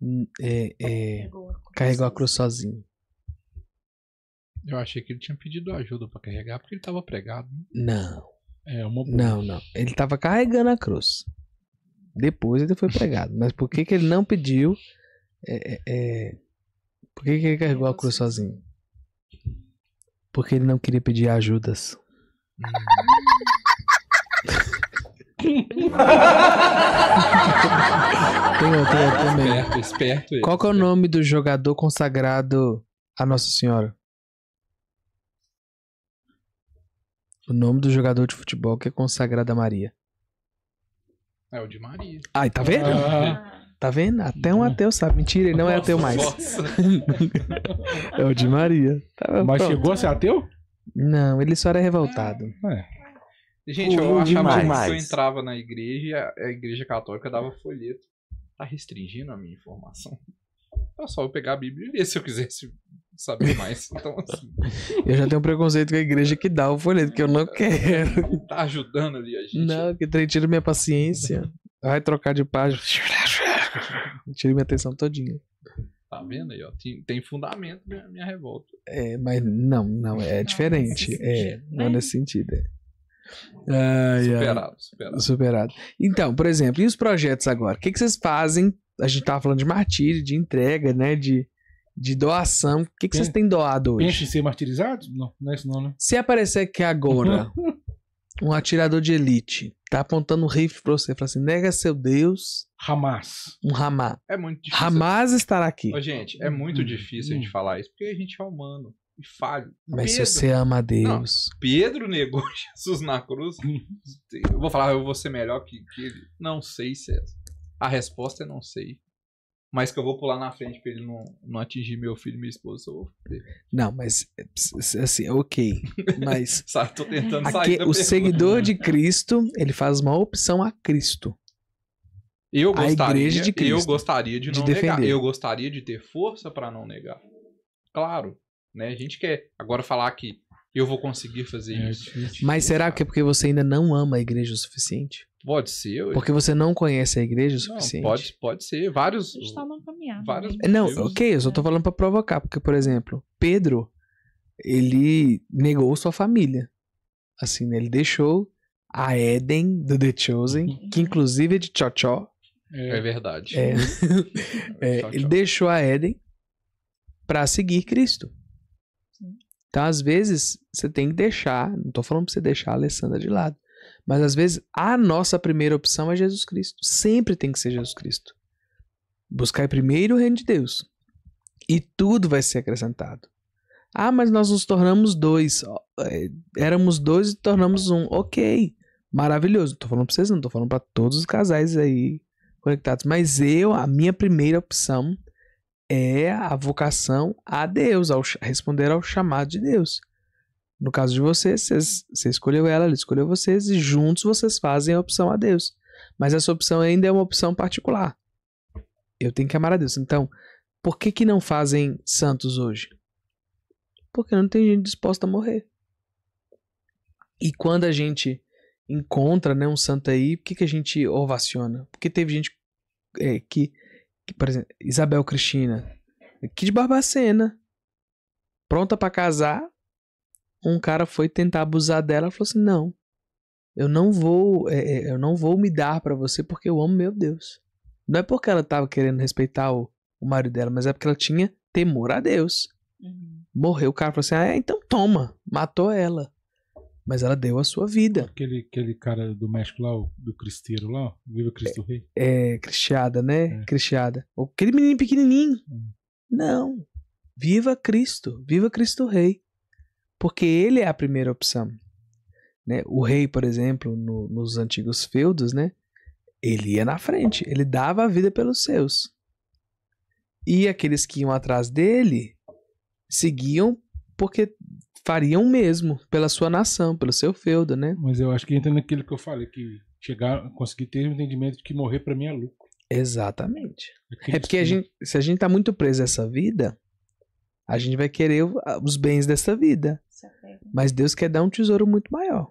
hum, é, é, carregou a cruz sozinho? Eu achei que ele tinha pedido ajuda para carregar porque ele estava pregado. Né? Não. É uma... Não, não. Ele estava carregando a cruz. Depois ele foi pregado. Mas por que, que ele não pediu? É, é, é por que, que ele carregou a cruz sozinho? Porque ele não queria pedir ajudas. Hum tem outro, também. Esperto, esperto ele. Qual que é o nome do jogador consagrado a Nossa Senhora? O nome do jogador de futebol que é consagrado a Maria. É o de Maria. Ai, tá vendo? Ah. Tá vendo? Até um ateu sabe. Mentira, ele não é nossa, é ateu mais. é o de Maria. Tá, Mas pronto. chegou a ser ateu? Não, ele só era revoltado. É. Gente, eu achava demais. que eu entrava na igreja, a igreja católica dava folheto. Tá restringindo a minha informação. É só eu pegar a Bíblia e ver se eu quisesse saber mais. Então, assim. Eu já tenho um preconceito com a igreja que dá o folheto, que eu não quero. Tá ajudando ali a gente. Não, que trem tira minha paciência. Vai trocar de página. Tira minha atenção todinha. Tá vendo aí, ó? Tem, tem fundamento minha, minha revolta. É, mas não, não, é diferente. É, não é nesse sentido. É. Ai, superado, superado, superado. Então, por exemplo, e os projetos agora? O que, que vocês fazem? A gente tava falando de martírio, de entrega, né? De, de doação. O que, que vocês têm doado hoje? Pensa em ser martirizado? Não, não é isso não, né? Se aparecer aqui agora um atirador de elite tá apontando um rifle pra você, fala assim, nega seu Deus. Hamas. Um Hamas. É muito difícil. Hamas estará aqui. Ô, gente, é muito hum, difícil hum. a gente hum. falar isso, porque a gente é humano e falho. Mas Pedro, se você ama a Deus. Não, Pedro negou Jesus na cruz. Hum. eu vou falar, eu vou ser melhor que, que ele. Não sei, César. A resposta é não sei. Mas que eu vou pular na frente pra ele não, não atingir meu filho e minha esposa. Não, mas assim, ok. Mas. Sabe, tô tentando sair. Aqui, o pergunta. seguidor de Cristo, ele faz uma opção a Cristo. Eu gostaria, a igreja de Cristo, eu gostaria de, de não defender. negar. Eu gostaria de ter força para não negar. Claro. Né? A gente quer agora falar que eu vou conseguir fazer é, isso. Mas será que é porque você ainda não ama a igreja o suficiente? Pode ser. Eu... Porque você não conhece a igreja o suficiente? Não, pode, pode ser. Vários. A gente tá numa caminhada. Vários né? não, ok, eu só tô falando para provocar. Porque, por exemplo, Pedro, ele negou sua família. Assim, né? ele deixou a Eden do The Chosen, uhum. que inclusive é de Tchó É, é verdade. É. é, é ele deixou a Eden para seguir Cristo. Então, às vezes, você tem que deixar, não estou falando para você deixar a Alessandra de lado, mas às vezes a nossa primeira opção é Jesus Cristo. Sempre tem que ser Jesus Cristo. Buscar primeiro o reino de Deus. E tudo vai ser acrescentado. Ah, mas nós nos tornamos dois. É, éramos dois e tornamos um. Ok. Maravilhoso. Não tô falando para vocês, não. Tô falando para todos os casais aí conectados. Mas eu, a minha primeira opção é a vocação a Deus, ao responder ao chamado de Deus. No caso de vocês, você escolheu ela, ela escolheu vocês e juntos vocês fazem a opção a Deus. Mas essa opção ainda é uma opção particular. Eu tenho que amar a Deus. Então, por que, que não fazem santos hoje? Porque não tem gente disposta a morrer. E quando a gente encontra né, um santo aí, por que, que a gente ovaciona? Porque teve gente é, que por exemplo, Isabel Cristina, aqui de Barbacena, pronta para casar, um cara foi tentar abusar dela, falou assim: "Não, eu não vou, é, é eu não vou me dar para você porque eu amo meu Deus". Não é porque ela tava querendo respeitar o, o marido dela, mas é porque ela tinha temor a Deus. Uhum. Morreu o cara falou assim: "Ah, é, então toma". Matou ela. Mas ela deu a sua vida. Aquele, aquele cara do México lá, do Cristeiro lá, Viva Cristo Rei. É, é Cristiada, né? É. Cristiada. Aquele menino pequenininho. Hum. Não. Viva Cristo. Viva Cristo Rei. Porque ele é a primeira opção. Né? O rei, por exemplo, no, nos antigos feudos, né? Ele ia na frente. Ele dava a vida pelos seus. E aqueles que iam atrás dele seguiam porque fariam o mesmo pela sua nação, pelo seu feudo, né? Mas eu acho que entra naquilo que eu falei, que chegar, conseguir ter o um entendimento de que morrer para mim é lucro. Exatamente. é porque a gente, se a gente tá muito preso a essa vida, a gente vai querer os bens dessa vida. É mas Deus quer dar um tesouro muito maior.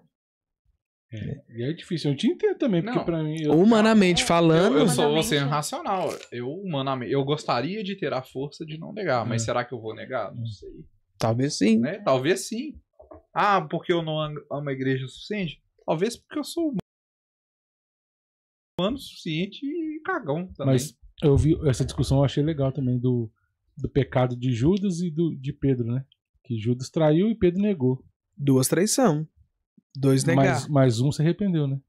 É, e é difícil, eu te entendo também, porque para mim. Eu... Humanamente é, falando. Eu, eu sou você racional. Eu, humanamente, eu gostaria de ter a força de não negar, mas é. será que eu vou negar? Não hum. sei. Talvez sim. Né? Talvez sim. Ah, porque eu não amo a igreja o suficiente? Talvez porque eu sou humano o suficiente e cagão também. Mas eu vi essa discussão, eu achei legal também do, do pecado de Judas e do, de Pedro, né? Que Judas traiu e Pedro negou. Duas traição. Dois negar. Mas, um se arrependeu, né?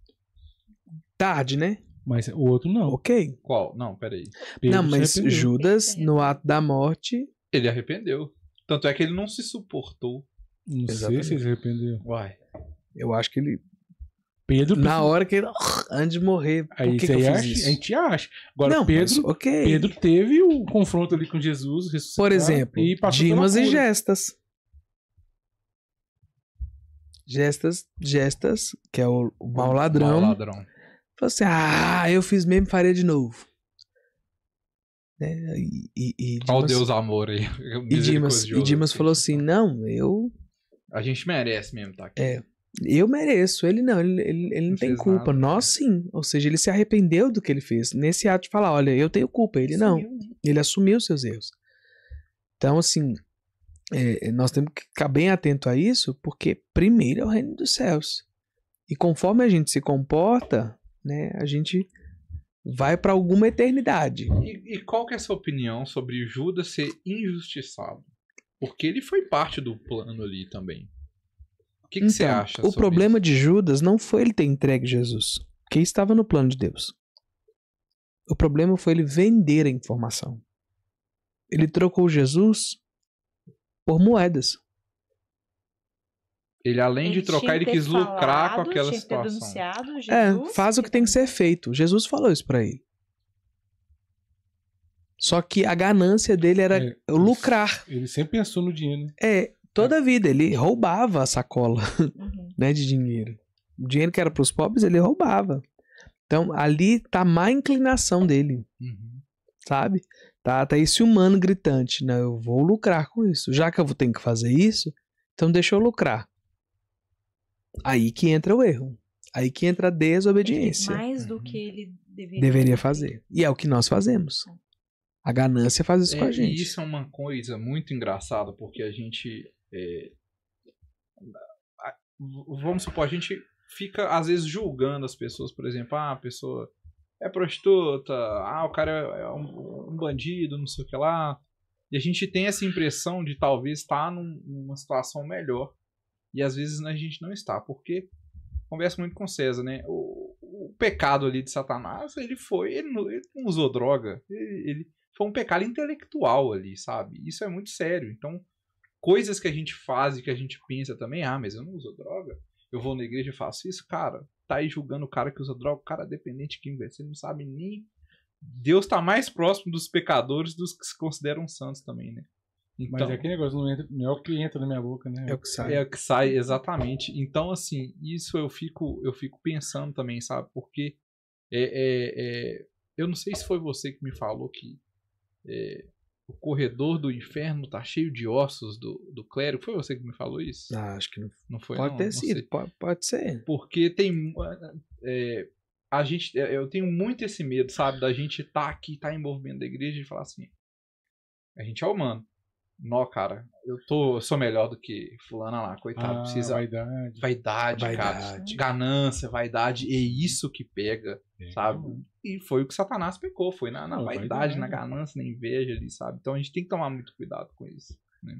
Tarde, né? Mas o outro não. Ok. Qual? Não, peraí. Pedro não, mas Judas, no ato da morte. Ele arrependeu. Tanto é que ele não se suportou. Não Exatamente. sei se ele se arrependeu. Uai. Eu acho que ele. Pedro. Na hora que ele. Antes de morrer. Aí, por que, que eu acha, isso? A gente acha. Agora, não, Pedro, mas, Pedro teve o um confronto ali com Jesus, ressuscitado. Por exemplo, e dimas e gestas. Gestas, gestas, que é o, o mau ladrão. Mau ladrão. Falou assim: ah, eu fiz mesmo, faria de novo. Né? E, e, e Dimas... Ó Deus amor aí. E Dimas, e Dimas falou assim, não, eu... A gente merece mesmo tá aqui. É, eu mereço. Ele não, ele, ele, ele não, não tem culpa. Nada, Nós sim. Ou seja, ele se arrependeu do que ele fez. Nesse ato de falar, olha, eu tenho culpa. Ele não. Né? Ele assumiu seus erros. Então, assim, é, é, nós temos que ficar bem atento a isso, porque primeiro é o reino dos céus. E conforme a gente se comporta, né, a gente vai para alguma eternidade. E, e, qual que é a sua opinião sobre Judas ser injustiçado? Porque ele foi parte do plano ali também. O que, então, que você então, acha? O problema isso? de Judas não foi ele ter entregue Jesus, que estava no plano de Deus. O problema foi ele vender a informação. Ele trocou Jesus por moedas. Ele, além ele de trocar, ele quis falado, lucrar com aquela situação. é, faz o que tem que ser feito. Jesus falou isso para ele. Só que a ganância dele era é, lucrar. Ele sempre pensou no dinheiro. Né? É, toda a é. vida. Ele roubava a sacola uhum. né, de dinheiro. O dinheiro que era para os pobres, ele roubava. Então, ali tá a má inclinação dele. Uhum. Sabe? Tá, tá esse humano gritante. Né? Eu vou lucrar com isso. Já que eu tenho que fazer isso, então deixa eu lucrar. Aí que entra o erro. Aí que entra a desobediência. Ele mais do uhum. que ele deveria, deveria fazer. E é o que nós fazemos. A ganância faz isso é, com a gente. Isso é uma coisa muito engraçada, porque a gente. É, vamos supor, a gente fica, às vezes, julgando as pessoas, por exemplo, ah, a pessoa é prostituta, ah, o cara é, é um, um bandido, não sei o que lá. E a gente tem essa impressão de talvez estar tá num, numa situação melhor e às vezes a gente não está, porque conversa muito com César, né? O, o pecado ali de Satanás, ele foi, ele não, ele não usou droga, ele, ele, foi um pecado intelectual ali, sabe? Isso é muito sério. Então, coisas que a gente faz e que a gente pensa também, ah, mas eu não uso droga, eu vou na igreja e faço isso, cara, tá aí julgando o cara que usa droga, o cara é dependente químico, você não sabe nem. Deus tá mais próximo dos pecadores dos que se consideram santos também, né? Então, Mas é então, que negócio, não, entra, não, é o que entra na minha boca, né? É o que sai. É o que sai, exatamente. Então, assim, isso eu fico, eu fico pensando também, sabe? Porque é, é, é eu não sei se foi você que me falou que é, o corredor do inferno tá cheio de ossos do, do clérigo. Foi você que me falou isso? Ah, acho que não. Não foi, Pode não, ter não sido, pode, pode ser. Porque tem... É, a gente, é, eu tenho muito esse medo, sabe? Da gente tá aqui, tá em movimento da igreja e falar assim... A gente é humano. Nó, cara, eu tô, sou melhor do que fulana lá, coitado. Ah, precisa. Vaidade. Vaidade, vaidade. cara. Ganância, vaidade. É isso que pega, é, sabe? E foi o que Satanás pecou. Foi na, na vaidade, vaidade, na ganância, na inveja ali, sabe? Então a gente tem que tomar muito cuidado com isso. Né?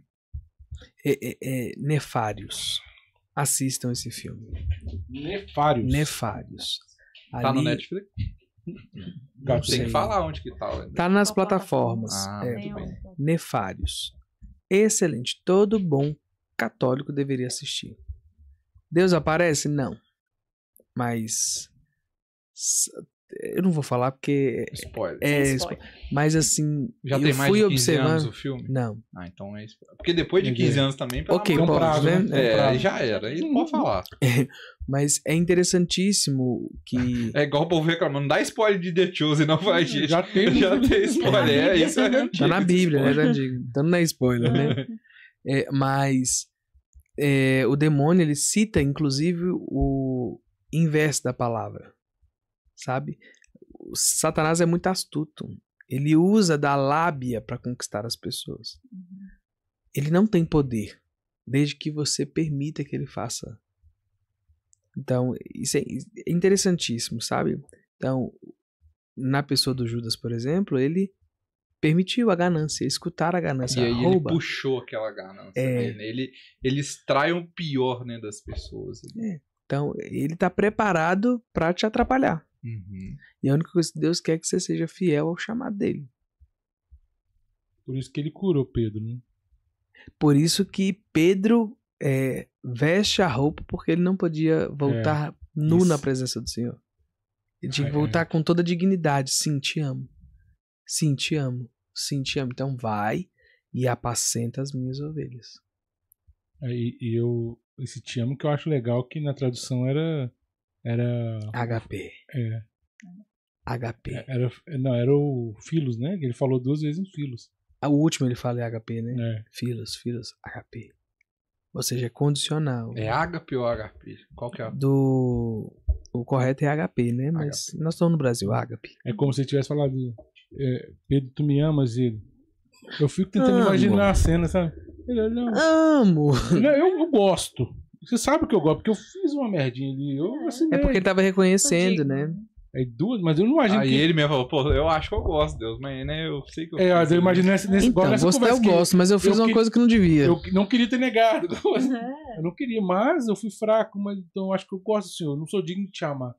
É, é, é nefários. Assistam esse filme. Nefários. Nefários. Tá no Netflix? Não tem que falar onde que tá. Tá nas tá plataformas. É. Ah, é, Nefários excelente. Todo bom católico deveria assistir. Deus aparece? Não. Mas eu não vou falar porque. Spoiler. É, é spoiler. Mas assim. Já tem mais de 15 observando... anos o filme? Não. Ah, então é spoiler. Porque depois de 15 anos também. Ok, amor, comprado, né? né? É, já era. Aí não vou falar. É, mas é interessantíssimo que. É igual o povo reclamando, não dá spoiler de The Chosen, não vai, gente. Já tem, já tem spoiler. é, isso é antigo. Tá na Bíblia, né? Então não é spoiler, né? é, mas é, o demônio, ele cita, inclusive, o inverso da palavra sabe? O Satanás é muito astuto. Ele usa da lábia para conquistar as pessoas. Ele não tem poder, desde que você permita que ele faça. Então, é, isso é interessantíssimo, sabe? Então, na pessoa do Judas, por exemplo, ele permitiu a ganância, escutar a ganância. E aí ele puxou aquela ganância. É. Né? Ele, ele extrai o pior né, das pessoas. É. Então, ele está preparado para te atrapalhar. Uhum. E a única coisa que Deus quer é que você seja fiel ao chamado dele. Por isso que ele curou Pedro, né? Por isso que Pedro é, veste a roupa porque ele não podia voltar é, nu isso. na presença do Senhor. Ele tinha que é, voltar é. com toda a dignidade. Sim, te amo. Sim, te amo. Sim, te amo. Então vai e apacenta as minhas ovelhas. E, e eu esse Te Amo que eu acho legal que na tradução era. Era. HP. É. HP. É, era, não, era o Filos, né? Ele falou duas vezes em Filos. Ah, o último ele fala é HP, né? É. Filos, Filos, HP. Ou seja, é condicional. É HP ou HP? Qual que é? Do... O correto é HP, né? Mas HP. nós estamos no Brasil, HP. É como se tivesse falado, é, Pedro, tu me amas, ele. Eu fico tentando ah, imaginar a cena, sabe? Ele, não. Amo! Ele, eu, eu gosto. Você sabe que eu gosto, porque eu fiz uma merdinha ali. Eu É, é porque ele tava reconhecendo, né? Aí duas, mas eu não imagino. Aí que... ele mesmo falou, pô, eu acho que eu gosto, Deus, mas né, eu sei que eu. É, eu imagino nesse, nesse então, nessa gostar eu gosto, mas eu fiz eu uma que... coisa que não devia. Eu não queria ter negado. Eu não queria, mas eu fui fraco, mas então acho que eu gosto do Senhor, eu não sou digno de te amar.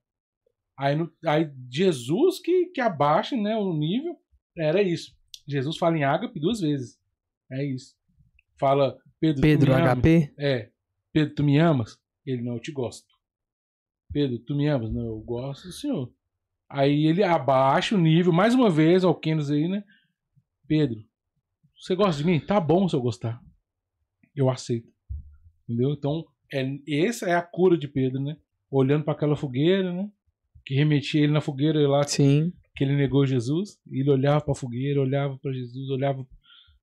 Aí, no, aí Jesus que, que abaixa né, o nível, era isso. Jesus fala em ágape duas vezes. É isso fala Pedro, Pedro HP? É, Pedro, tu me amas? Ele não, eu te gosto. Pedro, tu me amas? Não, eu gosto do senhor. Aí ele abaixa o nível, mais uma vez, ao Kenos aí, né? Pedro, você gosta de mim? Tá bom se eu gostar. Eu aceito. Entendeu? Então, é, essa é a cura de Pedro, né? Olhando para aquela fogueira, né? Que remetia ele na fogueira lá. Sim. Que, que ele negou Jesus. ele olhava para a fogueira, olhava para Jesus, olhava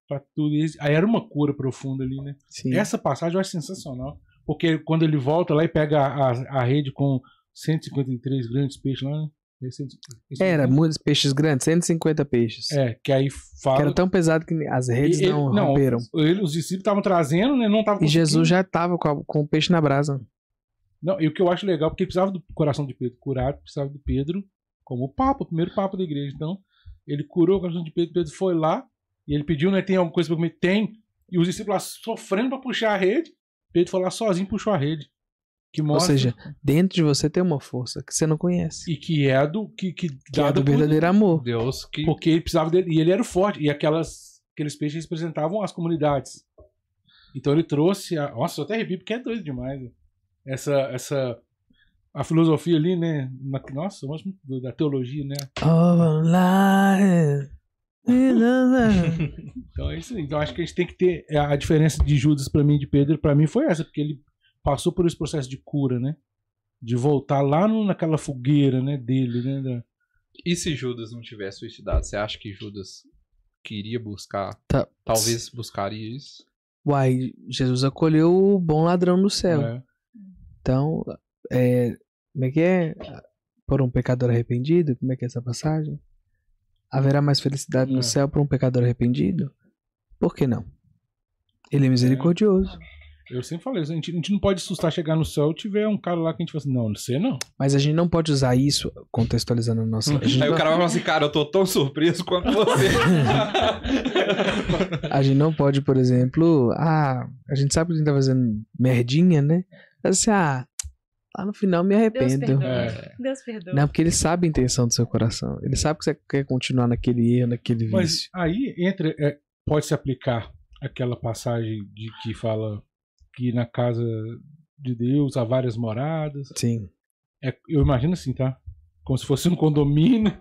para tudo isso. Aí era uma cura profunda ali, né? Sim. Essa passagem eu acho sensacional. Porque quando ele volta lá e pega a, a, a rede com 153 grandes peixes lá, né? É, era, muitos peixes grandes, 150 peixes. É, que aí fala. Que era tão pesado que as redes ele, não, não romperam. Ele, os discípulos estavam trazendo, né? Não tava e Jesus já estava com, com, o peixe na brasa. Não, e o que eu acho legal, porque ele precisava do coração de Pedro curado, precisava do Pedro como o Papa, o primeiro Papa da igreja. Então, ele curou o coração de Pedro, Pedro foi lá, e ele pediu, né? Tem alguma coisa pra comer? Tem. E os discípulos lá sofrendo pra puxar a rede. Pedro foi lá sozinho puxou a rede. Que mostra... Ou seja, dentro de você tem uma força que você não conhece. E que é do que, que, que é do verdadeiro amor. Deus que... Porque ele precisava dele. E ele era forte. E aquelas, aqueles peixes representavam as comunidades. Então ele trouxe. A... Nossa, eu até arrepio porque é doido demais. Né? Essa, essa a filosofia ali, né? Nossa, eu acho muito doido. A teologia, né? All é, então é isso aí. Então acho que a gente tem que ter é, a diferença de Judas para mim e de Pedro para mim foi essa, porque ele passou por esse processo de cura, né? De voltar lá no, naquela fogueira, né, dele, né? Da... E se Judas não tivesse suicidado, você acha que Judas queria buscar, tá. talvez buscaria isso? Uai, Jesus acolheu o bom ladrão no céu. É. Então, é, como é que é? Por um pecador arrependido, como é que é essa passagem? Haverá mais felicidade no hum. céu para um pecador arrependido? Por que não? Ele é misericordioso. É. Eu sempre falei, a gente, a gente não pode assustar chegar no céu e tiver um cara lá que a gente fala assim, não, não sei não. Mas a gente não pode usar isso contextualizando o nosso. Aí não... o cara vai falar assim, cara, eu tô tão surpreso quanto você. a gente não pode, por exemplo, ah, a gente sabe que a gente tá fazendo merdinha, né? Assim, ah, lá no final me arrependo. Deus perdoa. É. Deus perdoa. Não, porque ele sabe a intenção do seu coração. Ele sabe que você quer continuar naquele erro, naquele vício. Mas aí entra, é, pode se aplicar aquela passagem de que fala que na casa de Deus há várias moradas. Sim. É, eu imagino assim, tá? Como se fosse um condomínio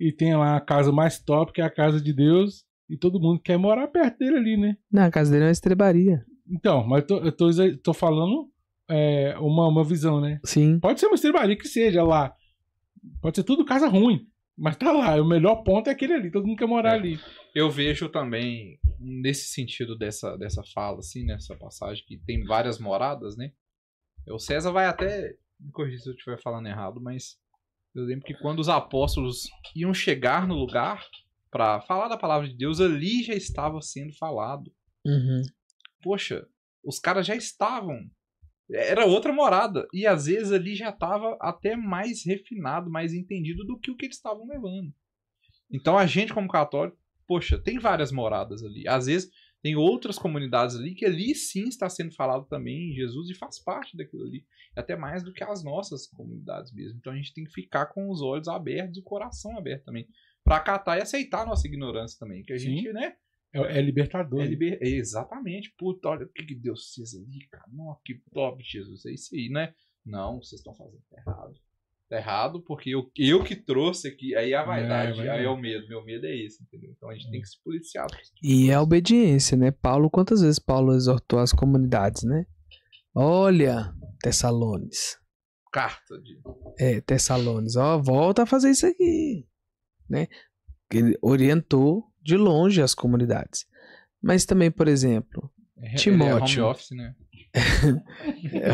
e tem lá a casa mais top, que é a casa de Deus, e todo mundo quer morar perto dele ali, né? Não, a casa dele é uma estrebaria. Então, mas eu tô, eu tô, eu tô falando é, uma, uma visão, né? Sim. Pode ser uma estrebaria que seja lá. Pode ser tudo casa ruim. Mas tá lá, o melhor ponto é aquele ali, todo mundo quer morar é. ali. Eu vejo também, nesse sentido dessa, dessa fala, assim, nessa né? passagem, que tem várias moradas, né? É, o César vai até. Me corrija se eu estiver falando errado, mas eu lembro que quando os apóstolos iam chegar no lugar para falar da palavra de Deus, ali já estava sendo falado. Uhum. Poxa, os caras já estavam era outra morada. E às vezes ali já estava até mais refinado, mais entendido do que o que eles estavam levando. Então a gente, como católico, poxa, tem várias moradas ali. Às vezes tem outras comunidades ali que ali sim está sendo falado também Jesus e faz parte daquilo ali. Até mais do que as nossas comunidades mesmo. Então a gente tem que ficar com os olhos abertos e o coração aberto também. para acatar e aceitar a nossa ignorância também. Que a sim. gente, né? É, é libertador. É né? liber... né? Exatamente. Puta, olha o que, que Deus fez ali, cara. que top, Jesus. É isso aí, né? Não, vocês estão fazendo tá errado. Tá errado porque eu, eu que trouxe aqui. Aí é a é, vaidade, é, aí é o medo. Meu medo é esse, entendeu? Então a gente tem é. que se policiar. Tipo e é a obediência, né? Paulo, quantas vezes Paulo exortou as comunidades, né? Olha, Tessalones. Carta de. É, Tessalones. Ó, volta a fazer isso aqui. Né? ele orientou de longe as comunidades. Mas também, por exemplo, é, é Timóteo. É home office, né?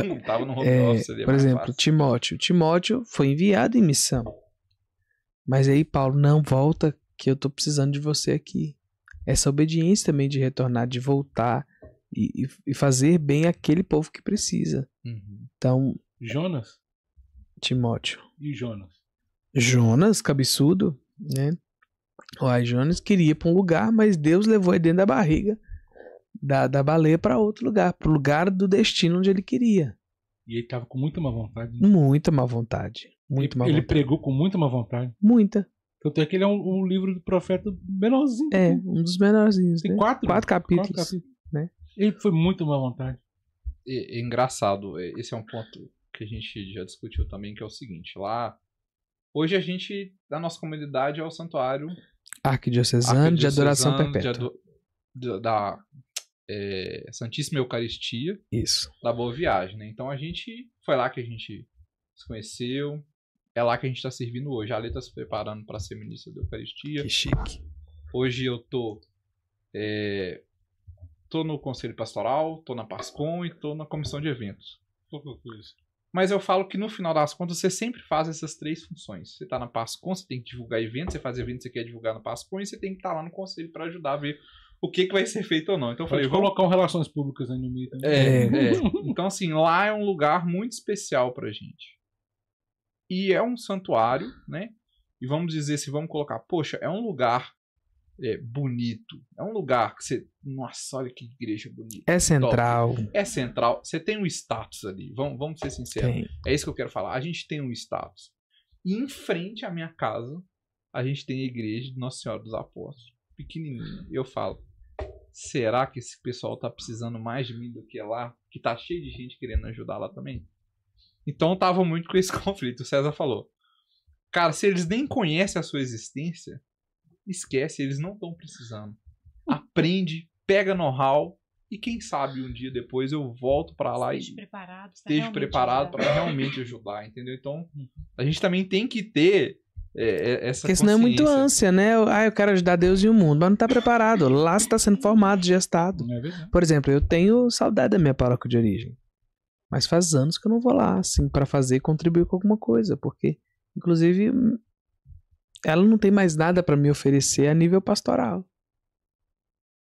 não estava no home é, office ali. Por exemplo, fácil. Timóteo. Timóteo foi enviado em missão. Mas aí Paulo, não, volta que eu estou precisando de você aqui. Essa obediência também de retornar, de voltar e, e fazer bem aquele povo que precisa. Uhum. Então. Jonas? Timóteo. E Jonas? Jonas, cabeçudo, né? O Roy Jones queria ir para um lugar, mas Deus levou ele dentro da barriga da, da baleia para outro lugar, para o lugar do destino onde ele queria. E ele estava com muita má vontade. Né? Muita má vontade. Muito ele, má ele pregou com muita má vontade. Muita. Tanto é que ele é um, um, livro do profeta menorzinho. É, né? um dos menorzinhos. Tem né? quatro, quatro capítulos. Quatro capítulos. Né? Ele foi muito má vontade. É, é engraçado, esse é um ponto que a gente já discutiu também, que é o seguinte, lá. Hoje a gente, da nossa comunidade, é o santuário arquidiocesano de adoração perpétua. De ado... da é, Santíssima Eucaristia. Isso. Da Boa Viagem, né? Então a gente. Foi lá que a gente se conheceu. É lá que a gente está servindo hoje. A Ale está se preparando para ser ministra da Eucaristia. Que chique. Hoje eu tô. É, tô no Conselho Pastoral, tô na PASCOM e tô na Comissão de Eventos. Pouca coisa. Mas eu falo que no final das contas você sempre faz essas três funções. Você está na PASCON, você tem que divulgar eventos, você faz eventos, você quer divulgar na PASCON e você tem que estar tá lá no conselho para ajudar a ver o que, que vai ser feito ou não. Então eu falei, vou colocar um relações públicas aí no meio também. É, é. é. Então assim, lá é um lugar muito especial para gente. E é um santuário, né? E vamos dizer se vamos colocar, poxa, é um lugar é, bonito. É um lugar que você. Nossa, olha que igreja bonita. É central. Top. É central. Você tem um status ali. Vamos, vamos ser sinceros. Tem. É isso que eu quero falar. A gente tem um status. E em frente à minha casa, a gente tem a igreja de Nossa Senhora dos Apóstolos. Pequenininha. Eu falo. Será que esse pessoal tá precisando mais de mim do que lá? Que tá cheio de gente querendo ajudar lá também? Então tava muito com esse conflito. O César falou. Cara, se eles nem conhecem a sua existência, esquece, eles não estão precisando. Aprende, pega know-how e quem sabe um dia depois eu volto para lá esteja e preparado, esteja preparado tá para é. realmente ajudar, entendeu? Então, uhum. a gente também tem que ter é, é, essa Porque senão é muito ânsia, né? Ah, eu quero ajudar Deus e o mundo, mas não está preparado. Lá você está sendo formado, gestado. É Por exemplo, eu tenho saudade da minha paróquia de origem. Mas faz anos que eu não vou lá, assim, para fazer e contribuir com alguma coisa. Porque, inclusive, ela não tem mais nada para me oferecer a nível pastoral.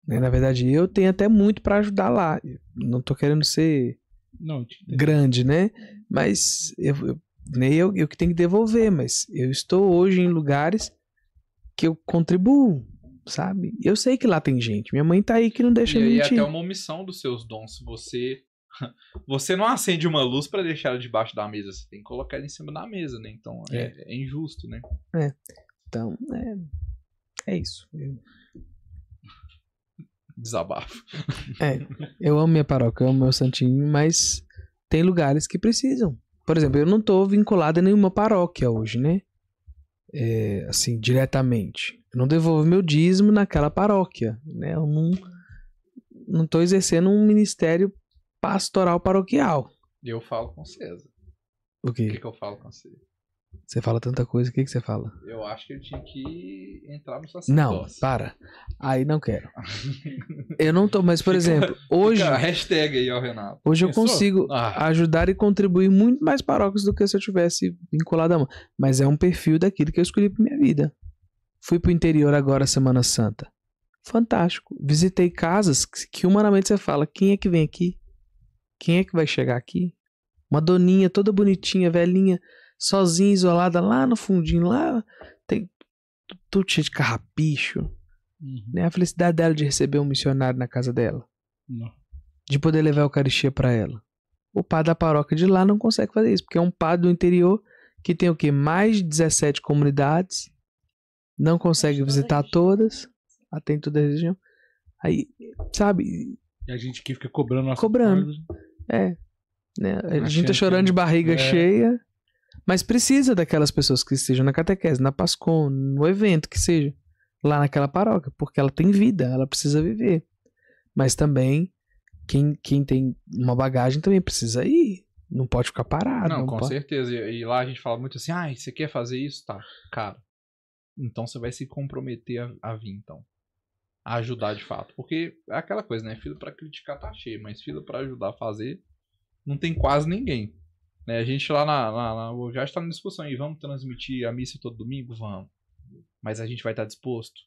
Né, na verdade, eu tenho até muito para ajudar lá. Não tô querendo ser não, grande, né? Mas eu, eu, nem eu, eu que tenho que devolver, mas eu estou hoje em lugares que eu contribuo, sabe? Eu sei que lá tem gente. Minha mãe tá aí que não deixa e mentir. É até uma omissão dos seus dons. você você não acende uma luz para deixar ela debaixo da mesa, você tem que colocar ela em cima da mesa, né? Então é, é. é injusto, né? É. Então, é, é isso. Eu... Desabafo. É, eu amo minha paróquia, eu amo meu santinho, mas tem lugares que precisam. Por exemplo, eu não estou vinculado a nenhuma paróquia hoje, né? É, assim, diretamente. Eu não devolvo meu dízimo naquela paróquia, né? Eu não, não tô exercendo um ministério pastoral paroquial. E eu falo com César. O quê? O que, que eu falo com César? Você fala tanta coisa, o que, que você fala? Eu acho que eu tinha que entrar no sacerdócio. Não, para. Aí não quero. eu não tô, mas por fica, exemplo, hoje. Fica hashtag aí, ó, Renato. Hoje Pensou? eu consigo ah. ajudar e contribuir muito mais paróquias do que se eu tivesse vinculado a mão. Mas é um perfil daquilo que eu escolhi pra minha vida. Fui pro interior agora, Semana Santa. Fantástico. Visitei casas que humanamente você fala: quem é que vem aqui? Quem é que vai chegar aqui? Uma doninha toda bonitinha, velhinha sozinha, isolada, lá no fundinho, lá tem tudo cheio de carrapicho. Uhum. Né? A felicidade dela de receber um missionário na casa dela. Não. De poder levar a Eucaristia para ela. O padre da paróquia de lá não consegue fazer isso, porque é um padre do interior que tem o que Mais de 17 comunidades, não consegue visitar todas, atende toda a região. Aí, sabe? E a gente aqui fica cobrando nossa Cobrando. É. Né? A, a gente tá chorando que... de barriga é. cheia mas precisa daquelas pessoas que estejam na catequese, na Pascom, no evento que seja, lá naquela paróquia, porque ela tem vida, ela precisa viver. Mas também quem, quem tem uma bagagem também precisa ir. Não pode ficar parado. Não, não com pode... certeza. E, e, lá a gente fala muito assim, ah, você quer fazer isso? Tá, cara. Então você vai se comprometer a, a vir, então. A ajudar de fato. Porque é aquela coisa, né? Fila para criticar tá cheio, mas fila para ajudar a fazer não tem quase ninguém. Né? A gente lá na, tá na, na já está na discussão aí, vamos transmitir a missa todo domingo? Vamos. Mas a gente vai estar tá disposto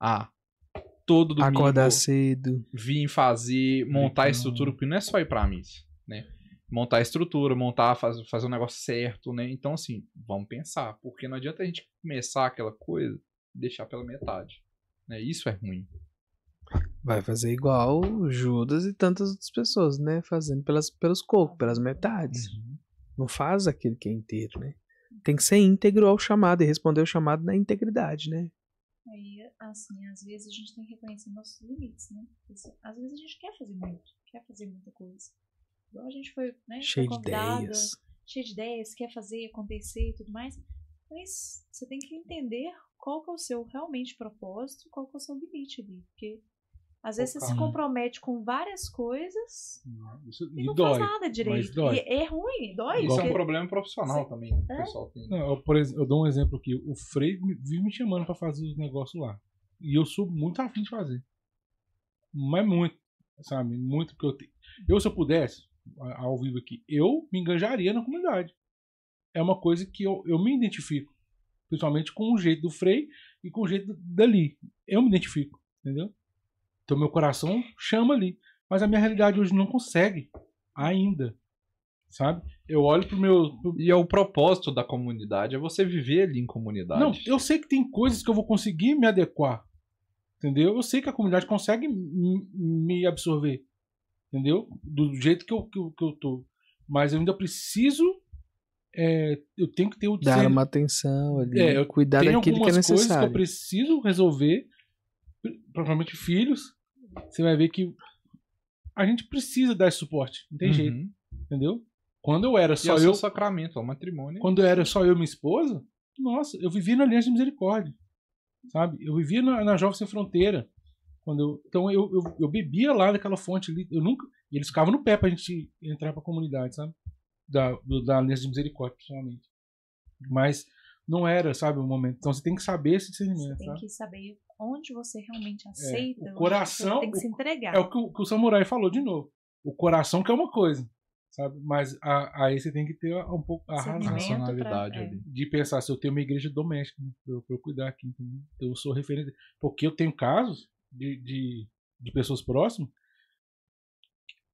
a todo domingo acordar cedo, vir fazer, montar então... a estrutura, porque não é só ir para a missa, né? Montar a estrutura, montar, fazer, fazer um negócio certo, né? Então, assim, vamos pensar, porque não adianta a gente começar aquela coisa e deixar pela metade, né? Isso é ruim vai fazer igual Judas e tantas outras pessoas, né? Fazendo pelas, pelos cocos, pelas metades. Uhum. Não faz aquele que é inteiro, né? Tem que ser íntegro ao chamado e responder o chamado na integridade, né? Aí, assim, às vezes a gente tem que reconhecer nossos limites, né? às vezes a gente quer fazer muito, quer fazer muita coisa. Igual a gente foi, né? Cheio foi de ideias. Cheio de ideias, quer fazer, acontecer e tudo mais. Mas você tem que entender qual que é o seu realmente propósito, qual que é o seu limite ali. Porque às vezes você se compromete com várias coisas não, isso, e, e não dói, faz nada direito. é ruim, dói. Isso é um problema profissional também. Né, é? O pessoal tem. Não, eu, por exemplo, eu dou um exemplo aqui. O Frei vive me chamando para fazer os negócios lá. E eu sou muito afim de fazer. Mas muito, sabe? Muito porque eu tenho. Eu, se eu pudesse, ao vivo aqui, eu me engajaria na comunidade. É uma coisa que eu, eu me identifico. Principalmente com o jeito do Frei e com o jeito dali. Eu me identifico, entendeu? Então meu coração chama ali. Mas a minha realidade hoje não consegue ainda. Sabe? Eu olho pro meu. Pro... E é o propósito da comunidade, é você viver ali em comunidade. Não, eu sei que tem coisas que eu vou conseguir me adequar. Entendeu? Eu sei que a comunidade consegue me absorver. Entendeu? Do jeito que eu, que eu, que eu tô. Mas eu ainda preciso. É, eu tenho que ter o. Dar uma atenção ali. É, cuidar daquilo que é necessário. Tem algumas coisas que eu preciso resolver provavelmente filhos, você vai ver que a gente precisa dar esse suporte. Não tem uhum. jeito. Entendeu? Quando eu era só é e eu. sacramento, é o matrimônio. Quando eu era só eu e minha esposa, nossa, eu vivia na Aliança de Misericórdia. Sabe? Eu vivia na, na Jovem Sem Fronteira. Quando eu, então eu, eu, eu, bebia lá naquela fonte ali. Eu nunca, e eles ficavam no pé pra gente entrar pra comunidade, sabe? Da, do, da Aliança de Misericórdia, principalmente. Mas não era, sabe, o momento. Então você tem que saber esse discernimento. Você tem tá? que saber onde você realmente é, aceita. É, o coração. tem que se entregar. É o que, o que, o samurai falou de novo. O coração que é uma coisa, sabe? Mas a, aí você tem que ter um pouco a racionalidade pra, é. de pensar se eu tenho uma igreja doméstica né, para eu, cuidar aqui, entendeu? Então, eu sou referente, porque eu tenho casos de, de, de pessoas próximas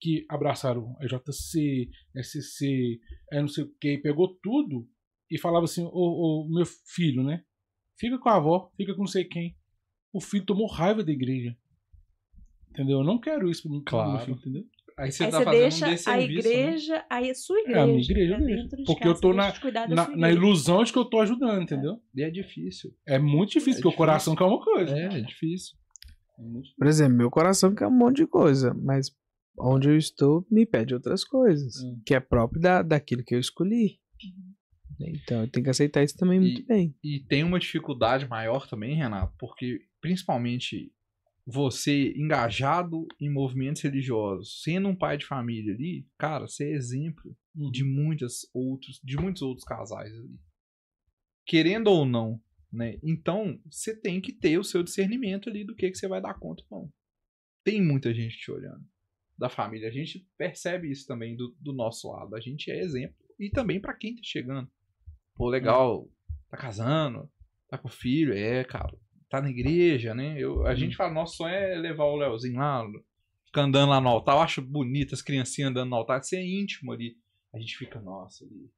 que abraçaram a é JC, SC, não sei o que, pegou tudo e falava assim: o, o meu filho, né? Fica com a avó, fica com não sei quem. O filho tomou raiva da igreja. Entendeu? Eu não quero isso pro claro. meu filho, entendeu? Aí você, aí tá você deixa um serviço, a né? igreja, né? a sua igreja. É, a minha igreja, igreja. Né, porque casa, eu tô na, na, na, ilusão de que eu tô ajudando, entendeu? É. E é difícil. É muito difícil, é porque difícil. o coração quer uma coisa. É, é, é difícil. Por exemplo, meu coração quer um monte de coisa, mas onde eu estou me pede outras coisas, hum. que é próprio da, daquilo que eu escolhi. Uhum. Então, tem que aceitar isso também muito e, bem. E tem uma dificuldade maior também, Renato, porque principalmente você engajado em movimentos religiosos, sendo um pai de família ali, cara, você é exemplo uhum. de muitas outros, de muitos outros casais ali. Querendo ou não, né? Então, você tem que ter o seu discernimento ali do que que você vai dar conta ou não. Tem muita gente te olhando da família. A gente percebe isso também do, do nosso lado. A gente é exemplo e também para quem tá chegando. Pô, legal, tá casando, tá com filho, é, cara, tá na igreja, né? Eu, a uhum. gente fala, nosso sonho é levar o Leozinho lá, ficar andando lá no altar. Eu acho bonito as criancinhas andando no altar, isso é íntimo ali. A gente fica, nossa, ali.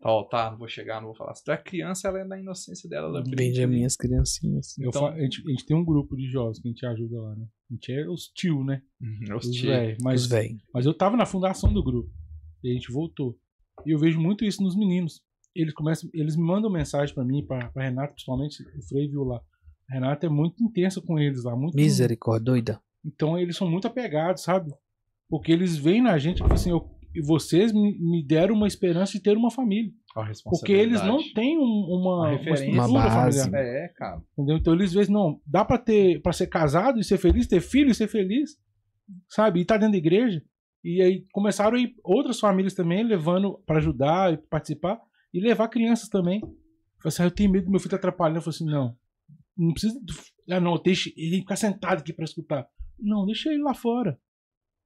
Tá altar, não vou chegar, não vou falar. Se é criança, ela é na inocência dela. Ela Vende as minhas criancinhas. Então, falo, a, gente, a, gente, tem um grupo de jovens que a gente ajuda lá, né? A gente é os tio, né? Uhum, os, os tio. Véio, mas, os mas eu tava na fundação do grupo. E a gente voltou. E eu vejo muito isso nos meninos eles começam, eles me mandam mensagem para mim, para Renata principalmente o Frei viu lá. A Renata é muito intensa com eles lá, muito misericórdia doida. Então eles são muito apegados, sabe? Porque eles veem na gente tipo assim, eu, vocês me, me deram uma esperança de ter uma família. Porque eles não têm um, uma, uma, uma, base. É, cara. Entendeu? Então eles vezes não, dá para ter, para ser casado e ser feliz, ter filho e ser feliz, sabe? E tá dentro da igreja. E aí começaram a ir outras famílias também levando para ajudar e participar. E levar crianças também. Eu falei assim, ah, eu tenho medo do meu filho tá atrapalhando. Eu falei assim, não. Não precisa. Ah, não, deixa ele ficar sentado aqui para escutar. Não, deixa ele lá fora.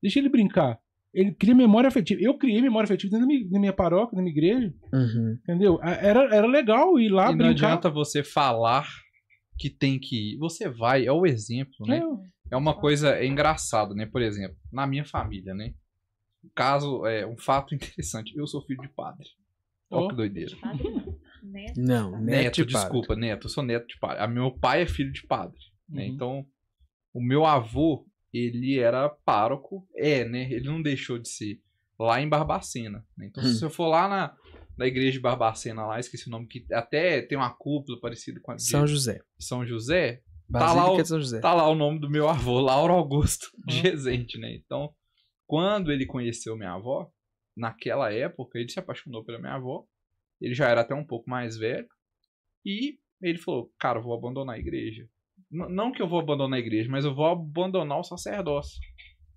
Deixa ele brincar. Ele cria memória afetiva. Eu criei memória afetiva dentro da minha, paróquia, minha paróquia, da minha igreja. Uhum. Entendeu? Era, era legal ir lá e brincar. Não adianta você falar que tem que ir. Você vai, é o exemplo, né? É, é uma coisa é engraçada, né? Por exemplo, na minha família, né? caso, é um fato interessante. Eu sou filho de padre. Ó, oh, que doideira. não. Neto. Não, neto, neto de desculpa, padre. neto. Eu sou neto de padre. A ah, meu pai é filho de padre. Né? Uhum. Então, o meu avô, ele era pároco. É, né? Ele não deixou de ser. Lá em Barbacena. Né? Então, se hum. eu for lá na, na igreja de Barbacena, lá, esqueci o nome, que até tem uma cúpula parecida com a de São José. São José. tá lá, o, São José. tá lá o nome do meu avô, Lauro Augusto de Rezende, né? Então, quando ele conheceu minha avó, naquela época, ele se apaixonou pela minha avó. Ele já era até um pouco mais velho. E ele falou: Cara, vou abandonar a igreja. N não que eu vou abandonar a igreja, mas eu vou abandonar o sacerdócio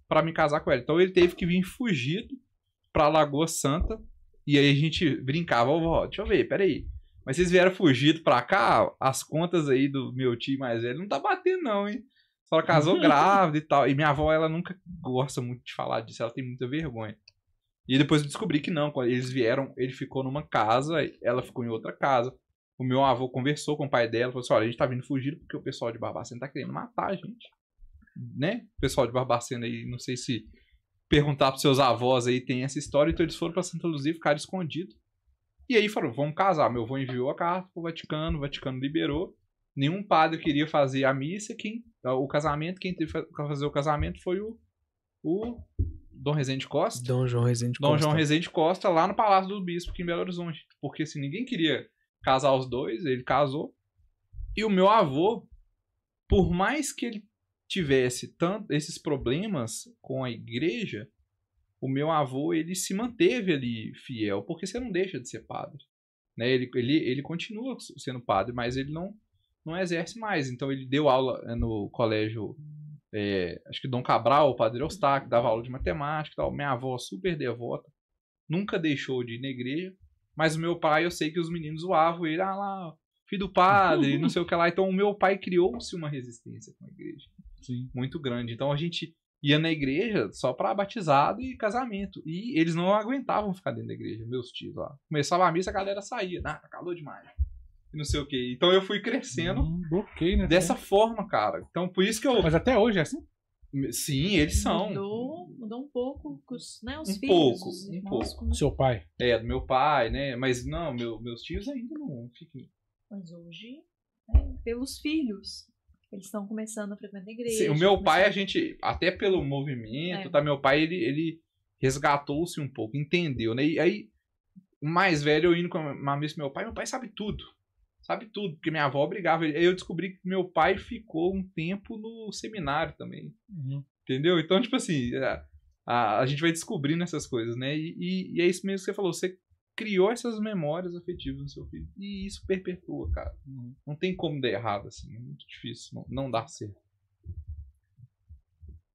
para me casar com ela. Então ele teve que vir fugido pra Lagoa Santa. E aí a gente brincava: Ó, vó, deixa eu ver, peraí. Mas vocês vieram fugido pra cá, as contas aí do meu tio mais velho não tá batendo, não, hein? Só casou grávida e tal. E minha avó, ela nunca gosta muito de falar disso, ela tem muita vergonha. E depois eu descobri que não, eles vieram, ele ficou numa casa, ela ficou em outra casa. O meu avô conversou com o pai dela, falou assim: olha, a gente tá vindo fugir porque o pessoal de Barbacena tá querendo matar a gente. Né? O pessoal de Barbacena aí, não sei se perguntar pros seus avós aí tem essa história, então eles foram para Santa Luzia e ficaram escondidos. E aí falaram: vamos casar. Meu avô enviou a carta pro Vaticano, o Vaticano liberou. Nenhum padre queria fazer a missa, quem, o casamento, quem teve que fazer o casamento foi o, o Dom Rezende Costa. Dom João Rezende Dom Costa. João Rezende Costa lá no Palácio do Bispo aqui em Belo Horizonte. Porque se assim, ninguém queria casar os dois, ele casou. E o meu avô, por mais que ele tivesse tanto esses problemas com a igreja, o meu avô ele se manteve ali fiel, porque você não deixa de ser padre. Né? Ele, ele, ele continua sendo padre, mas ele não, não exerce mais. Então ele deu aula eh, no colégio é, acho que Dom Cabral, o Padre Eustáquio, dava aula de matemática tal. Minha avó, super devota, nunca deixou de ir na igreja. Mas o meu pai, eu sei que os meninos zoavam ele, ah lá, filho do padre, não sei o que lá. Então, o meu pai criou-se uma resistência com a igreja. Sim. Muito grande. Então, a gente ia na igreja só para batizado e casamento. E eles não aguentavam ficar dentro da igreja, meus tios lá. Começava a missa, a galera saía. Ah, calor demais e não sei o quê. Então eu fui crescendo hum, bloqueio, né, dessa cara? forma, cara. Então por isso que eu. Mas até hoje é assim? Sim, eles são. Mudou, mudou um pouco, né? Os um filhos, pouco, os um pouco. É? Seu pai. É, do meu pai, né? Mas não, meu, meus tios ainda não fiquem. Mas hoje, né? pelos filhos. Eles estão começando a frequentar a igreja. Sim, o meu pai, a... a gente, até pelo movimento, é. tá? Meu pai, ele, ele resgatou-se um pouco, entendeu, né? E aí, mais velho, eu indo com a missa meu pai, meu pai sabe tudo sabe tudo, porque minha avó brigava. Eu descobri que meu pai ficou um tempo no seminário também. Uhum. Entendeu? Então, tipo assim, a, é, a, a, gente vai descobrindo essas coisas, né? E, e, e, é isso mesmo que você falou. Você criou essas memórias afetivas no seu filho. E isso perpetua, cara. Uhum. Não tem como dar errado, assim. É muito difícil. Não, não dá certo.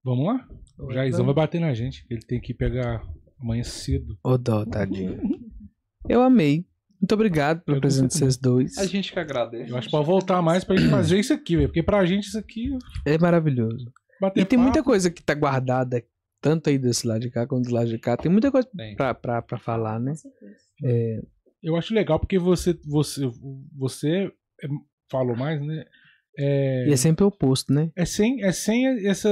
Vamos lá? O Jairzão vai bater na gente. Ele tem que pegar amanhã cedo. Ô, dó, tadinho. Eu amei. Muito obrigado pela presença de vocês dois. A gente que agradece. Eu acho que pode voltar mais pra gente fazer isso aqui, velho. Porque pra gente isso aqui. É maravilhoso. Bater e tem muita coisa que tá guardada, tanto aí desse lado de cá quanto do lado de cá. Tem muita coisa pra, pra, pra falar, né? É... Eu acho legal porque você, você, você é, falou mais, né? É... E é sempre oposto, né? É sem, é sem essa.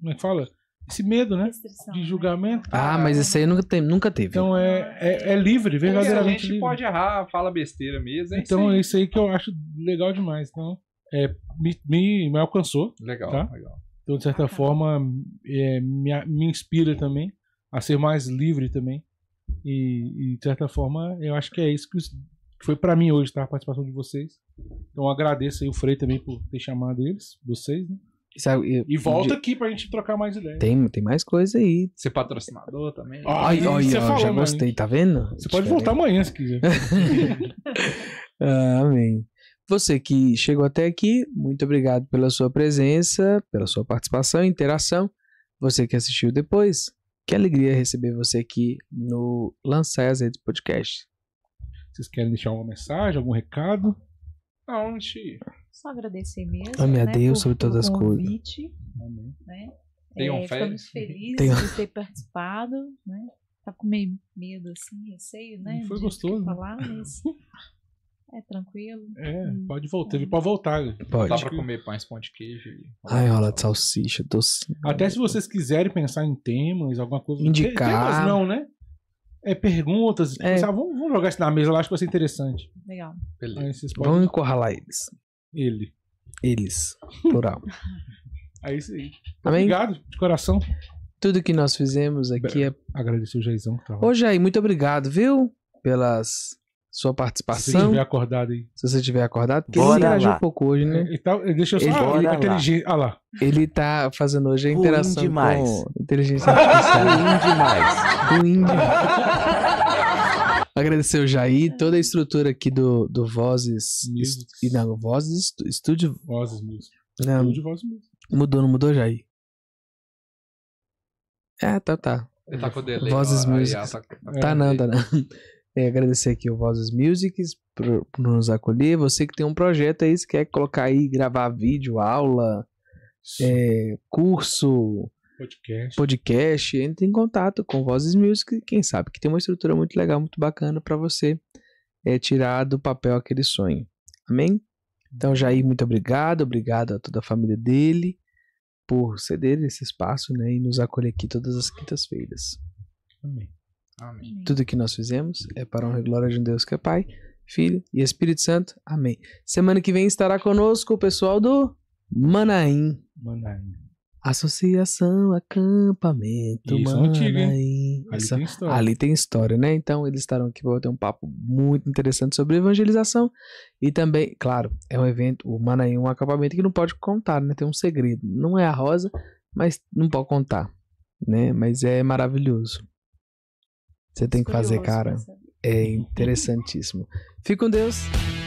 Como é que fala? esse medo, né? Restrição, de né? julgamento. Né? Ah, mas isso aí nunca, tem, nunca teve. Então é, é, é livre, verdadeiramente. Porque a gente pode errar, fala besteira mesmo. É então isso é isso aí que eu acho legal demais. Então, é, me, me, me alcançou. Legal, tá? legal. Então, de certa forma, é, me, me inspira também a ser mais livre também. E, e, de certa forma, eu acho que é isso que foi para mim hoje, tá? A participação de vocês. Então, agradeço aí o Frei também por ter chamado eles, vocês, né? Sabe, eu, e volta de... aqui pra gente trocar mais ideia. Tem, tem mais coisa aí. Ser patrocinador também. Ah, ai, ai, já né? gostei, tá vendo? Você Diferente. pode voltar amanhã se quiser. ah, amém. Você que chegou até aqui, muito obrigado pela sua presença, pela sua participação e interação. Você que assistiu depois, que alegria receber você aqui no Lançar as Redes Podcast. Vocês querem deixar uma mensagem, algum recado? Não, Só agradecer mesmo. Ame a né, Deus por, sobre todas as coisas. Né? Tenham é, fé. felizes Tenho... de ter participado, né? Tá com meio medo assim, receio, né? foi de gostoso. Né? Falar, mas é tranquilo. É, hum, pode voltar. Teve é. pra voltar. Né? Pode. Dá pra comer pães, pão de queijo. Ai, rola de salsicha, doce. Até se vocês quiserem pensar em temas, alguma coisa. Indicar. Temas não, né? É, perguntas. Tipo é. Assim, ah, vamos, vamos, jogar isso na mesa lá, acho que vai ser interessante. Legal. Beleza. Podem... Vamos encurralar eles. Ele. Eles. Plural. é isso aí. Amém? Obrigado, de coração. Tudo que nós fizemos aqui Bem, é. Agradecer o Jaizão que tava. Ô, Jair, muito obrigado, viu? Pelas sua participação. Se você estiver acordado aí. Se você estiver acordado, porque Bora ele reagiu um pouco hoje, né? E tá, deixa eu só. Ele, ah, ele, aquele jeito, ah lá. ele tá fazendo hoje a interação Ruim demais. com inteligência artificial. Ruim demais. Ruim demais. Agradecer o Jair, toda a estrutura aqui do, do Vozes. Music. não, Vozes Estúdio. Vozes Music. Não, Vozes Music. Mudou, não mudou, Jair? É, tá, tá. Ele tá com delay. Vozes ó, Music. Aí, tá, tá, tá não, tá não. É, agradecer aqui o Vozes Musics por, por, nos acolher. Você que tem um projeto aí, se quer colocar aí, gravar vídeo, aula, é, curso, podcast. podcast, entre em contato com Vozes Music, quem sabe que tem uma estrutura muito legal, muito bacana para você é, tirar do papel aquele sonho. Amém? Então, Jair, muito obrigado, obrigado a toda a família dele por ceder esse espaço né, e nos acolher aqui todas as quintas-feiras. Amém. Amém. Tudo que nós fizemos é para a honra e glória de um Deus que é Pai, Filho e Espírito Santo. Amém. Semana que vem estará conosco o pessoal do Manaim. Manaim. Associação Acampamento Isso, é Manaim. Ali, tem história. ali tem história, né? Então eles estarão aqui para ter um papo muito interessante sobre evangelização e também, claro, é um evento, o Manaim é um acampamento que não pode contar, né? Tem um segredo. Não é a rosa, mas não pode contar, né? Mas é maravilhoso. Você tem que fazer, cara. Né, é interessantíssimo. Fique com Deus.